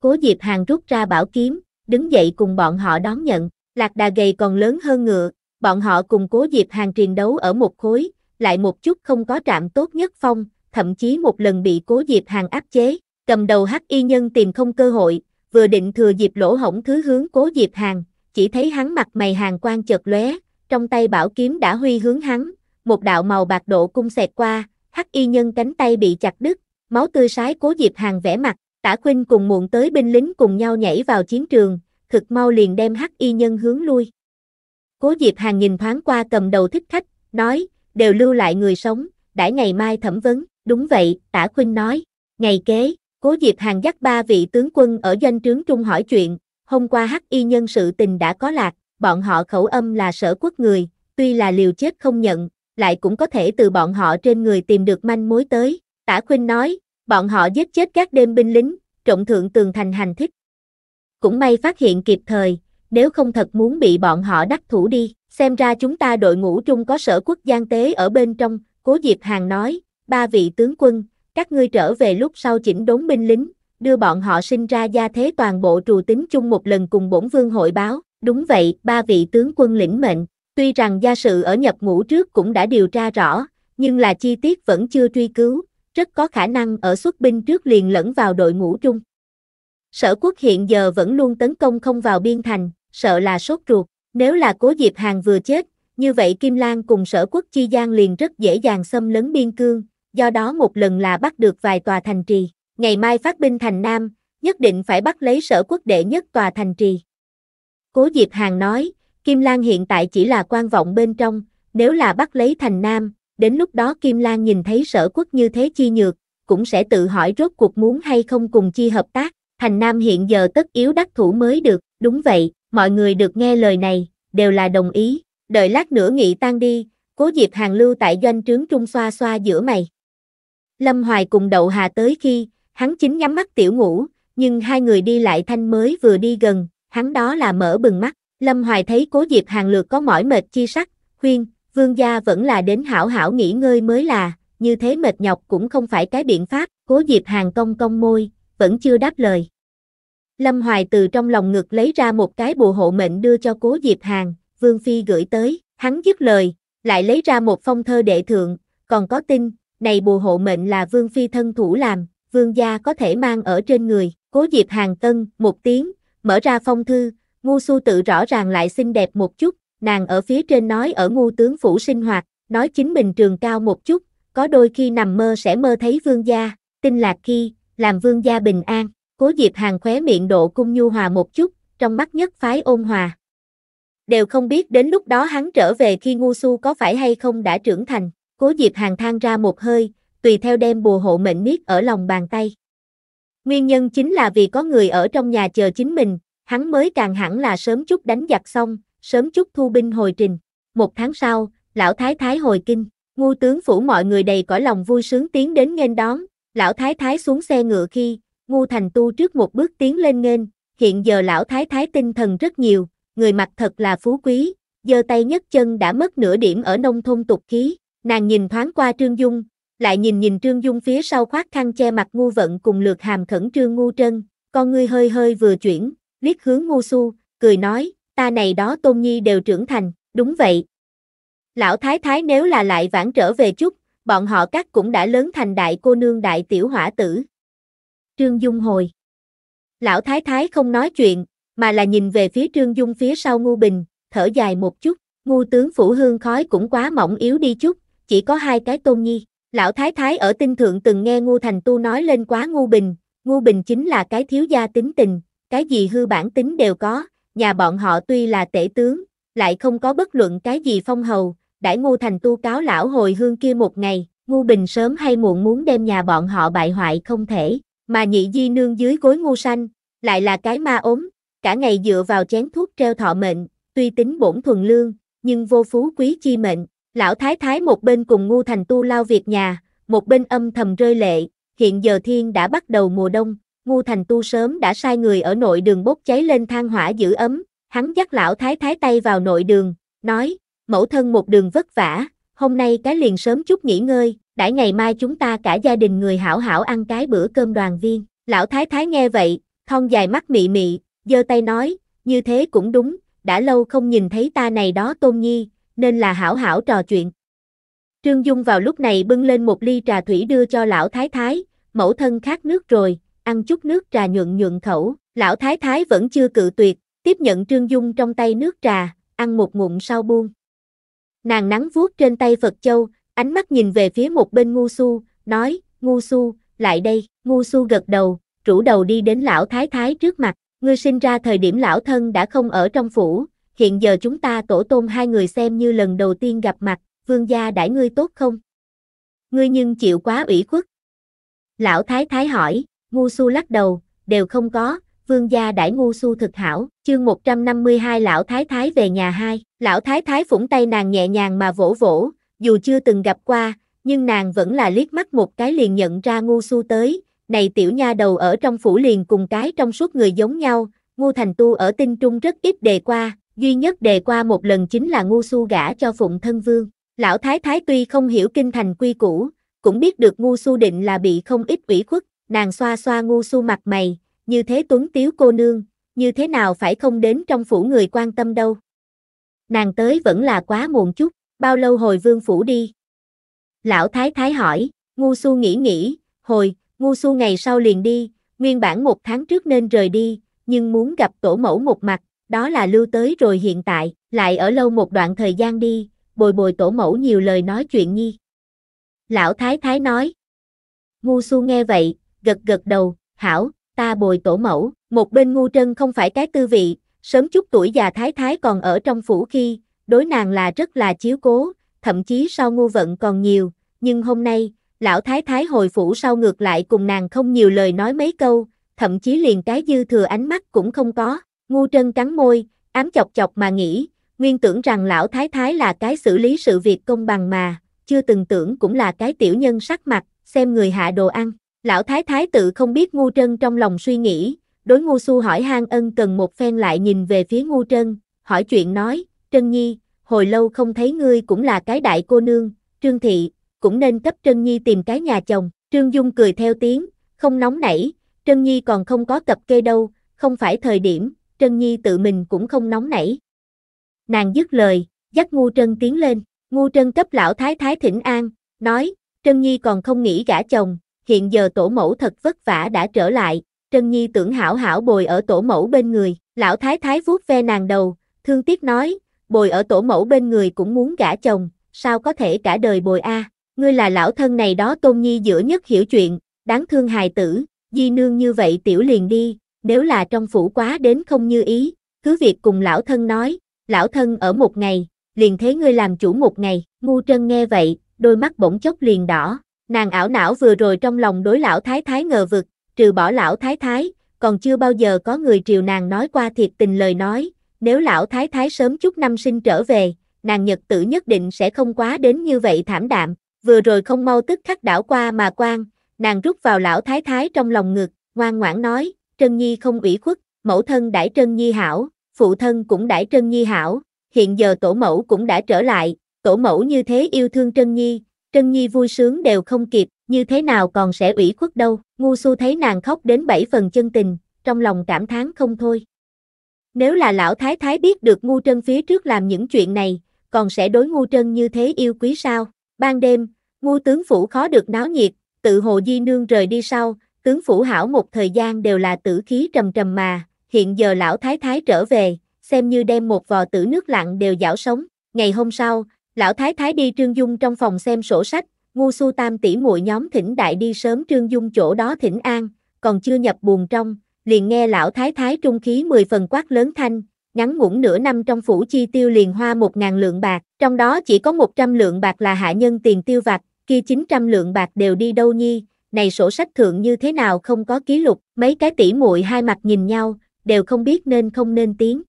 Cố Diệp Hàng rút ra bảo kiếm, đứng dậy cùng bọn họ đón nhận, lạc đà gầy còn lớn hơn ngựa, bọn họ cùng cố Diệp Hàng truyền đấu ở một khối, lại một chút không có trạm tốt nhất phong, thậm chí một lần bị cố Diệp Hàng áp chế, cầm đầu hắc y nhân tìm không cơ hội, vừa định thừa dịp lỗ hổng thứ hướng cố Diệp Hàng, chỉ thấy hắn mặt mày hàng quan chợt lóe, trong tay bảo kiếm đã huy hướng hắn, một đạo màu bạc độ cung xẹt qua, hắc y nhân cánh tay bị chặt đứt, máu tươi sái cố diệp hàng vẽ mặt, tả khuynh cùng muộn tới binh lính cùng nhau nhảy vào chiến trường, thực mau liền đem hắc y nhân hướng lui. Cố diệp hàng nhìn thoáng qua cầm đầu thích khách, nói, đều lưu lại người sống, đãi ngày mai thẩm vấn, đúng vậy, tả khuynh nói, ngày kế, cố diệp hàng dắt ba vị tướng quân ở doanh trướng trung hỏi chuyện, Hôm qua hắc y nhân sự tình đã có lạc, bọn họ khẩu âm là sở quốc người, tuy là liều chết không nhận, lại cũng có thể từ bọn họ trên người tìm được manh mối tới. Tả Khuynh nói, bọn họ giết chết các đêm binh lính, trọng thượng tường thành hành thích. Cũng may phát hiện kịp thời, nếu không thật muốn bị bọn họ đắc thủ đi, xem ra chúng ta đội ngũ trung có sở quốc gian tế ở bên trong, Cố Diệp Hàng nói, ba vị tướng quân, các ngươi trở về lúc sau chỉnh đốn binh lính, đưa bọn họ sinh ra gia thế toàn bộ trù tính chung một lần cùng bổn vương hội báo, đúng vậy, ba vị tướng quân lĩnh mệnh, tuy rằng gia sự ở nhập ngũ trước cũng đã điều tra rõ, nhưng là chi tiết vẫn chưa truy cứu, rất có khả năng ở xuất binh trước liền lẫn vào đội ngũ chung Sở quốc hiện giờ vẫn luôn tấn công không vào biên thành, sợ là sốt ruột, nếu là cố diệp hàng vừa chết, như vậy Kim Lan cùng sở quốc chi gian liền rất dễ dàng xâm lấn biên cương, do đó một lần là bắt được vài tòa thành trì ngày mai phát binh thành Nam, nhất định phải bắt lấy sở quốc đệ nhất tòa thành trì. Cố Diệp Hàng nói, Kim Lan hiện tại chỉ là quan vọng bên trong, nếu là bắt lấy thành Nam, đến lúc đó Kim Lan nhìn thấy sở quốc như thế chi nhược, cũng sẽ tự hỏi rốt cuộc muốn hay không cùng chi hợp tác, thành Nam hiện giờ tất yếu đắc thủ mới được, đúng vậy, mọi người được nghe lời này, đều là đồng ý, đợi lát nữa nghị tan đi, cố Diệp Hàng lưu tại doanh trướng trung xoa xoa giữa mày. Lâm Hoài cùng đậu hà tới khi, hắn chính nhắm mắt tiểu ngủ, nhưng hai người đi lại thanh mới vừa đi gần, hắn đó là mở bừng mắt, Lâm Hoài thấy cố Diệp hàng lượt có mỏi mệt chi sắc, khuyên, vương gia vẫn là đến hảo hảo nghỉ ngơi mới là, như thế mệt nhọc cũng không phải cái biện pháp, cố Diệp hàng cong cong môi, vẫn chưa đáp lời. Lâm Hoài từ trong lòng ngực lấy ra một cái bùa hộ mệnh đưa cho cố Diệp hàng, vương phi gửi tới, hắn dứt lời, lại lấy ra một phong thơ đệ thượng, còn có tin, này bùa hộ mệnh là vương phi thân thủ làm, vương gia có thể mang ở trên người, cố diệp hàng tân, một tiếng, mở ra phong thư, ngu su tự rõ ràng lại xinh đẹp một chút, nàng ở phía trên nói ở ngu tướng phủ sinh hoạt, nói chính mình trường cao một chút, có đôi khi nằm mơ sẽ mơ thấy vương gia, tin lạc khi, làm vương gia bình an, cố diệp hàng khóe miệng độ cung nhu hòa một chút, trong mắt nhất phái ôn hòa. Đều không biết đến lúc đó hắn trở về khi ngu su có phải hay không đã trưởng thành, cố diệp hàng than ra một hơi, tùy theo đem bùa hộ mệnh miết ở lòng bàn tay. Nguyên nhân chính là vì có người ở trong nhà chờ chính mình, hắn mới càng hẳn là sớm chút đánh giặc xong, sớm chút thu binh hồi trình. Một tháng sau, lão thái thái hồi kinh, ngu tướng phủ mọi người đầy cõi lòng vui sướng tiến đến nghênh đón, lão thái thái xuống xe ngựa khi, ngu thành tu trước một bước tiến lên nghênh, hiện giờ lão thái thái tinh thần rất nhiều, người mặt thật là phú quý, giơ tay nhấc chân đã mất nửa điểm ở nông thôn tục khí, nàng nhìn thoáng qua Trương Dung, lại nhìn nhìn Trương Dung phía sau khoác khăn che mặt ngu vận cùng lượt hàm khẩn Trương Ngu Trân, con ngươi hơi hơi vừa chuyển, liếc hướng Ngu Su, cười nói, ta này đó Tôn Nhi đều trưởng thành, đúng vậy. Lão Thái Thái nếu là lại vãn trở về chút, bọn họ các cũng đã lớn thành đại cô nương đại tiểu hỏa tử. Trương Dung hồi. Lão Thái Thái không nói chuyện, mà là nhìn về phía Trương Dung phía sau Ngu Bình, thở dài một chút, Ngu tướng phủ hương khói cũng quá mỏng yếu đi chút, chỉ có hai cái Tôn Nhi. Lão Thái Thái ở tinh thượng từng nghe Ngu Thành Tu nói lên quá Ngu Bình, Ngu Bình chính là cái thiếu gia tính tình, cái gì hư bản tính đều có, nhà bọn họ tuy là tể tướng, lại không có bất luận cái gì phong hầu, đãi Ngu Thành Tu cáo lão hồi hương kia một ngày, Ngu Bình sớm hay muộn muốn đem nhà bọn họ bại hoại không thể, mà nhị di nương dưới gối Ngu Sanh, lại là cái ma ốm, cả ngày dựa vào chén thuốc treo thọ mệnh, tuy tính bổn thuần lương, nhưng vô phú quý chi mệnh, Lão Thái Thái một bên cùng ngu thành tu lao việc nhà, một bên âm thầm rơi lệ, hiện giờ thiên đã bắt đầu mùa đông, ngu thành tu sớm đã sai người ở nội đường bốc cháy lên than hỏa giữ ấm, hắn dắt lão Thái Thái tay vào nội đường, nói, mẫu thân một đường vất vả, hôm nay cái liền sớm chút nghỉ ngơi, đãi ngày mai chúng ta cả gia đình người hảo hảo ăn cái bữa cơm đoàn viên. Lão Thái Thái nghe vậy, thon dài mắt mị mị, giơ tay nói, như thế cũng đúng, đã lâu không nhìn thấy ta này đó tôn nhi, nên là hảo hảo trò chuyện. Trương Dung vào lúc này bưng lên một ly trà thủy đưa cho lão thái thái, mẫu thân khát nước rồi, ăn chút nước trà nhuận nhuận khẩu, lão thái thái vẫn chưa cự tuyệt, tiếp nhận Trương Dung trong tay nước trà, ăn một ngụm sau buông. Nàng nắng vuốt trên tay Phật Châu, ánh mắt nhìn về phía một bên Ngu Su, nói, Ngu Su, lại đây, Ngu Su gật đầu, rủ đầu đi đến lão thái thái trước mặt, ngươi sinh ra thời điểm lão thân đã không ở trong phủ, hiện giờ chúng ta tổ tôn hai người xem như lần đầu tiên gặp mặt, vương gia đãi ngươi tốt không? Ngươi nhưng chịu quá ủy khuất. Lão Thái Thái hỏi, ngu su lắc đầu, đều không có, vương gia đãi ngu su thực hảo, chương 152 lão thái thái về nhà hai, lão thái thái phủng tay nàng nhẹ nhàng mà vỗ vỗ, dù chưa từng gặp qua, nhưng nàng vẫn là liếc mắt một cái liền nhận ra ngu su tới, này tiểu nha đầu ở trong phủ liền cùng cái trong suốt người giống nhau, ngu thành tu ở tinh trung rất ít đề qua, duy nhất đề qua một lần chính là ngu su gả cho phụng thân vương. Lão Thái Thái tuy không hiểu kinh thành quy củ, cũng biết được ngu su định là bị không ít ủy khuất, nàng xoa xoa ngu su mặt mày, như thế tuấn tiếu cô nương, như thế nào phải không đến trong phủ người quan tâm đâu. Nàng tới vẫn là quá muộn chút, bao lâu hồi vương phủ đi. Lão Thái Thái hỏi, ngu su nghĩ nghĩ, hồi, ngu su ngày sau liền đi, nguyên bản một tháng trước nên rời đi, nhưng muốn gặp tổ mẫu một mặt, đó là lưu tới rồi hiện tại, lại ở lâu một đoạn thời gian đi, bồi bồi tổ mẫu nhiều lời nói chuyện nhi. Lão Thái Thái nói. Ngu su nghe vậy, gật gật đầu, hảo, ta bồi tổ mẫu, một bên ngu trân không phải cái tư vị, sớm chút tuổi già Thái Thái còn ở trong phủ khi, đối nàng là rất là chiếu cố, thậm chí sau ngu vận còn nhiều, nhưng hôm nay, lão Thái Thái hồi phủ sau ngược lại cùng nàng không nhiều lời nói mấy câu, thậm chí liền cái dư thừa ánh mắt cũng không có. Ngu trân cắn môi, ám chọc chọc mà nghĩ, nguyên tưởng rằng lão thái thái là cái xử lý sự việc công bằng mà, chưa từng tưởng cũng là cái tiểu nhân sắc mặt, xem người hạ đồ ăn. Lão thái thái tự không biết ngu trân trong lòng suy nghĩ, đối ngu su hỏi hang ân cần một phen lại nhìn về phía ngu trân, hỏi chuyện nói, Trân Nhi, hồi lâu không thấy ngươi cũng là cái đại cô nương, Trương Thị, cũng nên cấp Trân Nhi tìm cái nhà chồng. Trương Dung cười theo tiếng, không nóng nảy, Trân Nhi còn không có cặp kê đâu, không phải thời điểm, Trân Nhi tự mình cũng không nóng nảy. Nàng dứt lời, dắt Ngu Trân tiến lên, Ngu Trân cấp lão thái thái thỉnh an, nói, Trân Nhi còn không nghĩ gả chồng, hiện giờ tổ mẫu thật vất vả đã trở lại, Trân Nhi tưởng hảo hảo bồi ở tổ mẫu bên người, lão thái thái vuốt ve nàng đầu, thương tiếc nói, bồi ở tổ mẫu bên người cũng muốn gả chồng, sao có thể cả đời bồi a? ngươi là lão thân này đó tôn nhi giữa nhất hiểu chuyện, đáng thương hài tử, di nương như vậy tiểu liền đi, nếu là trong phủ quá đến không như ý, cứ việc cùng lão thân nói, lão thân ở một ngày, liền thế ngươi làm chủ một ngày, ngu trân nghe vậy, đôi mắt bỗng chốc liền đỏ, nàng ảo não vừa rồi trong lòng đối lão thái thái ngờ vực, trừ bỏ lão thái thái, còn chưa bao giờ có người triều nàng nói qua thiệt tình lời nói, nếu lão thái thái sớm chút năm sinh trở về, nàng nhật tử nhất định sẽ không quá đến như vậy thảm đạm, vừa rồi không mau tức khắc đảo qua mà quan, nàng rút vào lão thái thái trong lòng ngực, ngoan ngoãn nói, Trân Nhi không ủy khuất, mẫu thân đãi Trân Nhi hảo, phụ thân cũng đãi Trân Nhi hảo, hiện giờ tổ mẫu cũng đã trở lại, tổ mẫu như thế yêu thương Trân Nhi, Trân Nhi vui sướng đều không kịp, như thế nào còn sẽ ủy khuất đâu, ngu su thấy nàng khóc đến bảy phần chân tình, trong lòng cảm thán không thôi. Nếu là lão thái thái biết được ngu trân phía trước làm những chuyện này, còn sẽ đối ngu trân như thế yêu quý sao, ban đêm, ngu tướng phủ khó được náo nhiệt, tự hồ di nương rời đi sau, tướng phủ hảo một thời gian đều là tử khí trầm trầm mà, hiện giờ lão thái thái trở về, xem như đem một vò tử nước lặng đều dạo sống. Ngày hôm sau, lão thái thái đi Trương Dung trong phòng xem sổ sách, ngu su tam tỷ muội nhóm thỉnh đại đi sớm Trương Dung chỗ đó thỉnh an, còn chưa nhập buồn trong, liền nghe lão thái thái trung khí mười phần quát lớn thanh, ngắn ngủn nửa năm trong phủ chi tiêu liền hoa một ngàn lượng bạc, trong đó chỉ có một trăm lượng bạc là hạ nhân tiền tiêu vặt, kia chín trăm lượng bạc đều đi đâu nhi, này sổ sách thượng như thế nào không có ký lục, mấy cái tỉ muội hai mặt nhìn nhau, đều không biết nên không nên tiếng.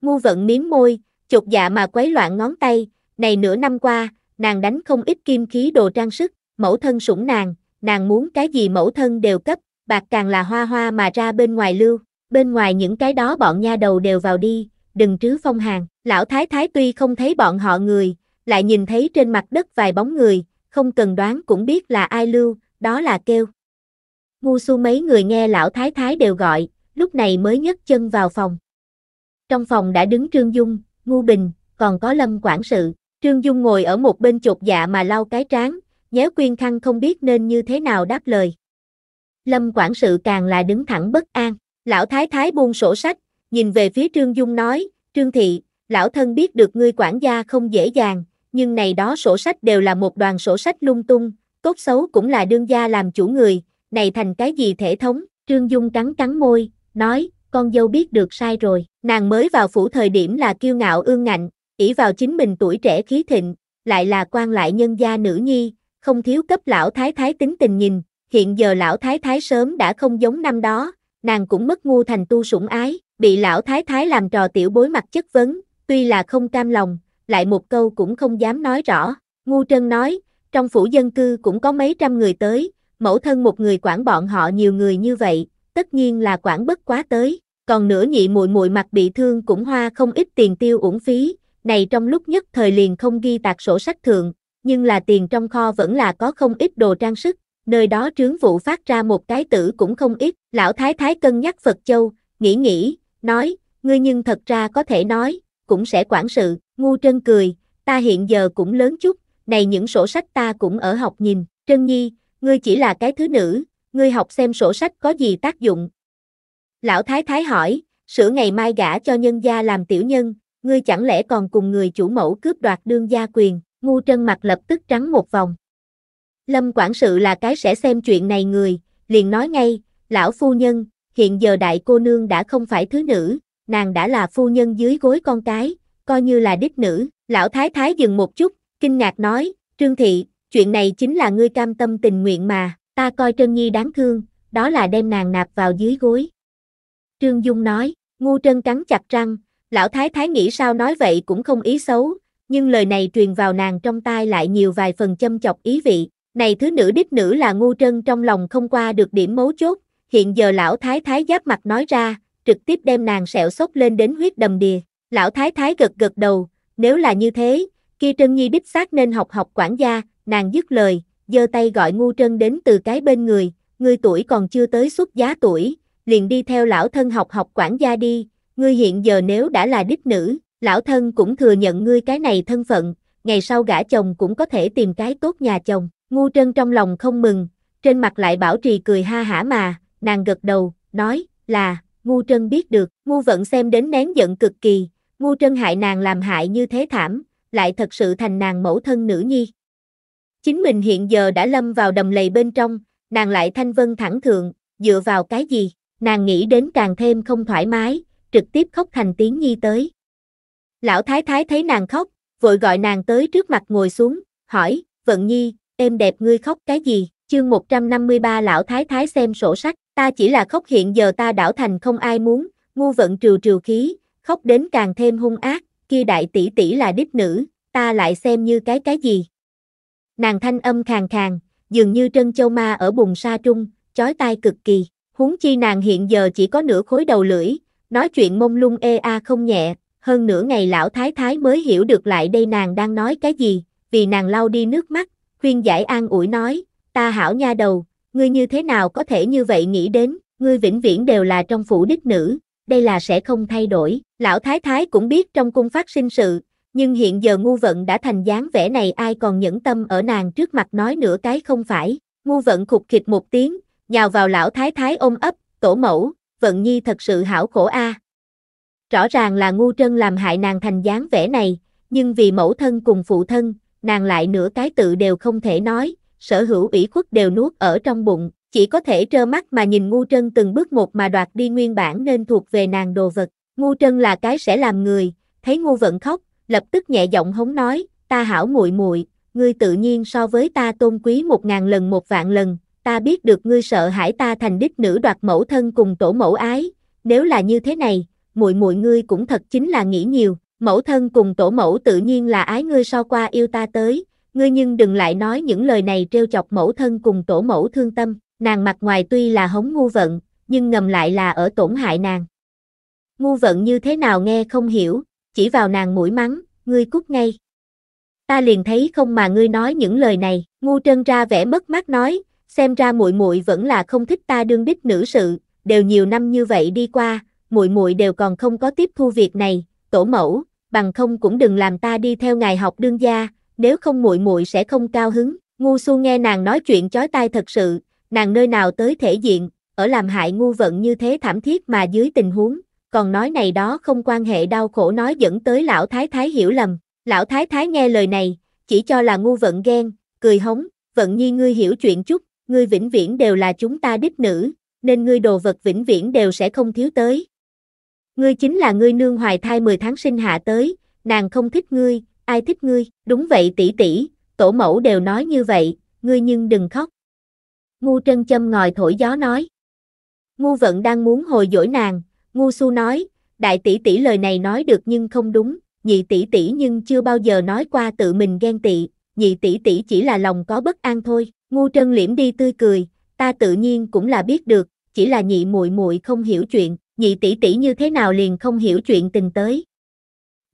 Ngu vận miếm môi, chột dạ mà quấy loạn ngón tay, này nửa năm qua, nàng đánh không ít kim khí đồ trang sức, mẫu thân sủng nàng, nàng muốn cái gì mẫu thân đều cấp, bạc càng là hoa hoa mà ra bên ngoài lưu, bên ngoài những cái đó bọn nha đầu đều vào đi, đừng trứ phong hàng. Lão Thái Thái tuy không thấy bọn họ người, lại nhìn thấy trên mặt đất vài bóng người, không cần đoán cũng biết là ai lưu, đó là kêu. Ngu su mấy người nghe lão thái thái đều gọi, lúc này mới nhấc chân vào phòng. Trong phòng đã đứng Trương Dung, Ngu Bình, còn có Lâm Quản sự. Trương Dung ngồi ở một bên chột dạ mà lau cái trán, nhéo quyên khăn không biết nên như thế nào đáp lời. Lâm Quản sự càng là đứng thẳng bất an, lão thái thái buông sổ sách, nhìn về phía Trương Dung nói, Trương Thị, lão thân biết được ngươi quản gia không dễ dàng, nhưng này đó sổ sách đều là một đoàn sổ sách lung tung, tốt xấu cũng là đương gia làm chủ người, này thành cái gì thể thống, Trương Dung cắn cắn môi, nói, con dâu biết được sai rồi, nàng mới vào phủ thời điểm là kiêu ngạo ương ngạnh, ỷ vào chính mình tuổi trẻ khí thịnh, lại là quan lại nhân gia nữ nhi, không thiếu cấp lão thái thái tính tình nhìn, hiện giờ lão thái thái sớm đã không giống năm đó, nàng cũng mất ngu thành tu sủng ái, bị lão thái thái làm trò tiểu bối mặt chất vấn, tuy là không cam lòng, lại một câu cũng không dám nói rõ, ngu trân nói, trong phủ dân cư cũng có mấy trăm người tới, mẫu thân một người quản bọn họ nhiều người như vậy, tất nhiên là quản bất quá tới, còn nữa nhị muội muội mặt bị thương cũng hoa không ít tiền tiêu uổng phí, này trong lúc nhất thời liền không ghi tạc sổ sách thượng, nhưng là tiền trong kho vẫn là có không ít đồ trang sức, nơi đó trướng vụ phát ra một cái tử cũng không ít, lão thái thái cân nhắc Phật Châu, nghĩ nghĩ, nói, ngươi nhưng thật ra có thể nói, cũng sẽ quản sự, ngu trân cười, ta hiện giờ cũng lớn chút, này những sổ sách ta cũng ở học nhìn, Trân Nhi, ngươi chỉ là cái thứ nữ, ngươi học xem sổ sách có gì tác dụng. Lão Thái Thái hỏi, sửa ngày mai gả cho nhân gia làm tiểu nhân, ngươi chẳng lẽ còn cùng người chủ mẫu cướp đoạt đương gia quyền, ngu trân mặt lập tức trắng một vòng. Lâm quản sự là cái sẽ xem chuyện này người, liền nói ngay, lão phu nhân, hiện giờ đại cô nương đã không phải thứ nữ, nàng đã là phu nhân dưới gối con cái, coi như là đích nữ, lão thái thái dừng một chút, Kinh ngạc nói, Trương Thị, chuyện này chính là ngươi cam tâm tình nguyện mà, ta coi Trân Nhi đáng thương, đó là đem nàng nạp vào dưới gối. Trương Dung nói, ngu trân cắn chặt răng, lão thái thái nghĩ sao nói vậy cũng không ý xấu, nhưng lời này truyền vào nàng trong tai lại nhiều vài phần châm chọc ý vị. Này thứ nữ đích nữ là ngu trân trong lòng không qua được điểm mấu chốt, hiện giờ lão thái thái giáp mặt nói ra, trực tiếp đem nàng sẹo sốc lên đến huyết đầm đìa. Lão thái thái gật gật đầu, nếu là như thế, Kia Trân Nhi đích xác nên học học quản gia, nàng dứt lời, giơ tay gọi ngu trân đến từ cái bên người, người tuổi còn chưa tới xuất giá tuổi, liền đi theo lão thân học học quản gia đi, ngươi hiện giờ nếu đã là đích nữ, lão thân cũng thừa nhận ngươi cái này thân phận, ngày sau gả chồng cũng có thể tìm cái tốt nhà chồng. Ngu Trân trong lòng không mừng, trên mặt lại bảo trì cười ha hả mà, nàng gật đầu, nói, là, Ngu Trân biết được, Ngu Vận xem đến nén giận cực kỳ, Ngu Trân hại nàng làm hại như thế thảm, lại thật sự thành nàng mẫu thân nữ nhi. Chính mình hiện giờ đã lâm vào đầm lầy bên trong, nàng lại thanh vân thẳng thượng, dựa vào cái gì, nàng nghĩ đến càng thêm không thoải mái, trực tiếp khóc thành tiếng nhi tới. Lão thái thái thấy nàng khóc, vội gọi nàng tới trước mặt ngồi xuống, hỏi, vận nhi, em đẹp ngươi khóc cái gì, chương 153 lão thái thái xem sổ sách, ta chỉ là khóc hiện giờ ta đảo thành không ai muốn, ngu vận trừ trừ khí, khóc đến càng thêm hung ác, kia đại tỷ tỷ là đích nữ, ta lại xem như cái cái gì. Nàng thanh âm khàn khàn, dường như trân châu ma ở bùng sa trung, chói tai cực kỳ, huống chi nàng hiện giờ chỉ có nửa khối đầu lưỡi, nói chuyện mông lung e a không nhẹ, hơn nửa ngày lão thái thái mới hiểu được lại đây nàng đang nói cái gì, vì nàng lau đi nước mắt, khuyên giải an ủi nói, ta hảo nha đầu, ngươi như thế nào có thể như vậy nghĩ đến, ngươi vĩnh viễn đều là trong phủ đích nữ, đây là sẽ không thay đổi. Lão Thái Thái cũng biết trong cung phát sinh sự, nhưng hiện giờ ngu vận đã thành dáng vẻ này ai còn nhẫn tâm ở nàng trước mặt nói nửa cái không phải. Ngu vận khục khịch một tiếng, nhào vào lão Thái Thái ôm ấp, tổ mẫu, vận nhi thật sự hảo khổ a. Rõ ràng là ngu trân làm hại nàng thành dáng vẻ này, nhưng vì mẫu thân cùng phụ thân, nàng lại nửa cái tự đều không thể nói, sở hữu ủy khuất đều nuốt ở trong bụng, chỉ có thể trơ mắt mà nhìn ngu trân từng bước một mà đoạt đi nguyên bản nên thuộc về nàng đồ vật. Ngu trân là cái sẽ làm người, thấy ngu vận khóc, lập tức nhẹ giọng hống nói, ta hảo muội muội, ngươi tự nhiên so với ta tôn quý một ngàn lần một vạn lần, ta biết được ngươi sợ hãi ta thành đích nữ đoạt mẫu thân cùng tổ mẫu ái, nếu là như thế này, muội muội ngươi cũng thật chính là nghĩ nhiều, mẫu thân cùng tổ mẫu tự nhiên là ái ngươi so qua yêu ta tới, ngươi nhưng đừng lại nói những lời này trêu chọc mẫu thân cùng tổ mẫu thương tâm. Nàng mặt ngoài tuy là hống ngu vận, nhưng ngầm lại là ở tổn hại nàng. Ngu vận như thế nào nghe không hiểu, chỉ vào nàng mũi mắng, ngươi cút ngay. Ta liền thấy không mà ngươi nói những lời này, ngu trân ra vẻ mất mát nói, xem ra muội muội vẫn là không thích ta đương đích nữ sự, đều nhiều năm như vậy đi qua, muội muội đều còn không có tiếp thu việc này, tổ mẫu, bằng không cũng đừng làm ta đi theo ngài học đương gia, nếu không muội muội sẽ không cao hứng. Ngu Xu nghe nàng nói chuyện chói tai thật sự, nàng nơi nào tới thể diện, ở làm hại ngu vận như thế thảm thiết mà dưới tình huống, còn nói này đó không quan hệ đau khổ nói dẫn tới lão thái thái hiểu lầm, lão thái thái nghe lời này, chỉ cho là ngu vận ghen, cười hống, vận nhi ngươi hiểu chuyện chút, ngươi vĩnh viễn đều là chúng ta đích nữ, nên ngươi đồ vật vĩnh viễn đều sẽ không thiếu tới. Ngươi chính là ngươi nương hoài thai 10 tháng sinh hạ tới, nàng không thích ngươi, ai thích ngươi, đúng vậy tỷ tỷ, tổ mẫu đều nói như vậy, ngươi nhưng đừng khóc. Ngu trân châm ngòi thổi gió nói. Ngu vận đang muốn hồi dỗi nàng, ngu su nói, đại tỷ tỷ lời này nói được nhưng không đúng, nhị tỷ tỷ nhưng chưa bao giờ nói qua tự mình ghen tị, nhị tỷ tỷ chỉ là lòng có bất an thôi. Ngu trân liễm đi tươi cười, ta tự nhiên cũng là biết được, chỉ là nhị muội muội không hiểu chuyện, nhị tỷ tỷ như thế nào liền không hiểu chuyện tình tới.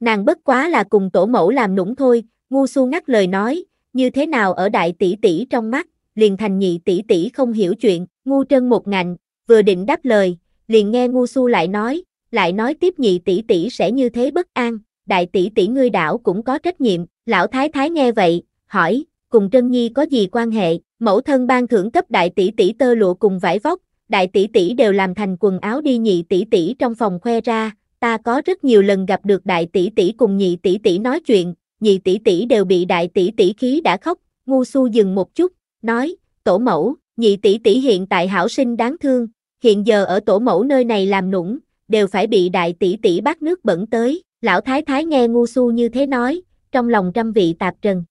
Nàng bất quá là cùng tổ mẫu làm nũng thôi, ngu su ngắt lời nói, như thế nào ở đại tỷ tỷ trong mắt, liền thành nhị tỷ tỷ không hiểu chuyện, ngu trân một ngạnh, vừa định đáp lời, liền nghe ngu su lại nói, lại nói tiếp nhị tỷ tỷ sẽ như thế bất an, đại tỷ tỷ ngươi đảo cũng có trách nhiệm, lão thái thái nghe vậy, hỏi, cùng Trân Nhi có gì quan hệ, mẫu thân ban thưởng cấp đại tỷ tỷ tơ lụa cùng vải vóc, đại tỷ tỷ đều làm thành quần áo đi nhị tỷ tỷ trong phòng khoe ra, ta có rất nhiều lần gặp được đại tỷ tỷ cùng nhị tỷ tỷ nói chuyện, nhị tỷ tỷ đều bị đại tỷ tỷ khí đã khóc, ngu su dừng một chút, nói, tổ mẫu, nhị tỷ tỷ hiện tại hảo sinh đáng thương, hiện giờ ở tổ mẫu nơi này làm nũng, đều phải bị đại tỷ tỷ bắt nước bẩn tới. Lão thái thái nghe ngu su như thế nói, trong lòng trăm vị tạp trần.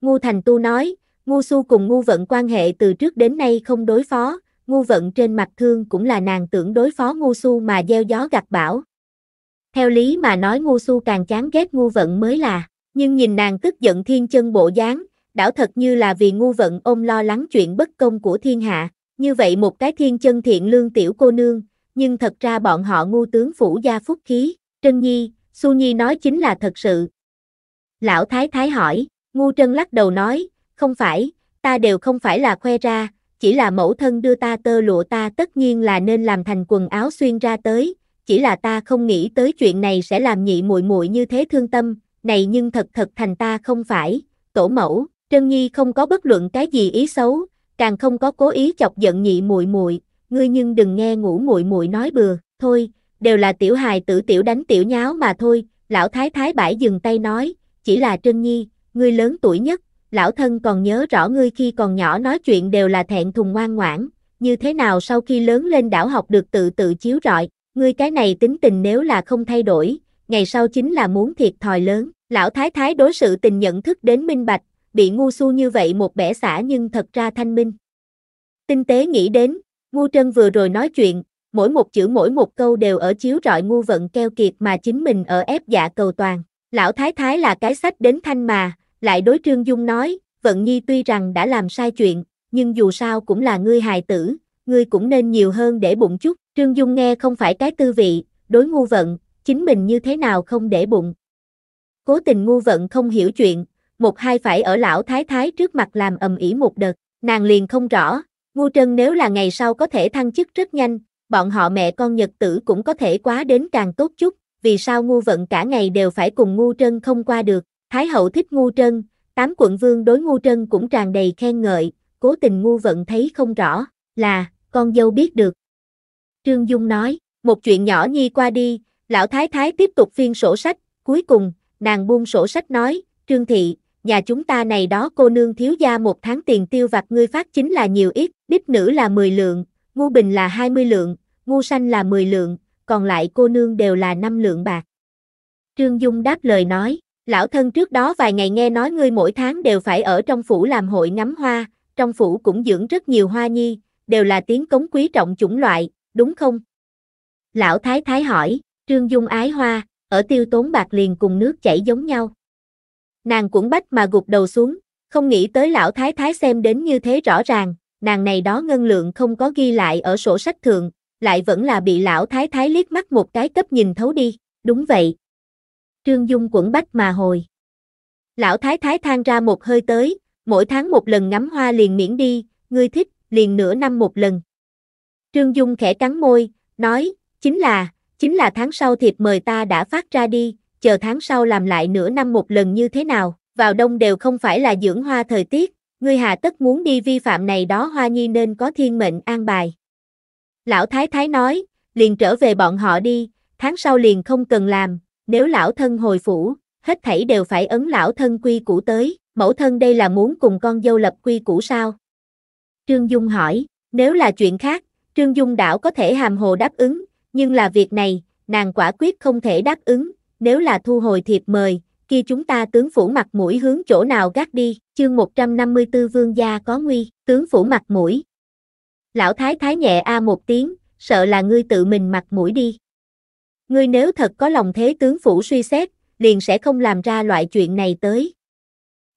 Ngu thành tu nói, ngu su cùng ngu vận quan hệ từ trước đến nay không đối phó, ngu vận trên mặt thương cũng là nàng tưởng đối phó ngu su mà gieo gió gặt bão. Theo lý mà nói ngu su càng chán ghét ngu vận mới là, nhưng nhìn nàng tức giận thiên chân bộ dáng, đảo thật như là vì ngu vận ôm lo lắng chuyện bất công của thiên hạ, như vậy một cái thiên chân thiện lương tiểu cô nương, nhưng thật ra bọn họ ngu tướng phủ gia phúc khí, Trân Nhi, Su Nhi nói chính là thật sự. Lão Thái Thái hỏi, ngu trân lắc đầu nói, không phải, ta đều không phải là khoe ra, chỉ là mẫu thân đưa ta tơ lụa ta tất nhiên là nên làm thành quần áo xuyên ra tới, chỉ là ta không nghĩ tới chuyện này sẽ làm nhị muội muội như thế thương tâm, này nhưng thật thật thành ta không phải, tổ mẫu, Trân Nhi không có bất luận cái gì ý xấu, càng không có cố ý chọc giận nhị muội muội, ngươi nhưng đừng nghe ngủ muội muội nói bừa, thôi, đều là tiểu hài tử tiểu đánh tiểu nháo mà thôi, lão thái thái bãi dừng tay nói, chỉ là Trân Nhi, ngươi lớn tuổi nhất, lão thân còn nhớ rõ ngươi khi còn nhỏ nói chuyện đều là thẹn thùng ngoan ngoãn, như thế nào sau khi lớn lên đảo học được tự tự chiếu rọi, ngươi cái này tính tình nếu là không thay đổi, ngày sau chính là muốn thiệt thòi lớn, lão thái thái đối sự tình nhận thức đến minh bạch, bị ngu su như vậy một bẻ xả nhưng thật ra thanh minh. Tinh tế nghĩ đến, ngu trân vừa rồi nói chuyện, mỗi một chữ mỗi một câu đều ở chiếu rọi ngu vận keo kiệt mà chính mình ở ép dạ cầu toàn. Lão Thái Thái là cái sách đến thanh mà, lại đối Trương Dung nói, Vận Nhi tuy rằng đã làm sai chuyện, nhưng dù sao cũng là ngươi hài tử, ngươi cũng nên nhiều hơn để bụng chút. Trương Dung nghe không phải cái tư vị, đối ngu vận, chính mình như thế nào không để bụng. Cố tình ngu vận không hiểu chuyện, một hai phải ở lão thái thái trước mặt làm ầm ĩ một đợt, nàng liền không rõ, ngu trân nếu là ngày sau có thể thăng chức rất nhanh, bọn họ mẹ con nhật tử cũng có thể quá đến càng tốt chút, vì sao ngu vận cả ngày đều phải cùng ngu trân không qua được, thái hậu thích ngu trân, tám quận vương đối ngu trân cũng tràn đầy khen ngợi, cố tình ngu vận thấy không rõ, là, con dâu biết được. Trương Dung nói, một chuyện nhỏ nhi qua đi, lão thái thái tiếp tục phiên sổ sách, cuối cùng, nàng buông sổ sách nói, Trương Thị, nhà chúng ta này đó cô nương thiếu gia một tháng tiền tiêu vặt ngươi phát chính là nhiều ít, đích nữ là 10 lượng, ngu bình là 20 lượng, ngu xanh là 10 lượng, còn lại cô nương đều là 5 lượng bạc. Trương Dung đáp lời nói, lão thân trước đó vài ngày nghe nói ngươi mỗi tháng đều phải ở trong phủ làm hội ngắm hoa, trong phủ cũng dưỡng rất nhiều hoa nhi, đều là tiếng cống quý trọng chủng loại, đúng không? Lão Thái Thái hỏi, Trương Dung ái hoa, ở tiêu tốn bạc liền cùng nước chảy giống nhau. Nàng cũng bách mà gục đầu xuống, không nghĩ tới lão thái thái xem đến như thế rõ ràng, nàng này đó ngân lượng không có ghi lại ở sổ sách thượng, lại vẫn là bị lão thái thái liếc mắt một cái cấp nhìn thấu đi, đúng vậy. Trương Dung quẩn bách mà hồi. Lão thái thái than ra một hơi tới, mỗi tháng một lần ngắm hoa liền miễn đi, ngươi thích, liền nửa năm một lần. Trương Dung khẽ cắn môi, nói, chính là, chính là tháng sau thiệp mời ta đã phát ra đi, chờ tháng sau làm lại nửa năm một lần như thế nào, vào đông đều không phải là dưỡng hoa thời tiết, ngươi hà tất muốn đi vi phạm này đó hoa nhi nên có thiên mệnh an bài. Lão Thái Thái nói, liền trở về bọn họ đi, tháng sau liền không cần làm, nếu lão thân hồi phủ, hết thảy đều phải ấn lão thân quy củ tới, mẫu thân đây là muốn cùng con dâu lập quy củ sao? Trương Dung hỏi, nếu là chuyện khác, Trương Dung đảo có thể hàm hồ đáp ứng, nhưng là việc này, nàng quả quyết không thể đáp ứng, nếu là thu hồi thiệp mời, kia chúng ta tướng phủ mặt mũi hướng chỗ nào gác đi, chương 154 vương gia có nguy, tướng phủ mặt mũi. Lão thái thái nhẹ a một tiếng, sợ là ngươi tự mình mặt mũi đi. Ngươi nếu thật có lòng thế tướng phủ suy xét, liền sẽ không làm ra loại chuyện này tới.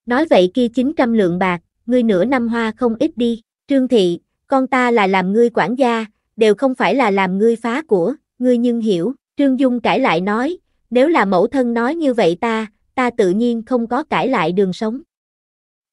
Nói vậy kia 900 lượng bạc, ngươi nửa năm hoa không ít đi, trương thị, con ta là làm ngươi quản gia, đều không phải là làm ngươi phá của, ngươi nhưng hiểu, trương dung cãi lại nói, nếu là mẫu thân nói như vậy ta, ta tự nhiên không có cải lại đường sống.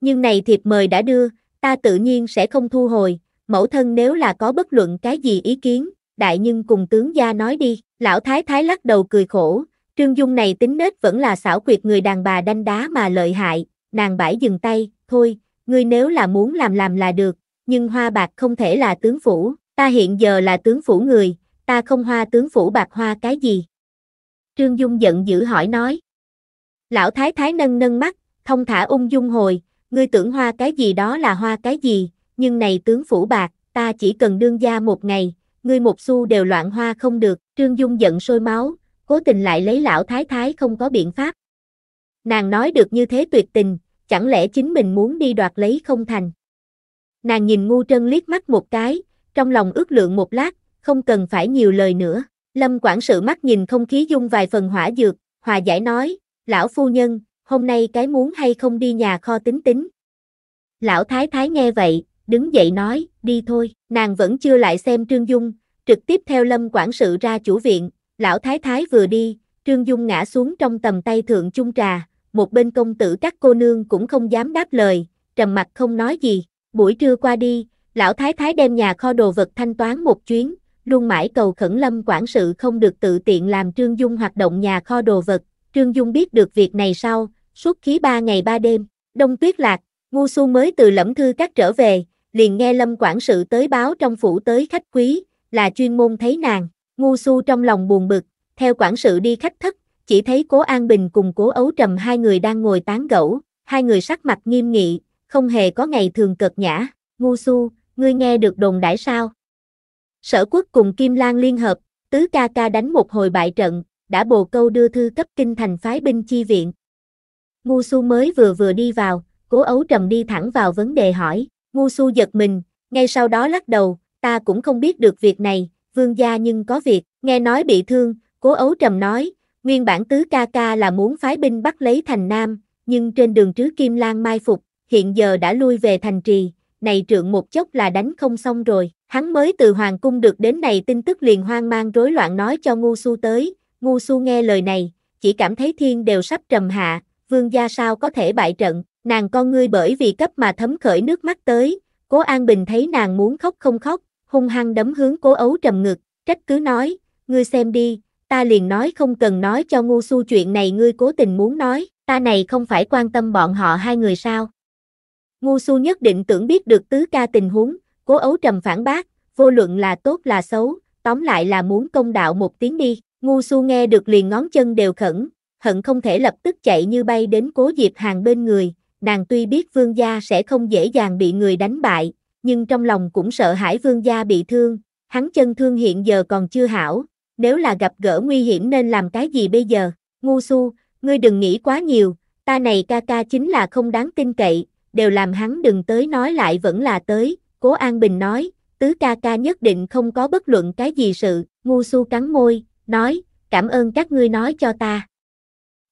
Nhưng này thiệp mời đã đưa, ta tự nhiên sẽ không thu hồi, mẫu thân nếu là có bất luận cái gì ý kiến, đại nhân cùng tướng gia nói đi. Lão thái thái lắc đầu cười khổ, Trương Dung này tính nết vẫn là xảo quyệt người đàn bà đanh đá mà lợi hại, nàng bãi dừng tay, thôi, ngươi nếu là muốn làm làm là được, nhưng hoa bạc không thể là tướng phủ, ta hiện giờ là tướng phủ người, ta không hoa tướng phủ bạc hoa cái gì. Trương Dung giận dữ hỏi nói. Lão thái thái nâng nâng mắt, thông thả ung dung hồi, ngươi tưởng hoa cái gì đó là hoa cái gì, nhưng này tướng phủ bạc, ta chỉ cần đương gia một ngày, ngươi một xu đều loạn hoa không được, Trương Dung giận sôi máu, cố tình lại lấy lão thái thái không có biện pháp. Nàng nói được như thế tuyệt tình, chẳng lẽ chính mình muốn đi đoạt lấy không thành. Nàng nhìn ngu trân liếc mắt một cái, trong lòng ước lượng một lát, không cần phải nhiều lời nữa. Lâm quản sự mắt nhìn không khí dung vài phần hỏa dược, hòa giải nói, lão phu nhân, hôm nay cái muốn hay không đi nhà kho tính tính. Lão thái thái nghe vậy, đứng dậy nói, đi thôi, nàng vẫn chưa lại xem Trương Dung, trực tiếp theo lâm quản sự ra chủ viện, lão thái thái vừa đi, Trương Dung ngã xuống trong tầm tay thượng chung trà, một bên công tử các cô nương cũng không dám đáp lời, trầm mặt không nói gì, buổi trưa qua đi, lão thái thái đem nhà kho đồ vật thanh toán một chuyến, luôn mãi cầu khẩn lâm quản sự không được tự tiện làm Trương Dung hoạt động nhà kho đồ vật, Trương Dung biết được việc này sau, suốt khí ba ngày ba đêm, đông tuyết lạc, ngu su mới từ lẫm thư các trở về, liền nghe lâm quản sự tới báo trong phủ tới khách quý, là chuyên môn thấy nàng, ngu su trong lòng buồn bực, theo quản sự đi khách thất, chỉ thấy cố An Bình cùng cố Ấu Trầm hai người đang ngồi tán gẫu, hai người sắc mặt nghiêm nghị, không hề có ngày thường cợt nhã, ngu su, ngươi nghe được đồn đãi sao? Sở quốc cùng Kim Lan liên hợp, tứ ca ca đánh một hồi bại trận, đã bồ câu đưa thư cấp kinh thành phái binh chi viện. Ngu su mới vừa vừa đi vào, cố ấu trầm đi thẳng vào vấn đề hỏi, ngu su giật mình, ngay sau đó lắc đầu, ta cũng không biết được việc này, vương gia nhưng có việc, nghe nói bị thương, cố ấu trầm nói, nguyên bản tứ ca ca là muốn phái binh bắt lấy thành nam, nhưng trên đường trứ Kim Lan mai phục, hiện giờ đã lui về thành trì, này trượng một chốc là đánh không xong rồi. Hắn mới từ hoàng cung được đến này tin tức liền hoang mang rối loạn nói cho ngu su tới, ngu su nghe lời này, chỉ cảm thấy thiên đều sắp trầm hạ, vương gia sao có thể bại trận, nàng con ngươi bởi vì cấp mà thấm khởi nước mắt tới, cố an bình thấy nàng muốn khóc không khóc, hung hăng đấm hướng cố ấu trầm ngực, trách cứ nói, ngươi xem đi, ta liền nói không cần nói cho ngu su chuyện này ngươi cố tình muốn nói, ta này không phải quan tâm bọn họ hai người sao. Ngu su nhất định tưởng biết được tứ ca tình huống, Cố ấu trầm phản bác, vô luận là tốt là xấu, tóm lại là muốn công đạo một tiếng đi. Ngu su nghe được liền ngón chân đều khẩn, hận không thể lập tức chạy như bay đến cố Diệp Hàng bên người. Nàng tuy biết vương gia sẽ không dễ dàng bị người đánh bại, nhưng trong lòng cũng sợ hãi vương gia bị thương. Hắn chân thương hiện giờ còn chưa hảo, nếu là gặp gỡ nguy hiểm nên làm cái gì bây giờ? Ngu su, ngươi đừng nghĩ quá nhiều, ta này ca ca chính là không đáng tin cậy, đều làm hắn đừng tới nói lại vẫn là tới, Cố An Bình nói, tứ ca ca nhất định không có bất luận cái gì sự, ngu su cắn môi, nói, cảm ơn các ngươi nói cho ta.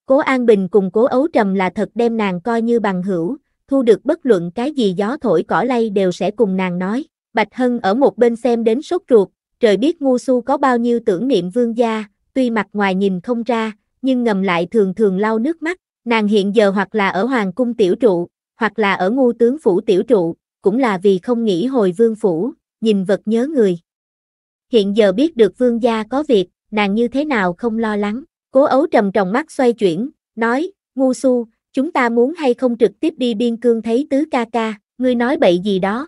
Cố An Bình cùng cố ấu trầm là thật đem nàng coi như bằng hữu, thu được bất luận cái gì gió thổi cỏ lay đều sẽ cùng nàng nói. Bạch Hân ở một bên xem đến sốt ruột, trời biết ngu su có bao nhiêu tưởng niệm vương gia, tuy mặt ngoài nhìn không ra, nhưng ngầm lại thường thường lau nước mắt, nàng hiện giờ hoặc là ở hoàng cung tiểu trụ, hoặc là ở ngu tướng phủ tiểu trụ, cũng là vì không nghĩ hồi vương phủ, nhìn vật nhớ người. Hiện giờ biết được vương gia có việc, nàng như thế nào không lo lắng, cố ấu trầm tròng mắt xoay chuyển, nói, ngu su, chúng ta muốn hay không trực tiếp đi biên cương thấy tứ ca ca, ngươi nói bậy gì đó.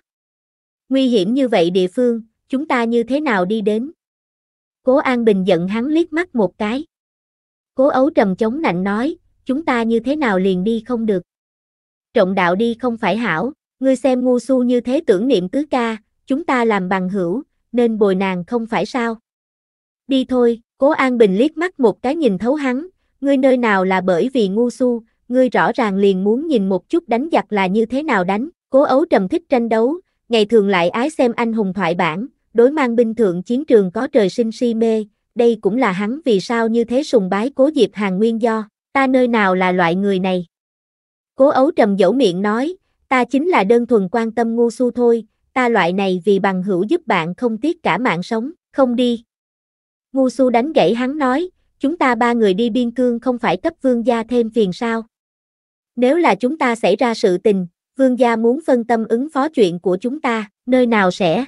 Nguy hiểm như vậy địa phương, chúng ta như thế nào đi đến? Cố An Bình giận hắn liếc mắt một cái. Cố ấu trầm chống nạnh nói, chúng ta như thế nào liền đi không được. Trọng đạo đi không phải hảo, Ngươi xem ngu su như thế tưởng niệm tứ ca, chúng ta làm bằng hữu, nên bồi nàng không phải sao. Đi thôi, cố an bình liếc mắt một cái nhìn thấu hắn, ngươi nơi nào là bởi vì ngu su, ngươi rõ ràng liền muốn nhìn một chút đánh giặc là như thế nào đánh, cố ấu trầm thích tranh đấu, ngày thường lại ái xem anh hùng thoại bản, đối mang binh thượng chiến trường có trời sinh si mê, đây cũng là hắn vì sao như thế sùng bái cố diệp hàng nguyên do, ta nơi nào là loại người này. Cố ấu trầm dẫu miệng nói, ta chính là đơn thuần quan tâm ngu su thôi, ta loại này vì bằng hữu giúp bạn không tiếc cả mạng sống, không đi. Ngu su đánh gãy hắn nói, chúng ta ba người đi biên cương không phải cấp vương gia thêm phiền sao. Nếu là chúng ta xảy ra sự tình, vương gia muốn phân tâm ứng phó chuyện của chúng ta, nơi nào sẽ.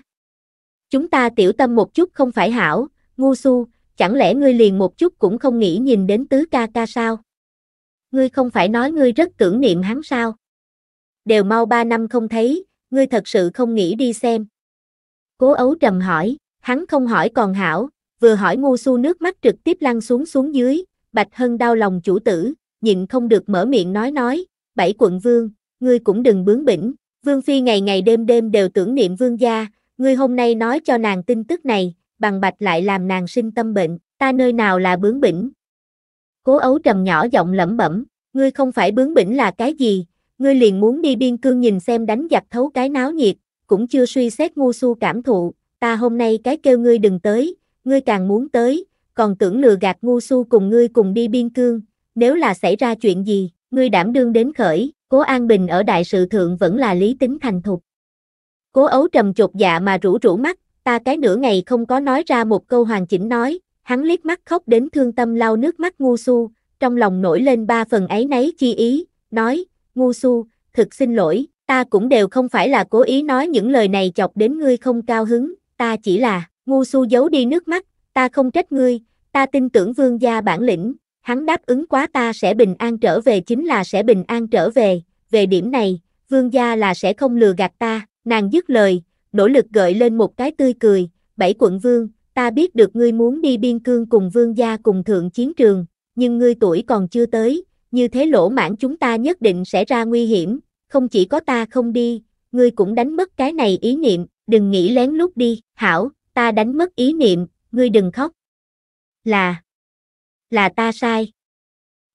Chúng ta tiểu tâm một chút không phải hảo, ngu su, chẳng lẽ ngươi liền một chút cũng không nghĩ nhìn đến tứ ca ca sao? Ngươi không phải nói ngươi rất tưởng niệm hắn sao? đều mau ba năm không thấy, ngươi thật sự không nghĩ đi xem. Cố ấu trầm hỏi, hắn không hỏi còn hảo, vừa hỏi ngu su nước mắt trực tiếp lăn xuống xuống dưới, bạch hân đau lòng chủ tử, nhịn không được mở miệng nói nói, bảy quận vương, ngươi cũng đừng bướng bỉnh, vương phi ngày ngày đêm đêm đều tưởng niệm vương gia, ngươi hôm nay nói cho nàng tin tức này, bằng bạch lại làm nàng sinh tâm bệnh, ta nơi nào là bướng bỉnh. Cố ấu trầm nhỏ giọng lẩm bẩm, ngươi không phải bướng bỉnh là cái gì, ngươi liền muốn đi biên cương nhìn xem đánh giặc thấu cái náo nhiệt, cũng chưa suy xét ngu su cảm thụ, ta hôm nay cái kêu ngươi đừng tới, ngươi càng muốn tới, còn tưởng lừa gạt ngu su cùng ngươi cùng đi biên cương, nếu là xảy ra chuyện gì, ngươi đảm đương đến khởi, cố an bình ở đại sự thượng vẫn là lý tính thành thục. Cố ấu trầm chột dạ mà rủ rủ mắt, ta cái nửa ngày không có nói ra một câu hoàn chỉnh nói, hắn liếc mắt khóc đến thương tâm lau nước mắt ngu su, trong lòng nổi lên ba phần ấy nấy chi ý, nói, ngu su, thực xin lỗi, ta cũng đều không phải là cố ý nói những lời này chọc đến ngươi không cao hứng, ta chỉ là, ngu su giấu đi nước mắt, ta không trách ngươi, ta tin tưởng vương gia bản lĩnh, hắn đáp ứng quá ta sẽ bình an trở về chính là sẽ bình an trở về, về điểm này, vương gia là sẽ không lừa gạt ta, nàng dứt lời, nỗ lực gợi lên một cái tươi cười, bảy quận vương, ta biết được ngươi muốn đi biên cương cùng vương gia cùng thượng chiến trường, nhưng ngươi tuổi còn chưa tới, như thế lỗ mãn chúng ta nhất định sẽ ra nguy hiểm, không chỉ có ta không đi, ngươi cũng đánh mất cái này ý niệm, đừng nghĩ lén lút đi, hảo, ta đánh mất ý niệm, ngươi đừng khóc. Là, là ta sai.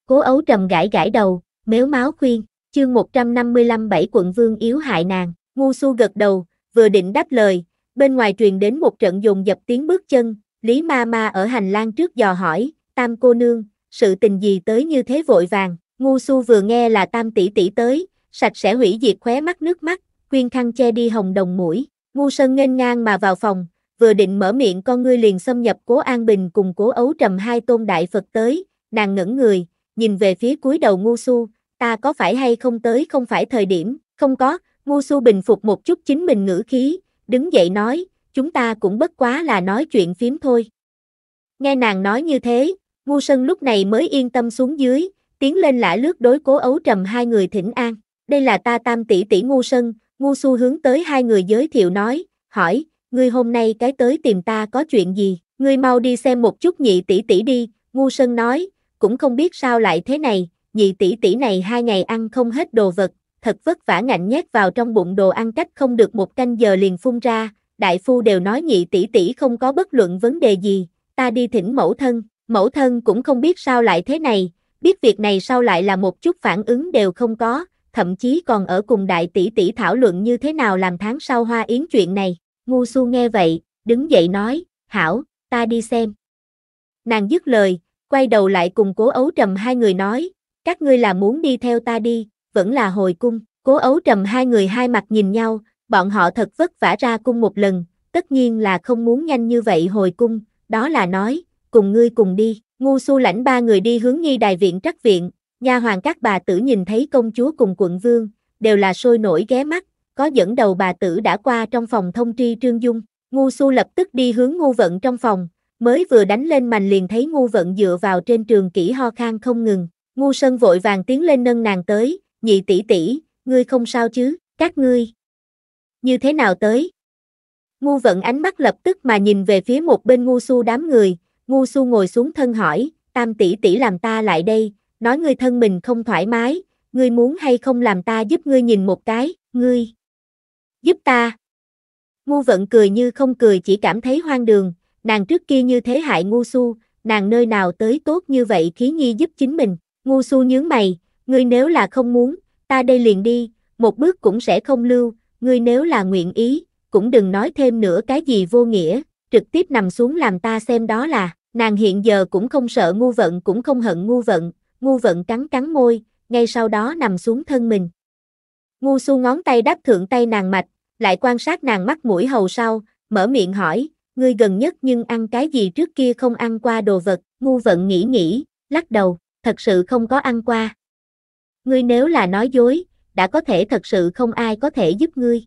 Cố ấu trầm gãi gãi đầu, mếu máu khuyên, chương 155 bảy quận vương yếu hại nàng, ngu su gật đầu, vừa định đáp lời, bên ngoài truyền đến một trận dùng dập tiếng bước chân, Lý Ma Ma ở hành lang trước dò hỏi, tam cô nương, sự tình gì tới như thế vội vàng, ngu su vừa nghe là tam tỷ tỷ tới, sạch sẽ hủy diệt khóe mắt nước mắt, quyên khăn che đi hồng đồng mũi, ngu sơn nghênh ngang mà vào phòng, vừa định mở miệng con ngươi liền xâm nhập cố An Bình cùng cố ấu trầm hai tôn đại Phật tới, nàng ngẩn người, nhìn về phía cuối đầu ngu su, ta có phải hay không tới không phải thời điểm, không có, ngu su bình phục một chút chính mình ngữ khí, đứng dậy nói, chúng ta cũng bất quá là nói chuyện phím thôi. Nghe nàng nói như thế, Ngu Sân lúc này mới yên tâm xuống dưới, tiến lên lả lướt đối cố ấu trầm hai người thỉnh an. Đây là ta tam tỷ tỷ Ngu Sân, Ngu Su hướng tới hai người giới thiệu nói, hỏi, ngươi hôm nay cái tới tìm ta có chuyện gì, ngươi mau đi xem một chút nhị tỷ tỷ đi, Ngu Sân nói, cũng không biết sao lại thế này, nhị tỷ tỷ này hai ngày ăn không hết đồ vật, thật vất vả ngạnh nhét vào trong bụng đồ ăn cách không được một canh giờ liền phun ra, đại phu đều nói nhị tỷ tỷ không có bất luận vấn đề gì, ta đi thỉnh mẫu thân, Mẫu thân cũng không biết sao lại thế này, biết việc này sao lại là một chút phản ứng đều không có, thậm chí còn ở cùng đại tỷ tỷ thảo luận như thế nào làm tháng sau hoa yến chuyện này. Ngu su nghe vậy, đứng dậy nói, hảo, ta đi xem. Nàng dứt lời, quay đầu lại cùng cố ấu trầm hai người nói, các ngươi là muốn đi theo ta đi, vẫn là hồi cung. Cố ấu trầm hai người hai mặt nhìn nhau, bọn họ thật vất vả ra cung một lần, tất nhiên là không muốn nhanh như vậy hồi cung, đó là nói, cùng ngươi cùng đi, ngu su lãnh ba người đi hướng nghi đài viện trắc viện, nha hoàng các bà tử nhìn thấy công chúa cùng quận vương, đều là sôi nổi ghé mắt, có dẫn đầu bà tử đã qua trong phòng thông tri trương dung, ngu su lập tức đi hướng ngu vận trong phòng, mới vừa đánh lên mành liền thấy ngu vận dựa vào trên trường kỹ ho khan không ngừng, ngu sơn vội vàng tiến lên nâng nàng tới, nhị tỷ tỷ, ngươi không sao chứ, các ngươi, như thế nào tới? Ngu vận ánh mắt lập tức mà nhìn về phía một bên ngu su đám người, Ngu su ngồi xuống thân hỏi, tam tỷ tỷ làm ta lại đây, nói ngươi thân mình không thoải mái, ngươi muốn hay không làm ta giúp ngươi nhìn một cái, ngươi giúp ta. Ngu vận cười như không cười chỉ cảm thấy hoang đường, nàng trước kia như thế hại ngu su, nàng nơi nào tới tốt như vậy khí nhi giúp chính mình, ngu su nhướng mày, ngươi nếu là không muốn, ta đây liền đi, một bước cũng sẽ không lưu, ngươi nếu là nguyện ý, cũng đừng nói thêm nữa cái gì vô nghĩa, trực tiếp nằm xuống làm ta xem đó là, nàng hiện giờ cũng không sợ ngu vận cũng không hận ngu vận, ngu vận cắn cắn môi, ngay sau đó nằm xuống thân mình. Ngu su ngón tay đáp thượng tay nàng mạch, lại quan sát nàng mắt mũi hầu sau, mở miệng hỏi, ngươi gần nhất nhưng ăn cái gì trước kia không ăn qua đồ vật, ngu vận nghĩ nghĩ, lắc đầu, thật sự không có ăn qua. Ngươi nếu là nói dối, đã có thể thật sự không ai có thể giúp ngươi.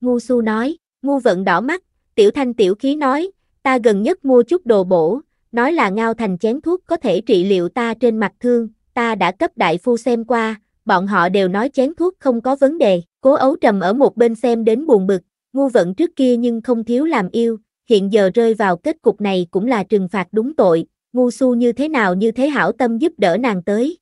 Ngu su nói, ngu vận đỏ mắt, Tiểu Thanh tiểu khí nói, ta gần nhất mua chút đồ bổ, nói là ngao thành chén thuốc có thể trị liệu ta trên mặt thương, ta đã cấp đại phu xem qua, bọn họ đều nói chén thuốc không có vấn đề. Cố ấu trầm ở một bên xem đến buồn bực, ngu vận trước kia nhưng không thiếu làm yêu, hiện giờ rơi vào kết cục này cũng là trừng phạt đúng tội, ngu su như thế nào như thế hảo tâm giúp đỡ nàng tới.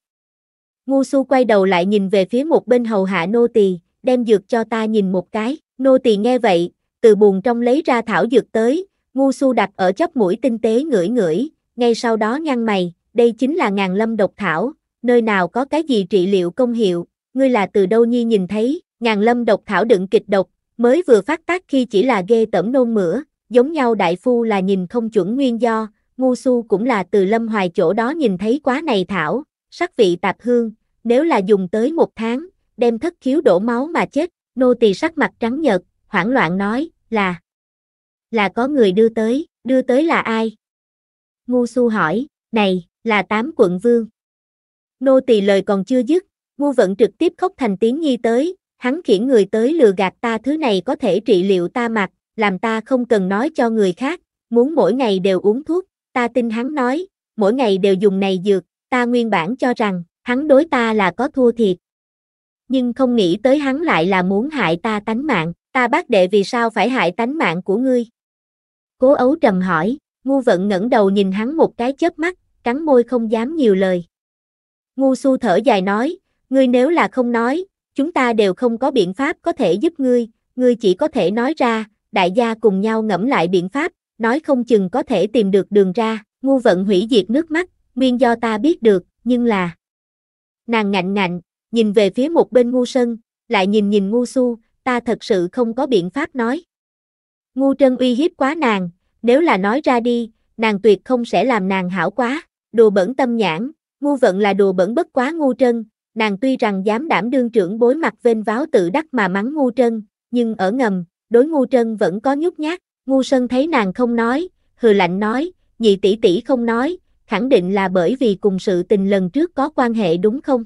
Ngu su quay đầu lại nhìn về phía một bên hầu hạ nô tỳ, đem dược cho ta nhìn một cái, nô tỳ nghe vậy, từ buồn trong lấy ra thảo dược tới, ngu su đặt ở chóp mũi tinh tế ngửi ngửi, ngay sau đó nhăn mày, đây chính là ngàn lâm độc thảo, nơi nào có cái gì trị liệu công hiệu, ngươi là từ đâu nhi nhìn thấy, ngàn lâm độc thảo đựng kịch độc, mới vừa phát tác khi chỉ là ghê tẩm nôn mửa, giống nhau đại phu là nhìn không chuẩn nguyên do, ngu su cũng là từ lâm hoài chỗ đó nhìn thấy quá này thảo, sắc vị tạp hương, nếu là dùng tới một tháng, đem thất khiếu đổ máu mà chết, nô tỳ sắc mặt trắng nhợt, hoảng loạn nói, là, là có người đưa tới, đưa tới là ai? Ngu su hỏi, này, là tám quận vương. Nô tỳ lời còn chưa dứt, ngu vẫn trực tiếp khóc thành tiếng nhi tới, hắn khiển người tới lừa gạt ta thứ này có thể trị liệu ta mặt, làm ta không cần nói cho người khác, muốn mỗi ngày đều uống thuốc, ta tin hắn nói, mỗi ngày đều dùng này dược, ta nguyên bản cho rằng, hắn đối ta là có thua thiệt. Nhưng không nghĩ tới hắn lại là muốn hại ta tánh mạng. Ta bác đệ vì sao phải hại tánh mạng của ngươi? Cố ấu trầm hỏi, ngu vận ngẩng đầu nhìn hắn một cái chớp mắt, cắn môi không dám nhiều lời. Ngu su thở dài nói, ngươi nếu là không nói, chúng ta đều không có biện pháp có thể giúp ngươi, ngươi chỉ có thể nói ra, đại gia cùng nhau ngẫm lại biện pháp, nói không chừng có thể tìm được đường ra, ngu vận hủy diệt nước mắt, nguyên do ta biết được, nhưng là... Nàng ngạnh ngạnh, nhìn về phía một bên ngu sân, lại nhìn nhìn ngu su, ta thật sự không có biện pháp nói. Ngu trân uy hiếp quá nàng, nếu là nói ra đi, nàng tuyệt không sẽ làm nàng hảo quá, Đùa bẩn tâm nhãn, ngu vận là đùa bẩn bất quá ngu trân, nàng tuy rằng dám đảm đương trưởng bối mặt vênh váo tự đắc mà mắng ngu trân, nhưng ở ngầm, đối ngu trân vẫn có nhút nhát, ngu sân thấy nàng không nói, hừ lạnh nói, nhị tỷ tỷ không nói, khẳng định là bởi vì cùng sự tình lần trước có quan hệ đúng không?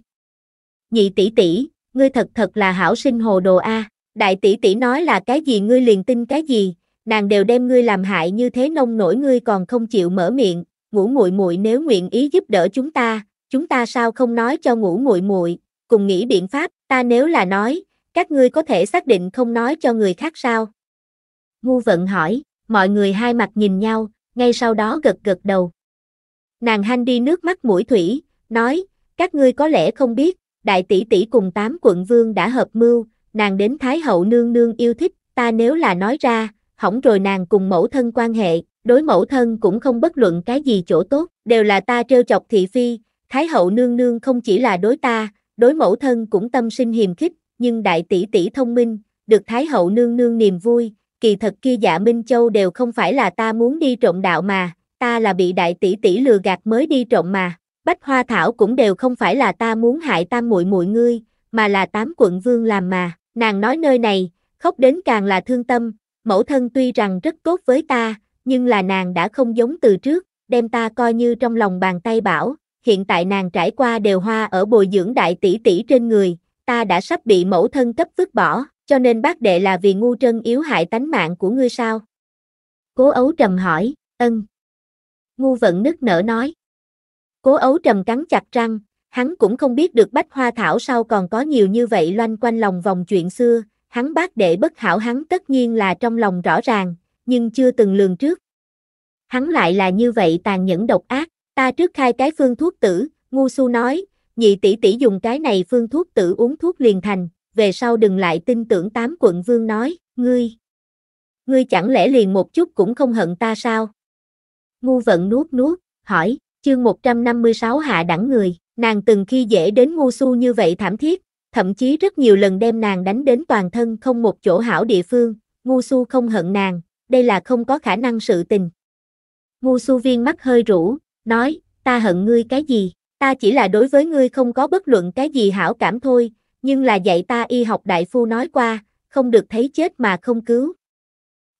Nhị tỷ tỷ, ngươi thật thật là hảo sinh hồ đồ a. Đại tỷ tỷ nói là cái gì ngươi liền tin cái gì, nàng đều đem ngươi làm hại như thế nông nổi ngươi còn không chịu mở miệng, ngủ muội muội nếu nguyện ý giúp đỡ chúng ta, chúng ta sao không nói cho ngủ muội muội, cùng nghĩ biện pháp, ta nếu là nói, các ngươi có thể xác định không nói cho người khác sao? Ngu vận hỏi, mọi người hai mặt nhìn nhau, ngay sau đó gật gật đầu. Nàng hanh đi nước mắt mũi thủy, nói, các ngươi có lẽ không biết, đại tỷ tỷ cùng tám quận vương đã hợp mưu, nàng đến Thái hậu nương nương yêu thích, ta nếu là nói ra, hỏng rồi nàng cùng mẫu thân quan hệ, đối mẫu thân cũng không bất luận cái gì chỗ tốt, đều là ta trêu chọc thị phi, Thái hậu nương nương không chỉ là đối ta, đối mẫu thân cũng tâm sinh hiềm khích, nhưng đại tỷ tỷ thông minh, được Thái hậu nương nương niềm vui, kỳ thật kia dạ Minh Châu đều không phải là ta muốn đi trộm đạo mà, ta là bị đại tỷ tỷ lừa gạt mới đi trộm mà, bách hoa thảo cũng đều không phải là ta muốn hại tam muội muội ngươi, mà là tám quận vương làm mà. Nàng nói nơi này, khóc đến càng là thương tâm, mẫu thân tuy rằng rất tốt với ta, nhưng là nàng đã không giống từ trước, đem ta coi như trong lòng bàn tay bảo, hiện tại nàng trải qua đều hoa ở bồi dưỡng đại tỷ tỷ trên người, ta đã sắp bị mẫu thân cấp vứt bỏ, cho nên bác đệ là vì ngu trân yếu hại tánh mạng của ngươi sao? Cố ấu trầm hỏi, ân. Ngu vẫn nức nở nói. Cố ấu trầm cắn chặt răng, Hắn cũng không biết được bách hoa thảo sau còn có nhiều như vậy loanh quanh lòng vòng chuyện xưa, hắn bác đệ bất hảo hắn tất nhiên là trong lòng rõ ràng, nhưng chưa từng lường trước. Hắn lại là như vậy tàn nhẫn độc ác, ta trước khai cái phương thuốc tử, ngu su nói, nhị tỷ tỷ dùng cái này phương thuốc tử uống thuốc liền thành, về sau đừng lại tin tưởng tám quận vương nói, ngươi. Ngươi chẳng lẽ liền một chút cũng không hận ta sao? Ngu vận nuốt nuốt, hỏi, chương 156 hạ đẳng người. Nàng từng khi dễ đến ngu su như vậy thảm thiết, thậm chí rất nhiều lần đem nàng đánh đến toàn thân không một chỗ hảo địa phương, ngu su không hận nàng, đây là không có khả năng sự tình. Ngu su viên mắt hơi rũ, nói, ta hận ngươi cái gì, ta chỉ là đối với ngươi không có bất luận cái gì hảo cảm thôi, nhưng là dạy ta y học đại phu nói qua, không được thấy chết mà không cứu.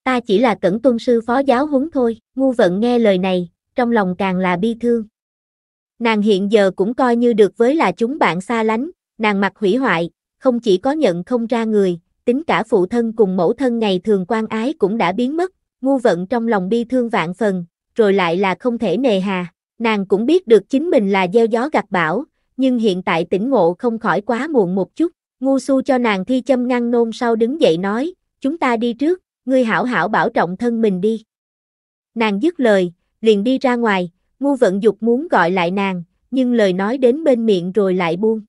Ta chỉ là cẩn tuân sư phó giáo huấn thôi, ngu vận nghe lời này, trong lòng càng là bi thương. Nàng hiện giờ cũng coi như được với là chúng bạn xa lánh, nàng mặt hủy hoại, không chỉ có nhận không ra người, tính cả phụ thân cùng mẫu thân ngày thường quan ái cũng đã biến mất, ngu vận trong lòng bi thương vạn phần, rồi lại là không thể nề hà. Nàng cũng biết được chính mình là gieo gió gặt bão, nhưng hiện tại tỉnh ngộ không khỏi quá muộn một chút. Ngu su cho nàng thi châm ngăn nôn sau đứng dậy nói, chúng ta đi trước, ngươi hảo hảo bảo trọng thân mình đi. Nàng dứt lời, liền đi ra ngoài, Ngu vận dục muốn gọi lại nàng, nhưng lời nói đến bên miệng rồi lại buông.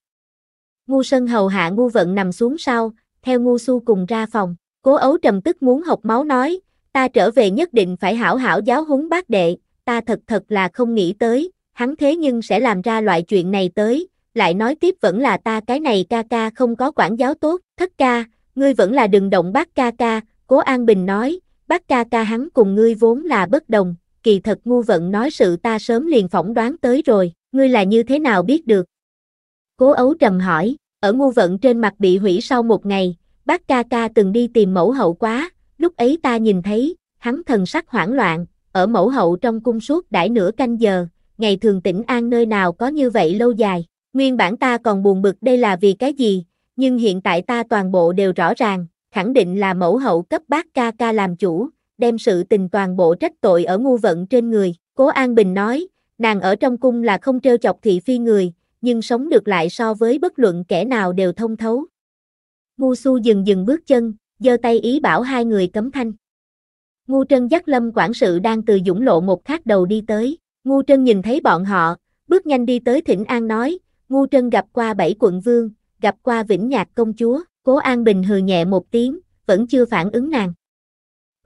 Ngu sân hầu hạ ngu vận nằm xuống sau, theo ngu su cùng ra phòng. Cố ấu trầm tức muốn học máu nói, ta trở về nhất định phải hảo hảo giáo huấn bác đệ, ta thật thật là không nghĩ tới, hắn thế nhưng sẽ làm ra loại chuyện này tới, lại nói tiếp vẫn là ta cái này ca ca không có quản giáo tốt, thất ca, ngươi vẫn là đừng động bác ca ca, cố an bình nói, bác ca ca hắn cùng ngươi vốn là bất đồng, kỳ thật ngu vận nói sự ta sớm liền phỏng đoán tới rồi, ngươi là như thế nào biết được? Cố ấu trầm hỏi, ở ngu vận trên mặt bị hủy sau một ngày, bác ca ca từng đi tìm mẫu hậu quá, lúc ấy ta nhìn thấy, hắn thần sắc hoảng loạn, ở mẫu hậu trong cung suốt đãi nửa canh giờ, ngày thường tỉnh an nơi nào có như vậy lâu dài, nguyên bản ta còn buồn bực đây là vì cái gì, nhưng hiện tại ta toàn bộ đều rõ ràng, khẳng định là mẫu hậu cấp bác ca ca làm chủ, đem sự tình toàn bộ trách tội ở ngu vận trên người. Cố An Bình nói, nàng ở trong cung là không trêu chọc thị phi người, nhưng sống được lại so với bất luận kẻ nào đều thông thấu. Ngu Xu dừng dừng bước chân, giơ tay ý bảo hai người cấm thanh. Ngu Trân dắt Lâm quản sự đang từ dũng lộ một khắc đầu đi tới. Ngu Trân nhìn thấy bọn họ, bước nhanh đi tới Thỉnh An nói, Ngu Trân gặp qua bảy quận vương, gặp qua Vĩnh Nhạc công chúa, Cố An Bình hừ nhẹ một tiếng, vẫn chưa phản ứng nàng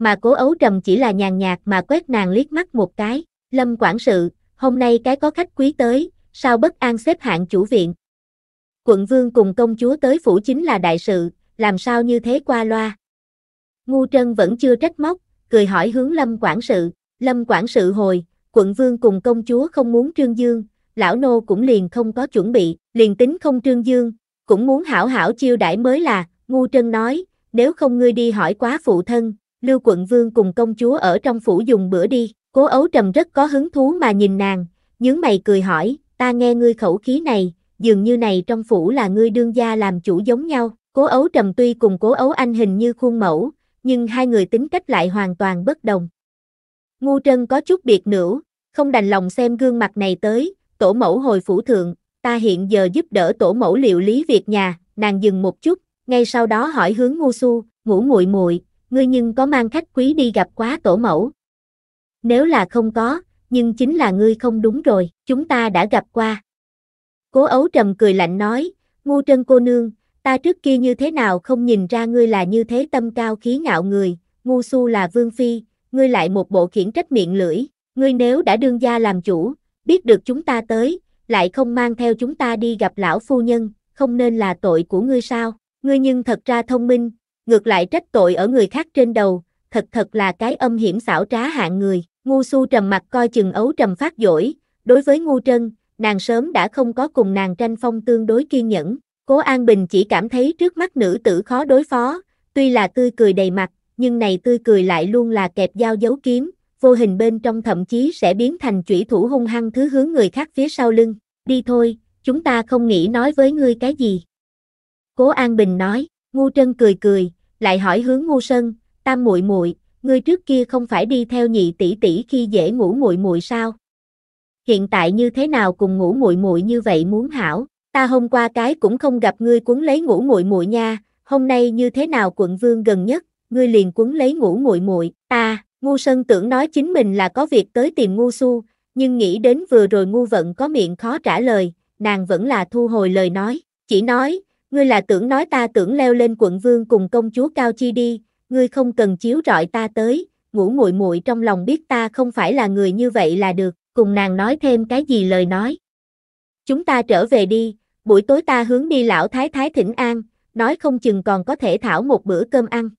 mà cố ấu trầm chỉ là nhàn nhạt mà quét nàng liếc mắt một cái, lâm quản sự, hôm nay cái có khách quý tới, sao bất an xếp hạng chủ viện. Quận vương cùng công chúa tới phủ chính là đại sự, làm sao như thế qua loa. Ngu trân vẫn chưa trách móc, cười hỏi hướng lâm quản sự, lâm quản sự hồi, quận vương cùng công chúa không muốn trương dương, lão nô cũng liền không có chuẩn bị, liền tính không trương dương, cũng muốn hảo hảo chiêu đãi mới là, ngu trân nói, nếu không ngươi đi hỏi quá phụ thân, Lưu quận vương cùng công chúa ở trong phủ dùng bữa đi, cố ấu trầm rất có hứng thú mà nhìn nàng, nhướng mày cười hỏi, ta nghe ngươi khẩu khí này, dường như này trong phủ là ngươi đương gia làm chủ giống nhau, cố ấu trầm tuy cùng cố ấu anh hình như khuôn mẫu, nhưng hai người tính cách lại hoàn toàn bất đồng. Ngu trân có chút biệt nữ, không đành lòng xem gương mặt này tới, tổ mẫu hồi phủ thượng, ta hiện giờ giúp đỡ tổ mẫu liệu lý việc nhà, nàng dừng một chút, ngay sau đó hỏi hướng ngu su, ngủ muội muội ngươi nhưng có mang khách quý đi gặp quá tổ mẫu. Nếu là không có, nhưng chính là ngươi không đúng rồi, chúng ta đã gặp qua. Cố ấu trầm cười lạnh nói, ngu trân cô nương, ta trước kia như thế nào không nhìn ra ngươi là như thế tâm cao khí ngạo người, ngu su là vương phi, ngươi lại một bộ khiển trách miệng lưỡi, ngươi nếu đã đương gia làm chủ, biết được chúng ta tới, lại không mang theo chúng ta đi gặp lão phu nhân, không nên là tội của ngươi sao, ngươi nhưng thật ra thông minh, ngược lại trách tội ở người khác trên đầu, thật thật là cái âm hiểm xảo trá hạng người. Ngu su trầm mặt coi chừng ấu trầm phát dỗi, đối với ngu trân, nàng sớm đã không có cùng nàng tranh phong tương đối kiên nhẫn. Cố An Bình chỉ cảm thấy trước mắt nữ tử khó đối phó, tuy là tươi cười đầy mặt, nhưng này tươi cười lại luôn là kẹp dao giấu kiếm, vô hình bên trong thậm chí sẽ biến thành chủy thủ hung hăng thứ hướng người khác phía sau lưng. Đi thôi, chúng ta không nghĩ nói với ngươi cái gì. Cố An Bình nói, ngu trân cười cười, lại hỏi hướng ngu sơn, tam muội muội, ngươi trước kia không phải đi theo nhị tỷ tỷ khi dễ ngủ muội muội sao? Hiện tại như thế nào cùng ngủ muội muội như vậy muốn hảo, ta hôm qua cái cũng không gặp ngươi cuốn lấy ngủ muội muội nha, hôm nay như thế nào quận vương gần nhất, ngươi liền cuốn lấy ngủ muội muội, ta, ngu sơn tưởng nói chính mình là có việc tới tìm ngu su, nhưng nghĩ đến vừa rồi ngu vận có miệng khó trả lời, nàng vẫn là thu hồi lời nói, chỉ nói, Ngươi là tưởng nói ta tưởng leo lên quận vương cùng công chúa Cao Chi đi, ngươi không cần chiếu rọi ta tới, ngủ muội muội trong lòng biết ta không phải là người như vậy là được, cùng nàng nói thêm cái gì lời nói. Chúng ta trở về đi, buổi tối ta hướng đi lão thái thái thỉnh an, nói không chừng còn có thể thảo một bữa cơm ăn.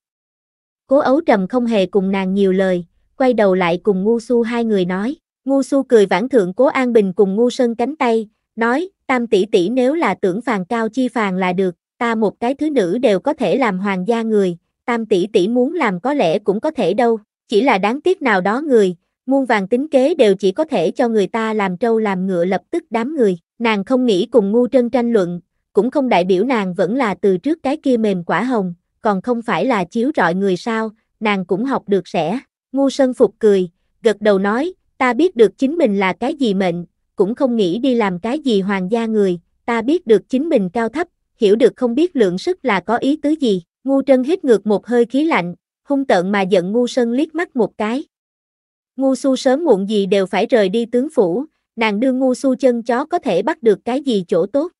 Cố ấu trầm không hề cùng nàng nhiều lời, quay đầu lại cùng ngu Xu hai người nói. Ngu Xu cười vãn thượng cố an bình cùng ngu sơn cánh tay, nói, tam tỷ tỷ nếu là tưởng phàn cao chi phàn là được, ta một cái thứ nữ đều có thể làm hoàng gia người, tam tỷ tỷ muốn làm có lẽ cũng có thể đâu, chỉ là đáng tiếc nào đó người, muôn vàng tính kế đều chỉ có thể cho người ta làm trâu làm ngựa lập tức đám người, nàng không nghĩ cùng ngu trân tranh luận, cũng không đại biểu nàng vẫn là từ trước cái kia mềm quả hồng, còn không phải là chiếu rọi người sao, nàng cũng học được sẽ, ngu sân phục cười, gật đầu nói, ta biết được chính mình là cái gì mệnh, cũng không nghĩ đi làm cái gì hoàng gia người, ta biết được chính mình cao thấp, hiểu được không biết lượng sức là có ý tứ gì. Ngu Trân hít ngược một hơi khí lạnh, hung tợn mà giận Ngu Sơn liếc mắt một cái. Ngu Su sớm muộn gì đều phải rời đi tướng phủ, nàng đưa Ngu Su chân chó có thể bắt được cái gì chỗ tốt.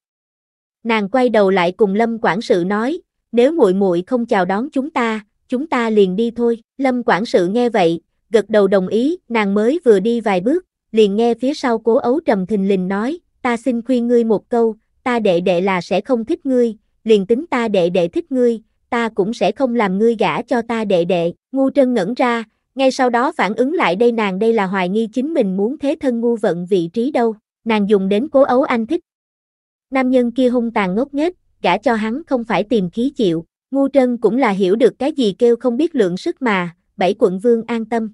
Nàng quay đầu lại cùng Lâm quản sự nói, nếu muội muội không chào đón chúng ta, chúng ta liền đi thôi. Lâm quản sự nghe vậy, gật đầu đồng ý, nàng mới vừa đi vài bước, liền nghe phía sau cố ấu trầm thình lình nói, ta xin khuyên ngươi một câu, ta đệ đệ là sẽ không thích ngươi, liền tính ta đệ đệ thích ngươi, ta cũng sẽ không làm ngươi gả cho ta đệ đệ, ngu trân ngẩn ra, ngay sau đó phản ứng lại đây nàng đây là hoài nghi chính mình muốn thế thân ngu vận vị trí đâu, nàng dùng đến cố ấu anh thích. Nam nhân kia hung tàn ngốc nghếch, gả cho hắn không phải tìm khí chịu, ngu trân cũng là hiểu được cái gì kêu không biết lượng sức mà, bảy quận vương an tâm.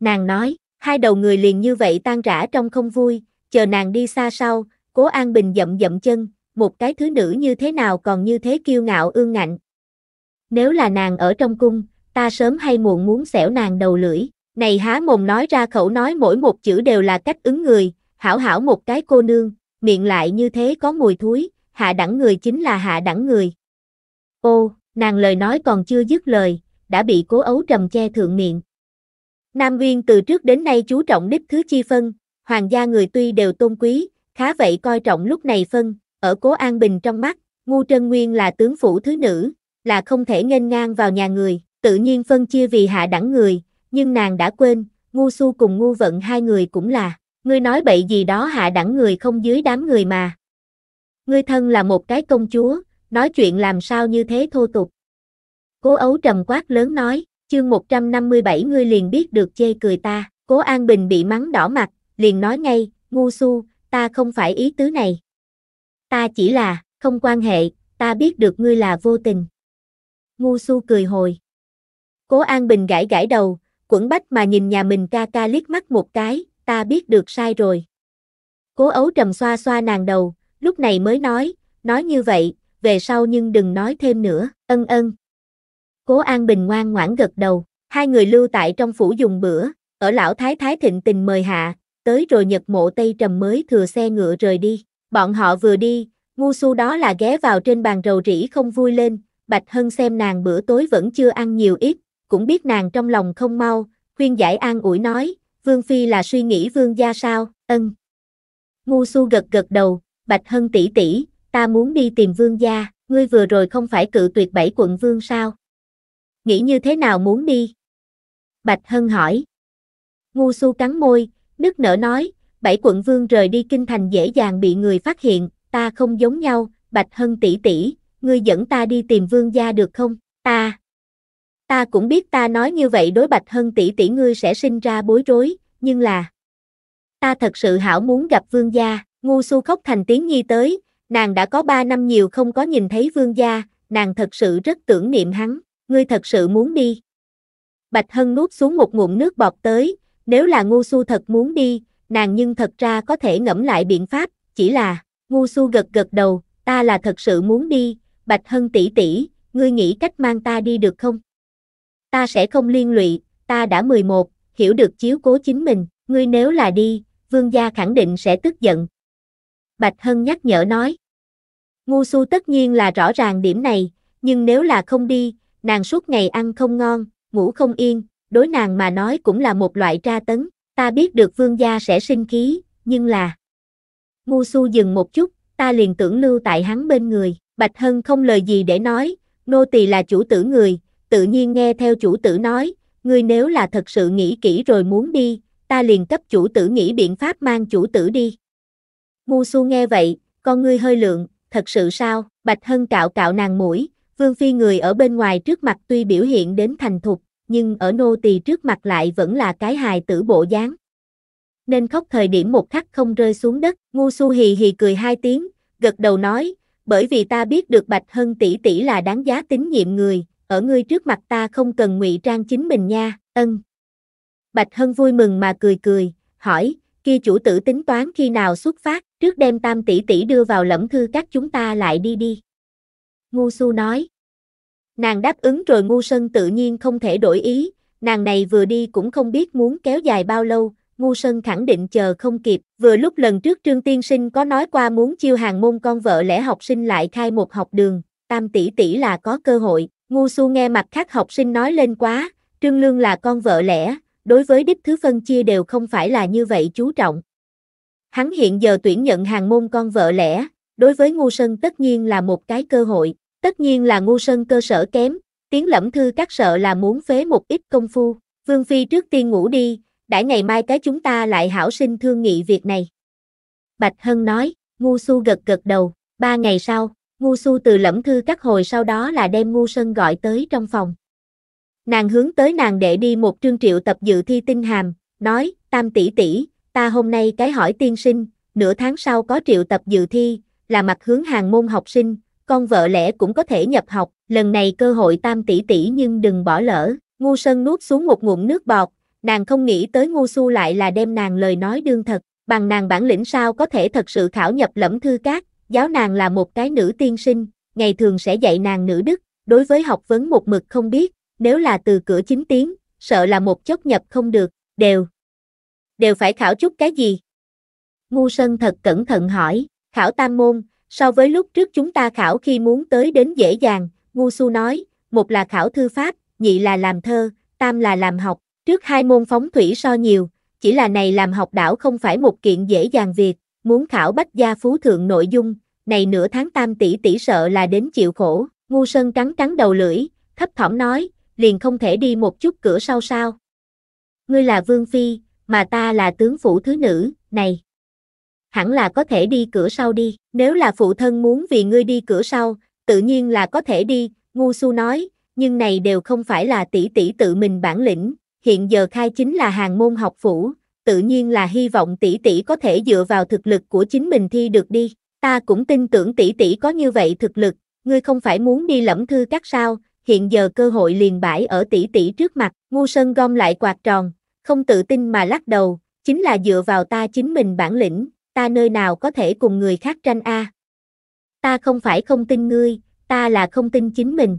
Nàng nói, Hai đầu người liền như vậy tan rã trong không vui, chờ nàng đi xa sau, cố an bình dậm dậm chân, một cái thứ nữ như thế nào còn như thế kiêu ngạo ương ngạnh. Nếu là nàng ở trong cung, ta sớm hay muộn muốn xẻo nàng đầu lưỡi, này há mồm nói ra khẩu nói mỗi một chữ đều là cách ứng người, hảo hảo một cái cô nương, miệng lại như thế có mùi thúi, hạ đẳng người chính là hạ đẳng người. Ô, nàng lời nói còn chưa dứt lời, đã bị cố ấu trầm che thượng miệng. Nam Uyên từ trước đến nay chú trọng đích thứ chi phân, hoàng gia người tuy đều tôn quý, khá vậy coi trọng lúc này phân, ở cố An Bình trong mắt, Ngu Trân Nguyên là tướng phủ thứ nữ, là không thể nghênh ngang vào nhà người, tự nhiên phân chia vì hạ đẳng người, nhưng nàng đã quên, Ngu Su cùng Ngu Vận hai người cũng là, ngươi nói bậy gì đó hạ đẳng người không dưới đám người mà. Ngươi thân là một cái công chúa, nói chuyện làm sao như thế thô tục. Cố ấu trầm quát lớn nói. Chương 157 ngươi liền biết được chê cười ta, cố An Bình bị mắng đỏ mặt, liền nói ngay, ngu su, ta không phải ý tứ này. Ta chỉ là, không quan hệ, ta biết được ngươi là vô tình. Ngu su cười hồi. Cố An Bình gãi gãi đầu, quẩn bách mà nhìn nhà mình ca ca liếc mắt một cái, ta biết được sai rồi. Cố ấu trầm xoa xoa nàng đầu, lúc này mới nói, nói như vậy, về sau nhưng đừng nói thêm nữa, ân ân, Cố An Bình ngoan ngoãn gật đầu, hai người lưu tại trong phủ dùng bữa, ở lão thái thái thịnh tình mời hạ, tới rồi Nhật mộ Tây Trầm mới thừa xe ngựa rời đi. Bọn họ vừa đi, ngu su đó là ghé vào trên bàn rầu rĩ không vui lên, Bạch Hân xem nàng bữa tối vẫn chưa ăn nhiều ít, cũng biết nàng trong lòng không mau, khuyên giải an ủi nói, Vương Phi là suy nghĩ vương gia sao, ân. Ngu su gật gật đầu, Bạch Hân tỷ tỷ, ta muốn đi tìm vương gia, ngươi vừa rồi không phải cự tuyệt bảy quận vương sao, nghĩ như thế nào muốn đi? Bạch Hân hỏi. Ngu su cắn môi, nước nở nói, bảy quận vương rời đi kinh thành dễ dàng bị người phát hiện, ta không giống nhau, Bạch Hân tỷ tỷ, ngươi dẫn ta đi tìm vương gia được không? Ta. Ta cũng biết ta nói như vậy đối Bạch Hân tỷ tỷ ngươi sẽ sinh ra bối rối, nhưng là ta thật sự hảo muốn gặp vương gia, ngu su khóc thành tiếng nhi tới, nàng đã có ba năm nhiều không có nhìn thấy vương gia, nàng thật sự rất tưởng niệm hắn ngươi thật sự muốn đi. Bạch Hân nuốt xuống một ngụm nước bọt tới, nếu là ngu su thật muốn đi, nàng nhưng thật ra có thể ngẫm lại biện pháp, chỉ là, ngu su gật gật đầu, ta là thật sự muốn đi, Bạch Hân tỷ tỷ, ngươi nghĩ cách mang ta đi được không? Ta sẽ không liên lụy, ta đã 11, hiểu được chiếu cố chính mình, ngươi nếu là đi, vương gia khẳng định sẽ tức giận. Bạch Hân nhắc nhở nói. Ngu su tất nhiên là rõ ràng điểm này, nhưng nếu là không đi, nàng suốt ngày ăn không ngon, ngủ không yên, đối nàng mà nói cũng là một loại tra tấn, ta biết được vương gia sẽ sinh khí, nhưng là... Ngu su dừng một chút, ta liền tưởng lưu tại hắn bên người, Bạch Hân không lời gì để nói, nô tỳ là chủ tử người, tự nhiên nghe theo chủ tử nói, ngươi nếu là thật sự nghĩ kỹ rồi muốn đi, ta liền cấp chủ tử nghĩ biện pháp mang chủ tử đi. Ngu su nghe vậy, con ngươi hơi lượng, thật sự sao, Bạch Hân cạo cạo nàng mũi, Vương Phi người ở bên ngoài trước mặt tuy biểu hiện đến thành thục, nhưng ở nô tỳ trước mặt lại vẫn là cái hài tử bộ dáng. Nên khóc thời điểm một khắc không rơi xuống đất, ngu su hì hì cười hai tiếng, gật đầu nói, bởi vì ta biết được Bạch Hân tỷ tỷ là đáng giá tín nhiệm người, ở ngươi trước mặt ta không cần ngụy trang chính mình nha, ân. Bạch Hân vui mừng mà cười cười, hỏi, kia chủ tử tính toán khi nào xuất phát, trước đem tam tỷ tỷ đưa vào lẫm thư các chúng ta lại đi đi. Ngu Su nói. Nàng đáp ứng rồi Ngu Sơn tự nhiên không thể đổi ý, nàng này vừa đi cũng không biết muốn kéo dài bao lâu, Ngu Sơn khẳng định chờ không kịp, vừa lúc lần trước Trương Tiên Sinh có nói qua muốn chiêu hàng môn con vợ lẽ học sinh lại khai một học đường, tam tỷ tỷ là có cơ hội, Ngu Su nghe mặt khác học sinh nói lên quá, Trương Lương là con vợ lẽ, đối với đích thứ phân chia đều không phải là như vậy chú trọng. Hắn hiện giờ tuyển nhận hàng môn con vợ lẽ, đối với Ngu Sơn tất nhiên là một cái cơ hội. Tất nhiên là ngu sân cơ sở kém, tiếng lẫm thư các sợ là muốn phế một ít công phu. Vương Phi trước tiên ngủ đi, đãi ngày mai cái chúng ta lại hảo sinh thương nghị việc này. Bạch Hân nói, Ngu Su gật gật đầu, ba ngày sau, Ngu Su từ lẫm thư các hồi sau đó là đem Ngu Sân gọi tới trong phòng. Nàng hướng tới nàng để đi một trương triệu tập dự thi tinh hàm, nói, tam tỷ tỷ, ta hôm nay cái hỏi tiên sinh, nửa tháng sau có triệu tập dự thi, là mặt hướng hàng môn học sinh, con vợ lẽ cũng có thể nhập học, lần này cơ hội tam tỷ tỷ nhưng đừng bỏ lỡ. Ngu Sơn nuốt xuống một ngụm nước bọt, nàng không nghĩ tới Ngu xu lại là đem nàng lời nói đương thật, bằng nàng bản lĩnh sao có thể thật sự khảo nhập lẫm thư cát, giáo nàng là một cái nữ tiên sinh, ngày thường sẽ dạy nàng nữ đức, đối với học vấn một mực không biết, nếu là từ cửa chính tiếng, sợ là một chốc nhập không được, đều. Đều phải khảo chút cái gì? Ngu Sơn thật cẩn thận hỏi, khảo tam môn, So với lúc trước chúng ta khảo khi muốn tới đến dễ dàng, Ngu Su nói, một là khảo thư pháp, nhị là làm thơ, tam là làm học, trước hai môn phóng thủy so nhiều, chỉ là này làm học đảo không phải một kiện dễ dàng việc, muốn khảo bách gia phú thượng nội dung, này nửa tháng tam tỷ tỷ sợ là đến chịu khổ, ngu sơn trắng trắng đầu lưỡi, thấp thỏm nói, liền không thể đi một chút cửa sau sao. Ngươi là vương phi, mà ta là tướng phủ thứ nữ, này hẳn là có thể đi cửa sau đi. Nếu là phụ thân muốn vì ngươi đi cửa sau, tự nhiên là có thể đi, ngu su nói, nhưng này đều không phải là tỷ tỷ tự mình bản lĩnh, hiện giờ khai chính là hàng môn học phủ, tự nhiên là hy vọng tỷ tỷ có thể dựa vào thực lực của chính mình thi được đi. Ta cũng tin tưởng tỷ tỷ có như vậy thực lực, ngươi không phải muốn đi lẫm thư các sao, hiện giờ cơ hội liền bãi ở tỷ tỷ trước mặt, ngu sơn gom lại quạt tròn, không tự tin mà lắc đầu, chính là dựa vào ta chính mình bản lĩnh, ta nơi nào có thể cùng người khác tranh a? Ta không phải không tin ngươi, ta là không tin chính mình.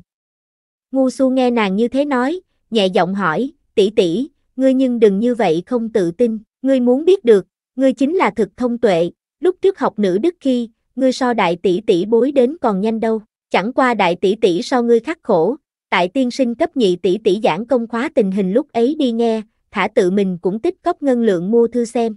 Ngu xu nghe nàng như thế nói, nhẹ giọng hỏi, tỷ tỷ, ngươi nhưng đừng như vậy không tự tin, ngươi muốn biết được, ngươi chính là thực thông tuệ, lúc trước học nữ đức khi, ngươi so đại tỷ tỷ bối đến còn nhanh đâu, chẳng qua đại tỷ tỷ so ngươi khắc khổ, tại tiên sinh cấp nhị tỷ tỷ giảng công khóa tình hình lúc ấy đi nghe, thả tự mình cũng tích cóp ngân lượng mua thư xem.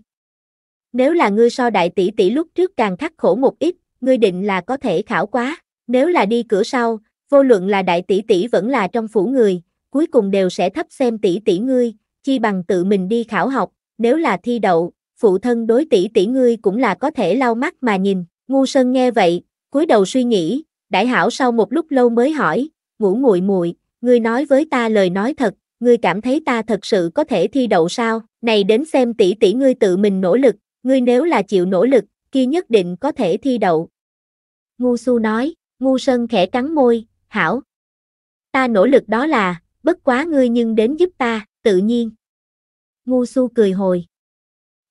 Nếu là ngươi so đại tỷ tỷ lúc trước càng khắc khổ một ít, ngươi định là có thể khảo quá. Nếu là đi cửa sau, vô luận là đại tỷ tỷ vẫn là trong phủ người, cuối cùng đều sẽ thấp xem tỷ tỷ ngươi, chi bằng tự mình đi khảo học, nếu là thi đậu, phụ thân đối tỷ tỷ ngươi cũng là có thể lau mắt mà nhìn. Ngu Sơn nghe vậy, cúi đầu suy nghĩ, đại hảo sau một lúc lâu mới hỏi, ngủ muội muội, ngươi nói với ta lời nói thật, ngươi cảm thấy ta thật sự có thể thi đậu sao? Này đến xem tỷ tỷ ngươi tự mình nỗ lực, ngươi nếu là chịu nỗ lực, kia nhất định có thể thi đậu. Ngu su nói, ngu sơn khẽ cắn môi, hảo. Ta nỗ lực đó là, bất quá ngươi nhưng đến giúp ta, tự nhiên. Ngu su cười hồi.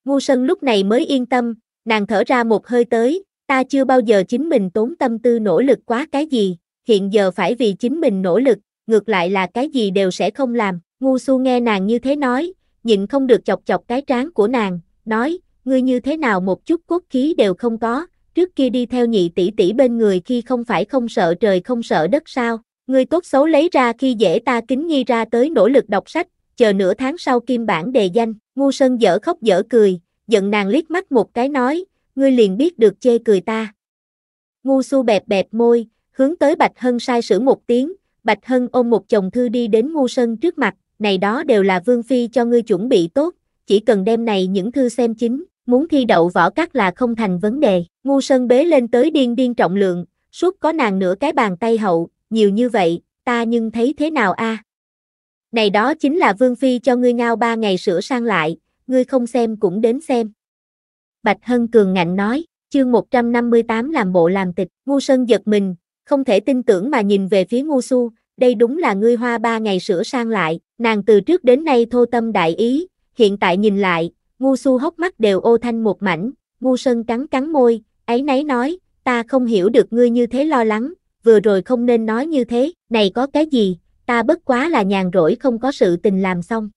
Ngu sơn lúc này mới yên tâm, nàng thở ra một hơi tới, ta chưa bao giờ chính mình tốn tâm tư nỗ lực quá cái gì, hiện giờ phải vì chính mình nỗ lực, ngược lại là cái gì đều sẽ không làm. Ngu su nghe nàng như thế nói, nhịn không được chọc chọc cái trán của nàng, nói, ngươi như thế nào một chút cốt khí đều không có, trước kia đi theo nhị tỷ tỷ bên người khi không phải không sợ trời không sợ đất sao, ngươi tốt xấu lấy ra khi dễ ta kính nghi ra tới nỗ lực đọc sách, chờ nửa tháng sau kim bản đề danh, ngu sơn dở khóc dở cười, giận nàng liếc mắt một cái nói, ngươi liền biết được chê cười ta. Ngu su bẹp bẹp môi, hướng tới Bạch Hân sai sử một tiếng, Bạch Hân ôm một chồng thư đi đến ngu sơn trước mặt, này đó đều là vương phi cho ngươi chuẩn bị tốt, chỉ cần đem này những thư xem chính, muốn thi đậu võ cắt là không thành vấn đề. Ngu Sơn bế lên tới điên điên trọng lượng, suốt có nàng nửa cái bàn tay hậu, nhiều như vậy, ta nhưng thấy thế nào a? À? Này đó chính là Vương Phi cho ngươi ngao ba ngày sửa sang lại, ngươi không xem cũng đến xem. Bạch Hân Cường ngạnh nói, chương 158 làm bộ làm tịch, Ngu Sơn giật mình, không thể tin tưởng mà nhìn về phía Ngu Su, đây đúng là ngươi hoa ba ngày sửa sang lại, nàng từ trước đến nay thô tâm đại ý, hiện tại nhìn lại, Ngu su hốc mắt đều ô thanh một mảnh, ngu sơn cắn cắn môi, ấy nấy nói, ta không hiểu được ngươi như thế lo lắng, vừa rồi không nên nói như thế, này có cái gì, ta bất quá là nhàn rỗi không có sự tình làm xong.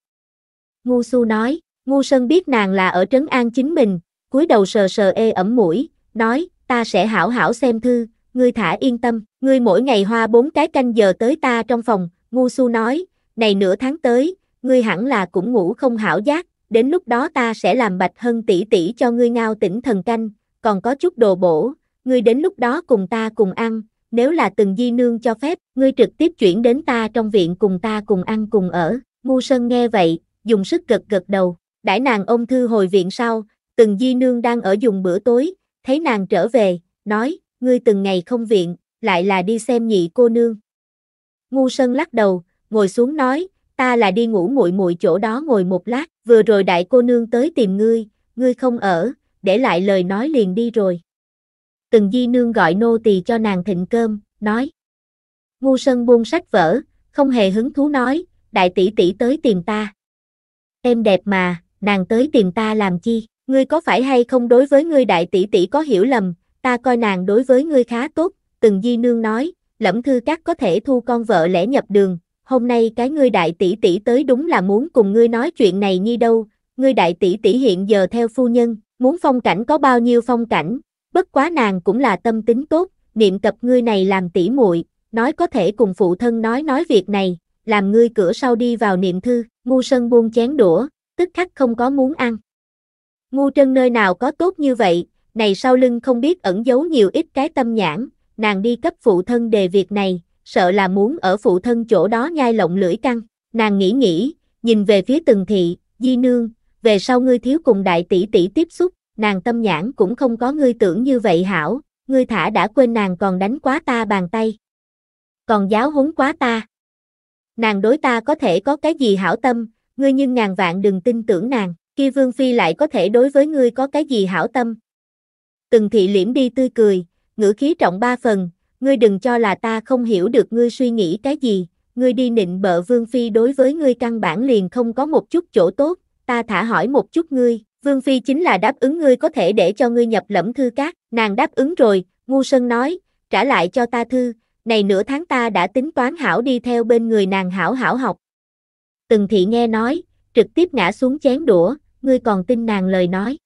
Ngu su nói, ngu sơn biết nàng là ở trấn an chính mình, cúi đầu sờ sờ ê ẩm mũi, nói, ta sẽ hảo hảo xem thư, ngươi thả yên tâm, ngươi mỗi ngày hoa bốn cái canh giờ tới ta trong phòng, ngu su nói, này nửa tháng tới, ngươi hẳn là cũng ngủ không hảo giác, đến lúc đó ta sẽ làm bạch hân tỷ tỷ cho ngươi ngao tỉnh thần canh, còn có chút đồ bổ, ngươi đến lúc đó cùng ta cùng ăn, nếu là từng di nương cho phép, ngươi trực tiếp chuyển đến ta trong viện cùng ta cùng ăn cùng ở. Ngu Sơn nghe vậy, dùng sức gật gật đầu, đãi nàng ôm thư hồi viện sau, từng di nương đang ở dùng bữa tối, thấy nàng trở về, nói, ngươi từng ngày không viện, lại là đi xem nhị cô nương. Ngu Sơn lắc đầu, ngồi xuống nói, ta là đi ngủ muội muội chỗ đó ngồi một lát, vừa rồi đại cô nương tới tìm ngươi, ngươi không ở, để lại lời nói liền đi rồi. Từng di nương gọi nô tỳ cho nàng thịnh cơm, nói. Ngu sân buông sách vở, không hề hứng thú nói, đại tỷ tỷ tới tìm ta. Em đẹp mà, nàng tới tìm ta làm chi, ngươi có phải hay không đối với ngươi đại tỷ tỷ có hiểu lầm, ta coi nàng đối với ngươi khá tốt, từng di nương nói, lẫm thư các có thể thu con vợ lẽ nhập đường, hôm nay cái ngươi đại tỷ tỷ tới đúng là muốn cùng ngươi nói chuyện này nhi đâu, ngươi đại tỷ tỷ hiện giờ theo phu nhân, muốn phong cảnh có bao nhiêu phong cảnh, bất quá nàng cũng là tâm tính tốt, niệm cập ngươi này làm tỷ muội, nói có thể cùng phụ thân nói nói việc này, làm ngươi cửa sau đi vào niệm thư, ngu sân buông chén đũa, tức khắc không có muốn ăn. Ngu trân nơi nào có tốt như vậy, này sau lưng không biết ẩn giấu nhiều ít cái tâm nhãn, nàng đi cấp phụ thân đề việc này, sợ là muốn ở phụ thân chỗ đó nhai lộng lưỡi căng. Nàng nghĩ nghĩ, nhìn về phía từng thị, di nương, về sau ngươi thiếu cùng đại tỷ tỷ tiếp xúc, nàng tâm nhãn cũng không có ngươi tưởng như vậy hảo, ngươi thả đã quên nàng còn đánh quá ta bàn tay. Còn giáo huấn quá ta. Nàng đối ta có thể có cái gì hảo tâm, ngươi nhưng ngàn vạn đừng tin tưởng nàng, kia vương phi lại có thể đối với ngươi có cái gì hảo tâm. Từng thị liễm đi tươi cười, ngữ khí trọng ba phần, ngươi đừng cho là ta không hiểu được ngươi suy nghĩ cái gì, ngươi đi nịnh bợ Vương Phi đối với ngươi căn bản liền không có một chút chỗ tốt, ta thả hỏi một chút ngươi, Vương Phi chính là đáp ứng ngươi có thể để cho ngươi nhập lẫm thư cát, nàng đáp ứng rồi, Ngu Sơn nói, trả lại cho ta thư, này nửa tháng ta đã tính toán hảo đi theo bên người nàng hảo hảo học. Tần thị nghe nói, trực tiếp ngã xuống chén đũa, ngươi còn tin nàng lời nói.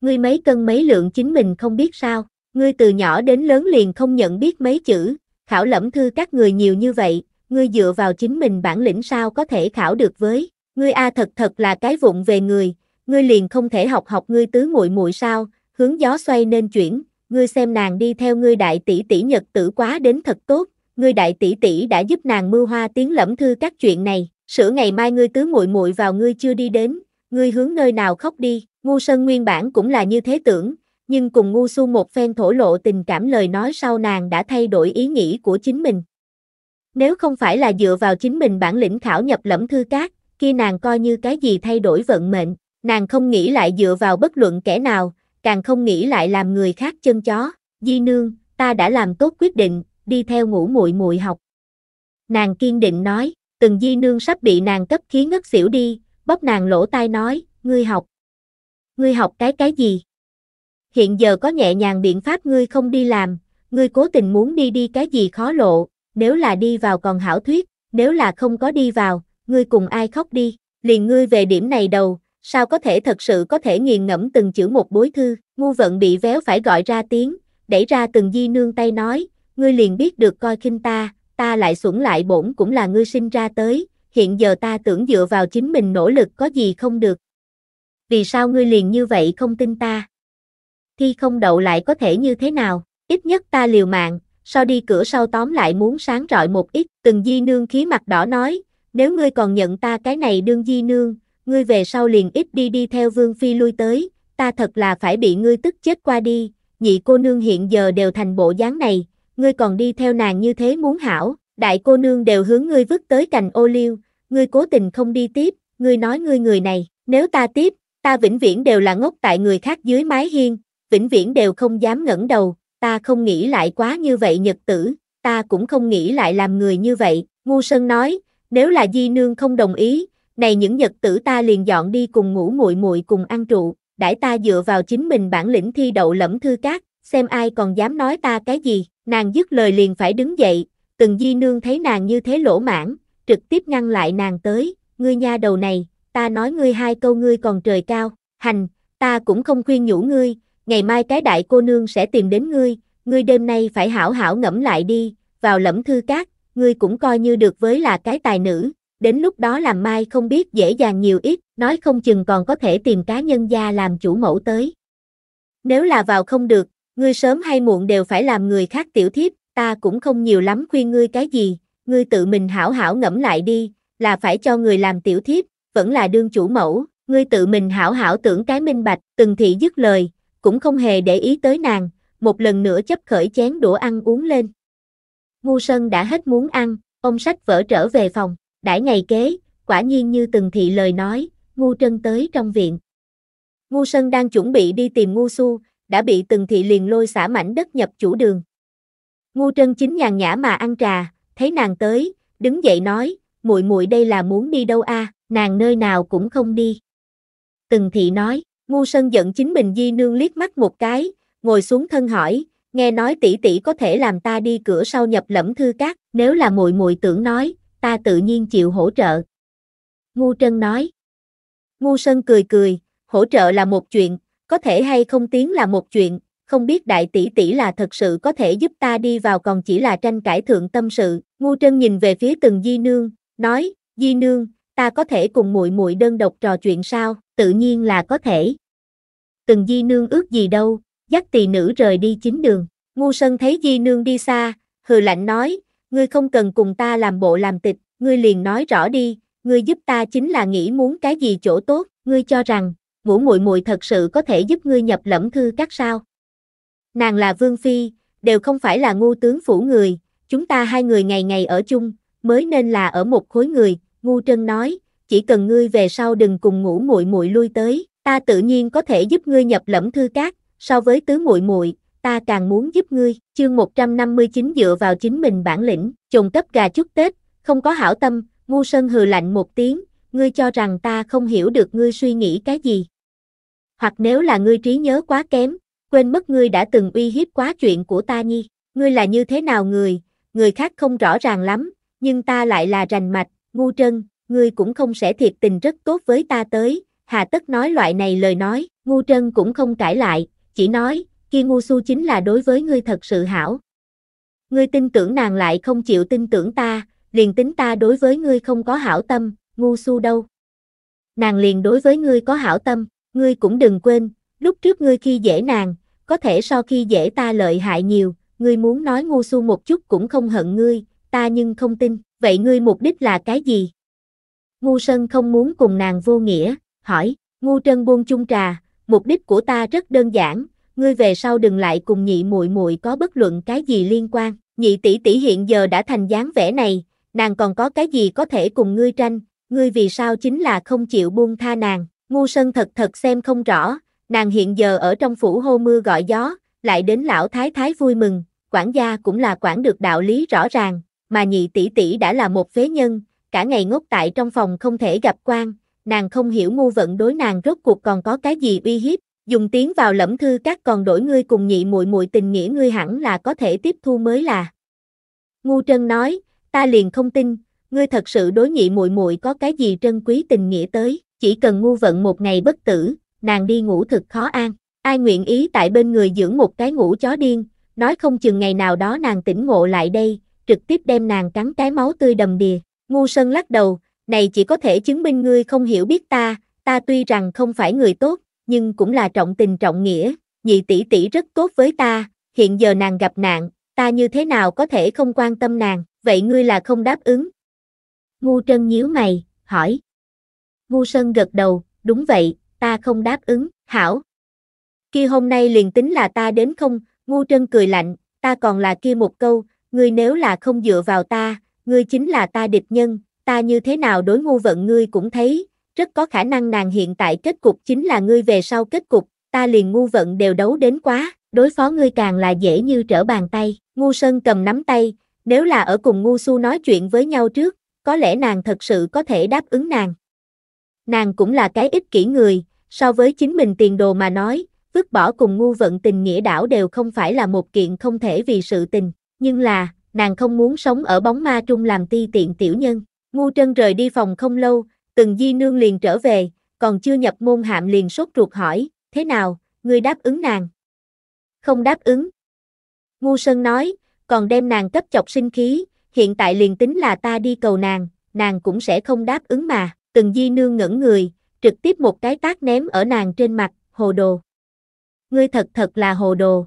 Ngươi mấy cân mấy lượng chính mình không biết sao. Ngươi từ nhỏ đến lớn liền không nhận biết mấy chữ, khảo lẫm thư các người nhiều như vậy, ngươi dựa vào chính mình bản lĩnh sao có thể khảo được với, ngươi a thật thật là cái vụng về người, ngươi liền không thể học học ngươi tứ muội muội sao, hướng gió xoay nên chuyển, ngươi xem nàng đi theo ngươi đại tỷ tỷ nhật tử quá đến thật tốt, ngươi đại tỷ tỷ đã giúp nàng mưu hoa tiếng lẫm thư các chuyện này, sửa ngày mai ngươi tứ muội muội vào ngươi chưa đi đến, ngươi hướng nơi nào khóc đi, ngu sơn nguyên bản cũng là như thế tưởng, nhưng cùng ngu xu một phen thổ lộ tình cảm lời nói sau nàng đã thay đổi ý nghĩ của chính mình. Nếu không phải là dựa vào chính mình bản lĩnh khảo nhập lẫm thư cát, kia nàng coi như cái gì thay đổi vận mệnh, nàng không nghĩ lại dựa vào bất luận kẻ nào, càng không nghĩ lại làm người khác chân chó, di nương, ta đã làm tốt quyết định, đi theo ngủ muội muội học. Nàng kiên định nói, từng di nương sắp bị nàng cấp khí ngất xỉu đi, bóp nàng lỗ tai nói, ngươi học. Ngươi học cái cái gì? hiện giờ có nhẹ nhàng biện pháp ngươi không đi làm, ngươi cố tình muốn đi đi cái gì khó lộ, nếu là đi vào còn hảo thuyết, nếu là không có đi vào, ngươi cùng ai khóc đi, liền ngươi về điểm này đầu, sao có thể thật sự có thể nghiền ngẫm từng chữ một bối thư, ngu vận bị véo phải gọi ra tiếng, đẩy ra từng di nương tay nói, ngươi liền biết được coi khinh ta, ta lại xuẩn lại bổn cũng là ngươi sinh ra tới, hiện giờ ta tưởng dựa vào chính mình nỗ lực có gì không được. Vì sao ngươi liền như vậy không tin ta? thi không đậu lại có thể như thế nào, ít nhất ta liều mạng, sau đi cửa sau tóm lại muốn sáng rọi một ít, từng di nương khí mặt đỏ nói, nếu ngươi còn nhận ta cái này đương di nương, ngươi về sau liền ít đi đi theo vương phi lui tới, ta thật là phải bị ngươi tức chết qua đi, nhị cô nương hiện giờ đều thành bộ dáng này, ngươi còn đi theo nàng như thế muốn hảo, đại cô nương đều hướng ngươi vứt tới cành ô liu, ngươi cố tình không đi tiếp, ngươi nói ngươi người này, nếu ta tiếp, ta vĩnh viễn đều là ngốc tại người khác dưới mái hiên, vĩnh viễn đều không dám ngẩng đầu, ta không nghĩ lại quá như vậy nhật tử, ta cũng không nghĩ lại làm người như vậy, ngu sơn nói, nếu là di nương không đồng ý, này những nhật tử ta liền dọn đi cùng ngủ muội muội cùng ăn trụ, đãi ta dựa vào chính mình bản lĩnh thi đậu lẫm thư cát, xem ai còn dám nói ta cái gì, nàng dứt lời liền phải đứng dậy, từng di nương thấy nàng như thế lỗ mãn, trực tiếp ngăn lại nàng tới, ngươi nha đầu này, ta nói ngươi hai câu ngươi còn trời cao, hành, ta cũng không khuyên nhủ ngươi, ngày mai cái đại cô nương sẽ tìm đến ngươi, ngươi đêm nay phải hảo hảo ngẫm lại đi, vào lẫm thư cát, ngươi cũng coi như được với là cái tài nữ, đến lúc đó làm mai không biết dễ dàng nhiều ít, nói không chừng còn có thể tìm cá nhân gia làm chủ mẫu tới. Nếu là vào không được, ngươi sớm hay muộn đều phải làm người khác tiểu thiếp, ta cũng không nhiều lắm khuyên ngươi cái gì, ngươi tự mình hảo hảo ngẫm lại đi, là phải cho người làm tiểu thiếp, vẫn là đương chủ mẫu, ngươi tự mình hảo hảo tưởng cái minh bạch, từng thị dứt lời, cũng không hề để ý tới nàng, một lần nữa chấp khởi chén đũa ăn uống lên. Ngu Sơn đã hết muốn ăn, ông sách vỡ trở về phòng, đãi ngày kế, quả nhiên như từng thị lời nói, Ngu Trân tới trong viện. Ngu Sơn đang chuẩn bị đi tìm Ngu Xu, đã bị từng thị liền lôi xả mảnh đất nhập chủ đường. Ngu Trân chính nhàn nhã mà ăn trà, thấy nàng tới, đứng dậy nói, muội muội đây là muốn đi đâu a, à? nàng nơi nào cũng không đi. Từng thị nói. Ngu Sân giận chính mình Di Nương liếc mắt một cái, ngồi xuống thân hỏi, nghe nói tỷ tỷ có thể làm ta đi cửa sau nhập lẫm thư cát, nếu là muội muội tưởng nói, ta tự nhiên chịu hỗ trợ. Ngu Trân nói. Ngu Sân cười cười, hỗ trợ là một chuyện, có thể hay không tiếng là một chuyện, không biết đại tỷ tỷ là thật sự có thể giúp ta đi vào còn chỉ là tranh cãi thượng tâm sự. Ngu Trân nhìn về phía từng Di Nương, nói, Di Nương, ta có thể cùng muội muội đơn độc trò chuyện sao? Tự nhiên là có thể. Từng di nương ước gì đâu, dắt tỳ nữ rời đi chính đường. Ngu Sơn thấy di nương đi xa, hừ lạnh nói, ngươi không cần cùng ta làm bộ làm tịch, ngươi liền nói rõ đi, ngươi giúp ta chính là nghĩ muốn cái gì chỗ tốt, ngươi cho rằng, ngũ muội muội thật sự có thể giúp ngươi nhập lẫm thư các sao? Nàng là vương phi, đều không phải là ngu tướng phủ người, chúng ta hai người ngày ngày ở chung, mới nên là ở một khối người, Ngu Trân nói, chỉ cần ngươi về sau đừng cùng ngủ muội muội lui tới, ta tự nhiên có thể giúp ngươi nhập lẫm thư cát, so với tứ muội muội, ta càng muốn giúp ngươi. Chương 159 dựa vào chính mình bản lĩnh, trùng cấp gà chúc Tết, không có hảo tâm, Ngu Sơn hừ lạnh một tiếng, ngươi cho rằng ta không hiểu được ngươi suy nghĩ cái gì. Hoặc nếu là ngươi trí nhớ quá kém, quên mất ngươi đã từng uy hiếp quá chuyện của ta nhi, ngươi là như thế nào người, người khác không rõ ràng lắm, nhưng ta lại là rành mạch, ngu trân, ngươi cũng không sẽ thiệt tình rất tốt với ta tới, hà tất nói loại này lời nói, ngu trân cũng không cãi lại, chỉ nói, kia ngu su chính là đối với ngươi thật sự hảo. Ngươi tin tưởng nàng lại không chịu tin tưởng ta, liền tính ta đối với ngươi không có hảo tâm, ngu su đâu. Nàng liền đối với ngươi có hảo tâm, ngươi cũng đừng quên, lúc trước ngươi khi dễ nàng, có thể so khi dễ ta lợi hại nhiều, ngươi muốn nói ngu su một chút cũng không hận ngươi, ta nhưng không tin, vậy ngươi mục đích là cái gì? Ngu Sơn không muốn cùng nàng vô nghĩa, hỏi, Ngu Trân buông chung trà, mục đích của ta rất đơn giản, ngươi về sau đừng lại cùng nhị muội muội có bất luận cái gì liên quan, nhị tỷ tỷ hiện giờ đã thành dáng vẻ này, nàng còn có cái gì có thể cùng ngươi tranh, ngươi vì sao chính là không chịu buông tha nàng, Ngu Sơn thật thật xem không rõ, nàng hiện giờ ở trong phủ hô mưa gọi gió, lại đến lão thái thái vui mừng, quản gia cũng là quản được đạo lý rõ ràng, mà nhị tỷ tỷ đã là một phế nhân, cả ngày ngốc tại trong phòng không thể gặp quan, nàng không hiểu ngu vận đối nàng rốt cuộc còn có cái gì uy hiếp, dùng tiếng vào lẫm thư các còn đổi ngươi cùng nhị muội muội tình nghĩa ngươi hẳn là có thể tiếp thu mới là. Ngu Trân nói, ta liền không tin, ngươi thật sự đối nhị muội muội có cái gì trân quý tình nghĩa tới, chỉ cần ngu vận một ngày bất tử, nàng đi ngủ thực khó an, ai nguyện ý tại bên người dưỡng một cái ngủ chó điên, nói không chừng ngày nào đó nàng tỉnh ngộ lại đây, trực tiếp đem nàng cắn cái máu tươi đầm đìa. Ngu Sơn lắc đầu, này chỉ có thể chứng minh ngươi không hiểu biết ta, ta tuy rằng không phải người tốt, nhưng cũng là trọng tình trọng nghĩa, nhị tỷ tỷ rất tốt với ta, hiện giờ nàng gặp nạn, ta như thế nào có thể không quan tâm nàng, vậy ngươi là không đáp ứng. Ngu Trân nhíu mày, hỏi. Ngu Sơn gật đầu, đúng vậy, ta không đáp ứng, hảo. Khi hôm nay liền tính là ta đến không, Ngu Trân cười lạnh, ta còn là kia một câu, ngươi nếu là không dựa vào ta, ngươi chính là ta địch nhân, ta như thế nào đối ngu vận ngươi cũng thấy, rất có khả năng nàng hiện tại kết cục chính là ngươi về sau kết cục, ta liền ngu vận đều đấu đến quá, đối phó ngươi càng là dễ như trở bàn tay, ngu sơn cầm nắm tay, nếu là ở cùng ngu su nói chuyện với nhau trước, có lẽ nàng thật sự có thể đáp ứng nàng. Nàng cũng là cái ích kỷ người, so với chính mình tiền đồ mà nói, vứt bỏ cùng ngu vận tình nghĩa đảo đều không phải là một kiện không thể vì sự tình nhưng là, nàng không muốn sống ở bóng ma trung làm ti tiện tiểu nhân. Ngu Trân rời đi phòng không lâu, từng di nương liền trở về, còn chưa nhập môn hạm liền sốt ruột hỏi, thế nào, ngươi đáp ứng nàng? Không đáp ứng. Ngu Sơn nói, còn đem nàng cấp chọc sinh khí, hiện tại liền tính là ta đi cầu nàng, nàng cũng sẽ không đáp ứng mà. Từng di nương ngẩn người, trực tiếp một cái tác ném ở nàng trên mặt, hồ đồ. Ngươi thật thật là hồ đồ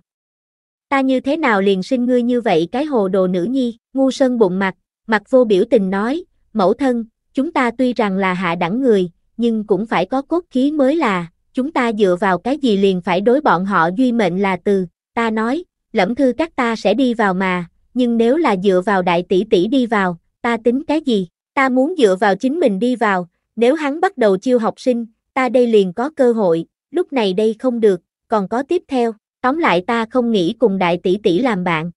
ta như thế nào liền sinh ngươi như vậy cái hồ đồ nữ nhi, ngu sơn bụng mặt, mặt vô biểu tình nói, mẫu thân, chúng ta tuy rằng là hạ đẳng người, nhưng cũng phải có cốt khí mới là, chúng ta dựa vào cái gì liền phải đối bọn họ duy mệnh là từ, ta nói, lẫm thư các ta sẽ đi vào mà, nhưng nếu là dựa vào đại tỷ tỷ đi vào, ta tính cái gì, ta muốn dựa vào chính mình đi vào, nếu hắn bắt đầu chiêu học sinh, ta đây liền có cơ hội, lúc này đây không được, còn có tiếp theo, Tóm lại ta không nghĩ cùng đại tỷ tỷ làm bạn.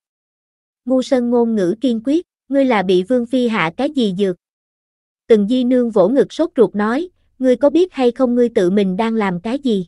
Ngu Sơn ngôn ngữ kiên quyết, ngươi là bị Vương Phi hạ cái gì dược. Từng di nương vỗ ngực sốt ruột nói, ngươi có biết hay không ngươi tự mình đang làm cái gì?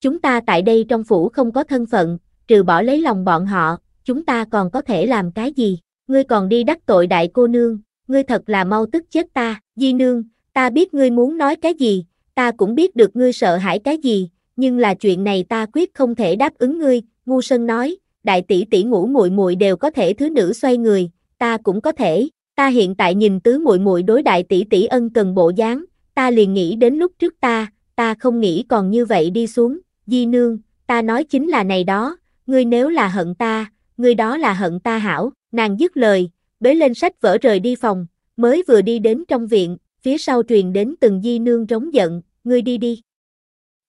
Chúng ta tại đây trong phủ không có thân phận, trừ bỏ lấy lòng bọn họ, chúng ta còn có thể làm cái gì? Ngươi còn đi đắc tội đại cô nương, ngươi thật là mau tức chết ta, di nương, ta biết ngươi muốn nói cái gì, ta cũng biết được ngươi sợ hãi cái gì, nhưng là chuyện này ta quyết không thể đáp ứng ngươi, ngu sơn nói, đại tỷ tỷ ngủ muội muội đều có thể thứ nữ xoay người, ta cũng có thể, ta hiện tại nhìn tứ muội muội đối đại tỷ tỷ ân cần bộ dáng, ta liền nghĩ đến lúc trước ta, ta không nghĩ còn như vậy đi xuống, di nương, ta nói chính là này đó, ngươi nếu là hận ta, ngươi đó là hận ta hảo, nàng dứt lời, bế lên sách vỡ rời đi phòng, mới vừa đi đến trong viện, phía sau truyền đến từng di nương rống giận, ngươi đi đi.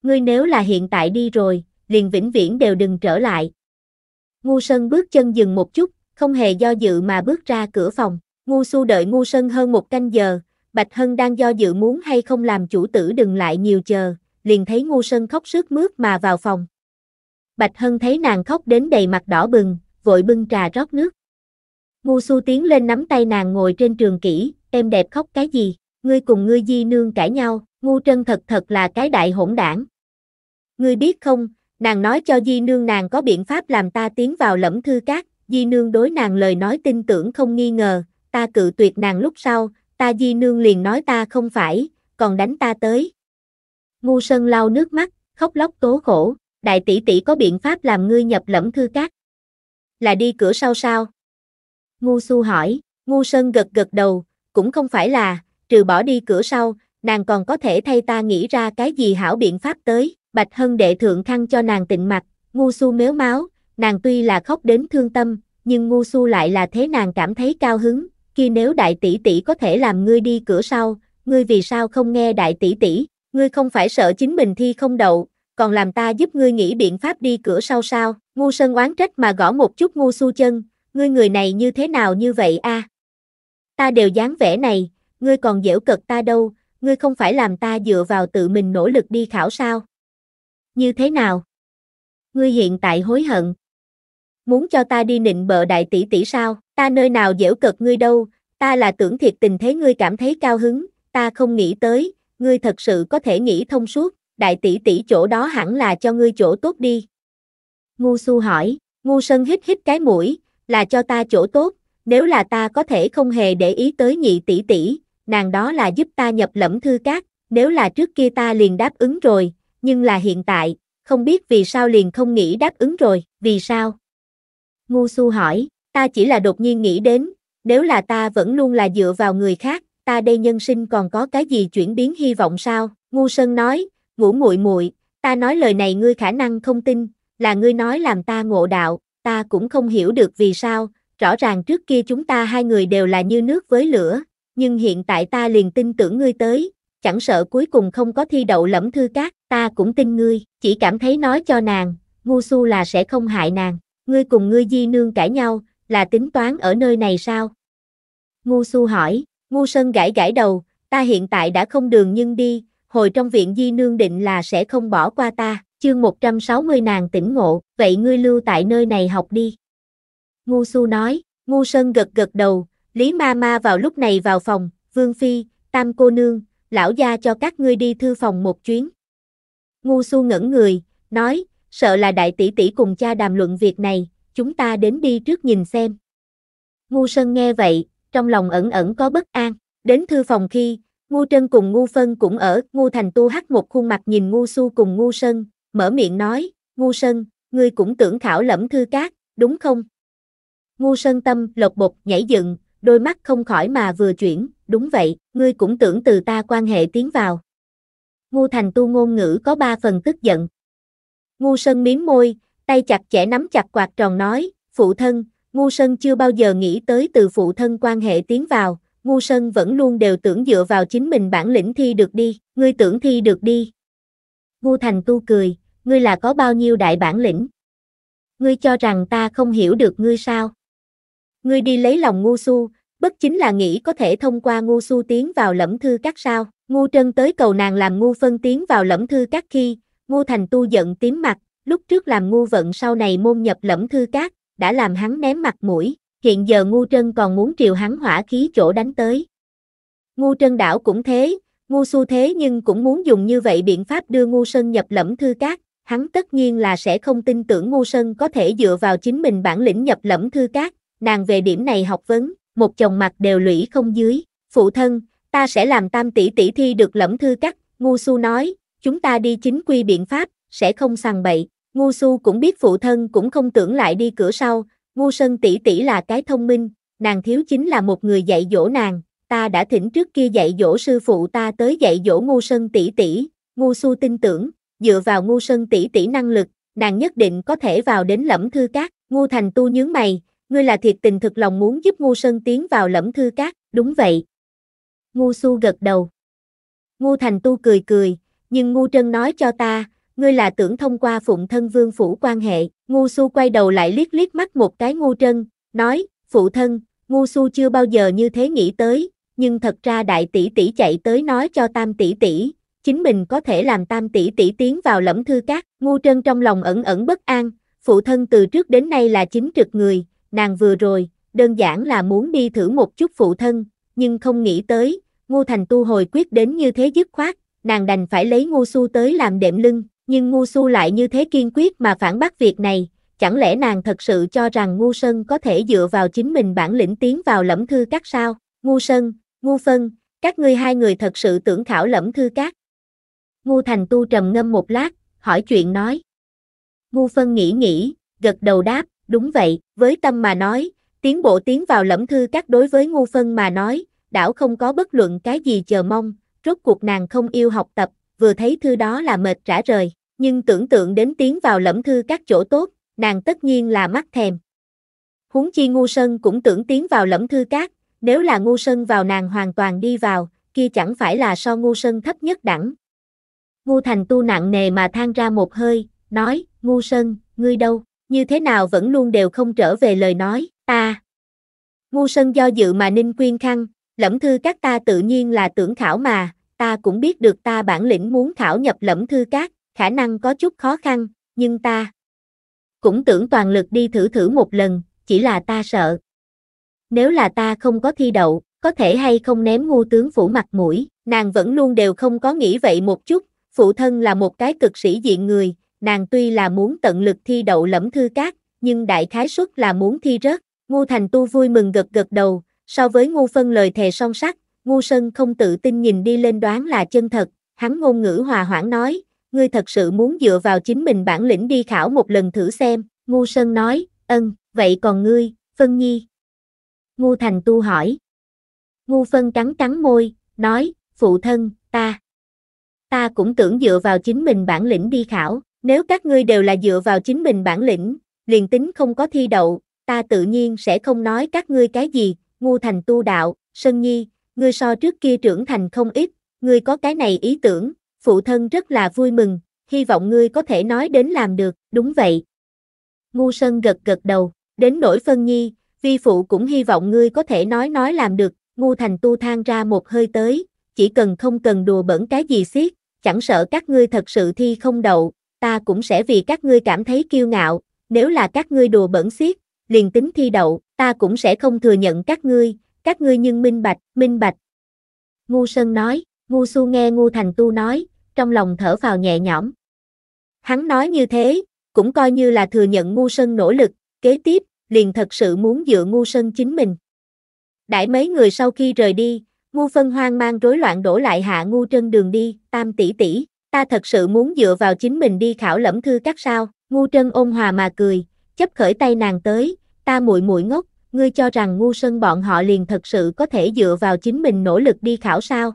Ngươi nếu là hiện tại đi rồi, liền vĩnh viễn đều đừng trở lại. Ngu Sơn bước chân dừng một chút, không hề do dự mà bước ra cửa phòng. Ngu Xu đợi Ngu Sơn hơn một canh giờ, Bạch Hân đang do dự muốn hay không làm chủ tử đừng lại nhiều chờ, liền thấy Ngu Sơn khóc sướt mướt mà vào phòng. Bạch Hân thấy nàng khóc đến đầy mặt đỏ bừng, vội bưng trà rót nước. Ngu Xu tiến lên nắm tay nàng ngồi trên trường kỹ, em đẹp khóc cái gì, ngươi cùng ngươi di nương cãi nhau, ngu trân thật thật là cái đại hỗn đảng. Ngươi biết không, nàng nói cho di nương nàng có biện pháp làm ta tiến vào lẫm thư cát, di nương đối nàng lời nói tin tưởng không nghi ngờ, ta cự tuyệt nàng lúc sau, ta di nương liền nói ta không phải, còn đánh ta tới. Ngu Sơn lau nước mắt, khóc lóc tố khổ, đại tỷ tỷ có biện pháp làm ngươi nhập lẫm thư cát. Là đi cửa sau sao? Ngu Su hỏi, Ngu Sơn gật gật đầu, cũng không phải là, trừ bỏ đi cửa sau, nàng còn có thể thay ta nghĩ ra cái gì hảo biện pháp tới, bạch hân đệ thượng khăn cho nàng tịnh mặt, ngu su méo máu, nàng tuy là khóc đến thương tâm, nhưng ngu su lại là thế nàng cảm thấy cao hứng, khi nếu đại tỷ tỷ có thể làm ngươi đi cửa sau, ngươi vì sao không nghe đại tỷ tỷ, ngươi không phải sợ chính mình thi không đậu, còn làm ta giúp ngươi nghĩ biện pháp đi cửa sau sao, ngu sơn oán trách mà gõ một chút ngu su chân, ngươi người này như thế nào như vậy a Ta đều dáng vẻ này, ngươi còn dễu cực ta đâu, ngươi không phải làm ta dựa vào tự mình nỗ lực đi khảo sao? Như thế nào? Ngươi hiện tại hối hận. Muốn cho ta đi nịnh bợ đại tỷ tỷ sao? Ta nơi nào dễu cợt ngươi đâu, ta là tưởng thiệt tình thế ngươi cảm thấy cao hứng, ta không nghĩ tới, ngươi thật sự có thể nghĩ thông suốt, đại tỷ tỷ chỗ đó hẳn là cho ngươi chỗ tốt đi. Ngu su hỏi, ngu sơn hít hít cái mũi, là cho ta chỗ tốt, nếu là ta có thể không hề để ý tới nhị tỷ tỷ, nàng đó là giúp ta nhập lẫm thư cát, nếu là trước kia ta liền đáp ứng rồi, nhưng là hiện tại, không biết vì sao liền không nghĩ đáp ứng rồi, vì sao? Ngu su hỏi, ta chỉ là đột nhiên nghĩ đến, nếu là ta vẫn luôn là dựa vào người khác, ta đây nhân sinh còn có cái gì chuyển biến hy vọng sao? Ngu Sơn nói, ngủ muội muội, ta nói lời này ngươi khả năng không tin, là ngươi nói làm ta ngộ đạo, ta cũng không hiểu được vì sao, rõ ràng trước kia chúng ta hai người đều là như nước với lửa, nhưng hiện tại ta liền tin tưởng ngươi tới, chẳng sợ cuối cùng không có thi đậu lẫm thư cát, ta cũng tin ngươi, chỉ cảm thấy nói cho nàng, ngu su là sẽ không hại nàng, ngươi cùng ngươi di nương cãi nhau, là tính toán ở nơi này sao? Ngu su hỏi, ngu sơn gãi gãi đầu, ta hiện tại đã không đường nhưng đi, hồi trong viện di nương định là sẽ không bỏ qua ta, chương 160 nàng tỉnh ngộ, vậy ngươi lưu tại nơi này học đi. Ngu su nói, ngu sơn gật gật đầu, Lý ma ma vào lúc này vào phòng, Vương Phi, Tam cô nương, lão gia cho các ngươi đi thư phòng một chuyến. Ngu su ngẩn người, nói, sợ là đại tỷ tỷ cùng cha đàm luận việc này, chúng ta đến đi trước nhìn xem. Ngu Sơn nghe vậy, trong lòng ẩn ẩn có bất an, đến thư phòng khi, Ngu Trân cùng Ngu Phân cũng ở, Ngu Thành Tu hắt một khuôn mặt nhìn Ngu Su cùng Ngu Sơn, mở miệng nói, Ngu Sơn, ngươi cũng tưởng khảo lẫm thư cát, đúng không? Ngu Sơn tâm lột bột nhảy dựng, đôi mắt không khỏi mà vừa chuyển, đúng vậy, ngươi cũng tưởng từ ta quan hệ tiến vào. Ngu thành tu ngôn ngữ có ba phần tức giận. Ngu sơn miếm môi, tay chặt chẽ nắm chặt quạt tròn nói, phụ thân, ngu sơn chưa bao giờ nghĩ tới từ phụ thân quan hệ tiến vào, ngu sơn vẫn luôn đều tưởng dựa vào chính mình bản lĩnh thi được đi, ngươi tưởng thi được đi. Ngu thành tu cười, ngươi là có bao nhiêu đại bản lĩnh? Ngươi cho rằng ta không hiểu được ngươi sao? Ngươi đi lấy lòng ngu su, bất chính là nghĩ có thể thông qua ngu su tiến vào lẫm thư các sao. Ngu trân tới cầu nàng làm ngu phân tiến vào lẫm thư các khi, ngu thành tu giận tím mặt, lúc trước làm ngu vận sau này môn nhập lẫm thư các, đã làm hắn ném mặt mũi, hiện giờ ngu trân còn muốn triều hắn hỏa khí chỗ đánh tới. Ngu trân đảo cũng thế, ngu su thế nhưng cũng muốn dùng như vậy biện pháp đưa ngu sơn nhập lẫm thư các, hắn tất nhiên là sẽ không tin tưởng ngu sơn có thể dựa vào chính mình bản lĩnh nhập lẫm thư cát nàng về điểm này học vấn, một chồng mặt đều lũy không dưới, phụ thân, ta sẽ làm tam tỷ tỷ thi được lẫm thư cắt, ngu su nói, chúng ta đi chính quy biện pháp, sẽ không sằng bậy, ngu su cũng biết phụ thân cũng không tưởng lại đi cửa sau, ngu sân tỷ tỷ là cái thông minh, nàng thiếu chính là một người dạy dỗ nàng, ta đã thỉnh trước kia dạy dỗ sư phụ ta tới dạy dỗ ngu sân tỷ tỷ, ngu su tin tưởng, dựa vào ngu sân tỷ tỷ năng lực, nàng nhất định có thể vào đến lẫm thư cát, ngu thành tu nhướng mày, ngươi là thiệt tình thực lòng muốn giúp ngu sơn tiến vào lẫm thư cát, đúng vậy. Ngu su gật đầu. Ngu thành tu cười cười, nhưng ngu trân nói cho ta, ngươi là tưởng thông qua phụng thân vương phủ quan hệ, ngu su quay đầu lại liếc liếc mắt một cái ngu trân, nói, phụ thân, ngu su chưa bao giờ như thế nghĩ tới, nhưng thật ra đại tỷ tỷ chạy tới nói cho tam tỷ tỷ, chính mình có thể làm tam tỷ tỷ tiến vào lẫm thư cát, ngu trân trong lòng ẩn ẩn bất an, phụ thân từ trước đến nay là chính trực người, nàng vừa rồi, đơn giản là muốn đi thử một chút phụ thân, nhưng không nghĩ tới, ngô thành tu hồi quyết đến như thế dứt khoát, nàng đành phải lấy ngô su tới làm đệm lưng, nhưng ngô su lại như thế kiên quyết mà phản bác việc này, chẳng lẽ nàng thật sự cho rằng ngô sơn có thể dựa vào chính mình bản lĩnh tiến vào lẫm thư các sao, ngô sơn, ngô phân, các ngươi hai người thật sự tưởng khảo lẫm thư các. ngô thành tu trầm ngâm một lát, hỏi chuyện nói. ngô phân nghĩ nghĩ, gật đầu đáp, đúng vậy, với tâm mà nói, tiến bộ tiến vào lẫm thư các đối với ngu phân mà nói, đảo không có bất luận cái gì chờ mong, rốt cuộc nàng không yêu học tập, vừa thấy thư đó là mệt rã rời, nhưng tưởng tượng đến tiến vào lẫm thư các chỗ tốt, nàng tất nhiên là mắt thèm. Huống chi ngu sân cũng tưởng tiến vào lẫm thư các, nếu là ngu sân vào nàng hoàn toàn đi vào, kia chẳng phải là so ngu sân thấp nhất đẳng. Ngu thành tu nặng nề mà than ra một hơi, nói, ngu sân, ngươi đâu? như thế nào vẫn luôn đều không trở về lời nói, ta. À, ngu sân do dự mà Ninh Quyên khăn, lẫm thư các ta tự nhiên là tưởng khảo mà, ta cũng biết được ta bản lĩnh muốn khảo nhập lẫm thư các, khả năng có chút khó khăn, nhưng ta cũng tưởng toàn lực đi thử thử một lần, chỉ là ta sợ. Nếu là ta không có thi đậu, có thể hay không ném ngu tướng phủ mặt mũi, nàng vẫn luôn đều không có nghĩ vậy một chút, phụ thân là một cái cực sĩ diện người, nàng tuy là muốn tận lực thi đậu lẫm thư cát, nhưng đại khái suất là muốn thi rớt. Ngu Thành Tu vui mừng gật gật đầu, so với Ngu Phân lời thề song sắc, Ngu sơn không tự tin nhìn đi lên đoán là chân thật, hắn ngôn ngữ hòa hoãn nói, ngươi thật sự muốn dựa vào chính mình bản lĩnh đi khảo một lần thử xem, Ngu sơn nói, ân, vậy còn ngươi, Phân Nhi. Ngu Thành Tu hỏi. Ngu Phân cắn cắn môi, nói, phụ thân, ta. Ta cũng tưởng dựa vào chính mình bản lĩnh đi khảo. Nếu các ngươi đều là dựa vào chính mình bản lĩnh, liền tính không có thi đậu, ta tự nhiên sẽ không nói các ngươi cái gì, ngu thành tu đạo, Sân Nhi, ngươi so trước kia trưởng thành không ít, ngươi có cái này ý tưởng, phụ thân rất là vui mừng, hy vọng ngươi có thể nói đến làm được, đúng vậy. Ngu Sân gật gật đầu, đến nỗi Phân Nhi, vi phụ cũng hy vọng ngươi có thể nói nói làm được, ngu thành tu thang ra một hơi tới, chỉ cần không cần đùa bẩn cái gì xiết, chẳng sợ các ngươi thật sự thi không đậu, ta cũng sẽ vì các ngươi cảm thấy kiêu ngạo, nếu là các ngươi đùa bẩn xiết, liền tính thi đậu, ta cũng sẽ không thừa nhận các ngươi, các ngươi nhưng minh bạch, minh bạch. Ngu Sơn nói, Ngu Xu nghe Ngu Thành Tu nói, trong lòng thở vào nhẹ nhõm. Hắn nói như thế, cũng coi như là thừa nhận Ngu Sơn nỗ lực, kế tiếp, liền thật sự muốn dựa Ngu Sơn chính mình. Đãi mấy người sau khi rời đi, Ngu Phân hoang mang rối loạn đổ lại hạ Ngu Trân đường đi, tam tỷ tỷ ta thật sự muốn dựa vào chính mình đi khảo lẫm thư các sao, ngu trân ôn hòa mà cười, chấp khởi tay nàng tới, ta muội muội ngốc, ngươi cho rằng ngu sân bọn họ liền thật sự có thể dựa vào chính mình nỗ lực đi khảo sao.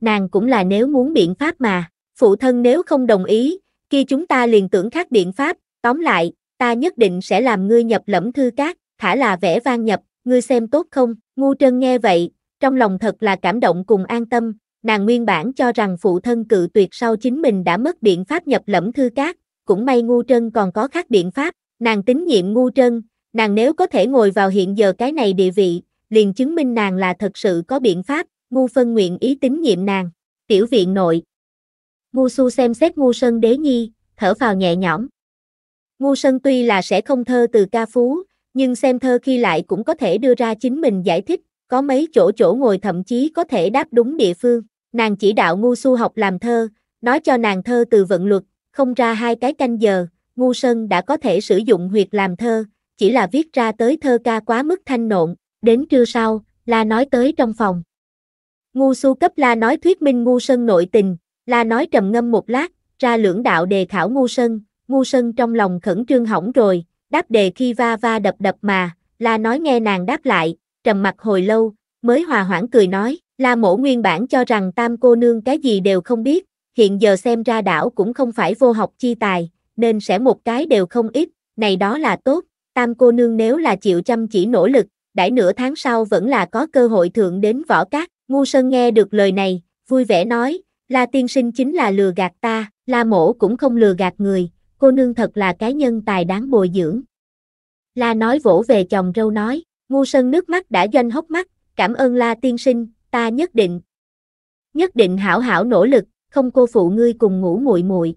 Nàng cũng là nếu muốn biện pháp mà, phụ thân nếu không đồng ý, khi chúng ta liền tưởng khác biện pháp, tóm lại, ta nhất định sẽ làm ngươi nhập lẫm thư các, thả là vẽ vang nhập, ngươi xem tốt không, ngu trân nghe vậy, trong lòng thật là cảm động cùng an tâm, nàng nguyên bản cho rằng phụ thân cự tuyệt sau chính mình đã mất biện pháp nhập lẫm thư cát, cũng may ngu trân còn có khác biện pháp, nàng tín nhiệm ngu trân, nàng nếu có thể ngồi vào hiện giờ cái này địa vị, liền chứng minh nàng là thật sự có biện pháp, ngu phân nguyện ý tín nhiệm nàng, tiểu viện nội. Ngu su xem xét ngu sơn đế nhi, thở vào nhẹ nhõm. Ngu sơn tuy là sẽ không thơ từ ca phú, nhưng xem thơ khi lại cũng có thể đưa ra chính mình giải thích, có mấy chỗ chỗ ngồi thậm chí có thể đáp đúng địa phương. Nàng chỉ đạo ngu su học làm thơ, nói cho nàng thơ từ vận luật, không ra hai cái canh giờ, ngu sơn đã có thể sử dụng huyệt làm thơ, chỉ là viết ra tới thơ ca quá mức thanh nộn, đến trưa sau, la nói tới trong phòng. Ngu su cấp la nói thuyết minh ngu sơn nội tình, la nói trầm ngâm một lát, ra lưỡng đạo đề khảo ngu sơn, ngu sơn trong lòng khẩn trương hỏng rồi, đáp đề khi va va đập đập mà, la nói nghe nàng đáp lại, trầm mặt hồi lâu, mới hòa hoãn cười nói, La mổ nguyên bản cho rằng tam cô nương cái gì đều không biết, hiện giờ xem ra đảo cũng không phải vô học chi tài, nên sẽ một cái đều không ít, này đó là tốt, tam cô nương nếu là chịu chăm chỉ nỗ lực, đãi nửa tháng sau vẫn là có cơ hội thượng đến võ cát, ngu sơn nghe được lời này, vui vẻ nói, la tiên sinh chính là lừa gạt ta, la mổ cũng không lừa gạt người, cô nương thật là cái nhân tài đáng bồi dưỡng. La nói vỗ về chồng râu nói, ngu sơn nước mắt đã doanh hốc mắt, cảm ơn la tiên sinh, ta nhất định. Nhất định hảo hảo nỗ lực, không cô phụ ngươi cùng ngủ muội muội.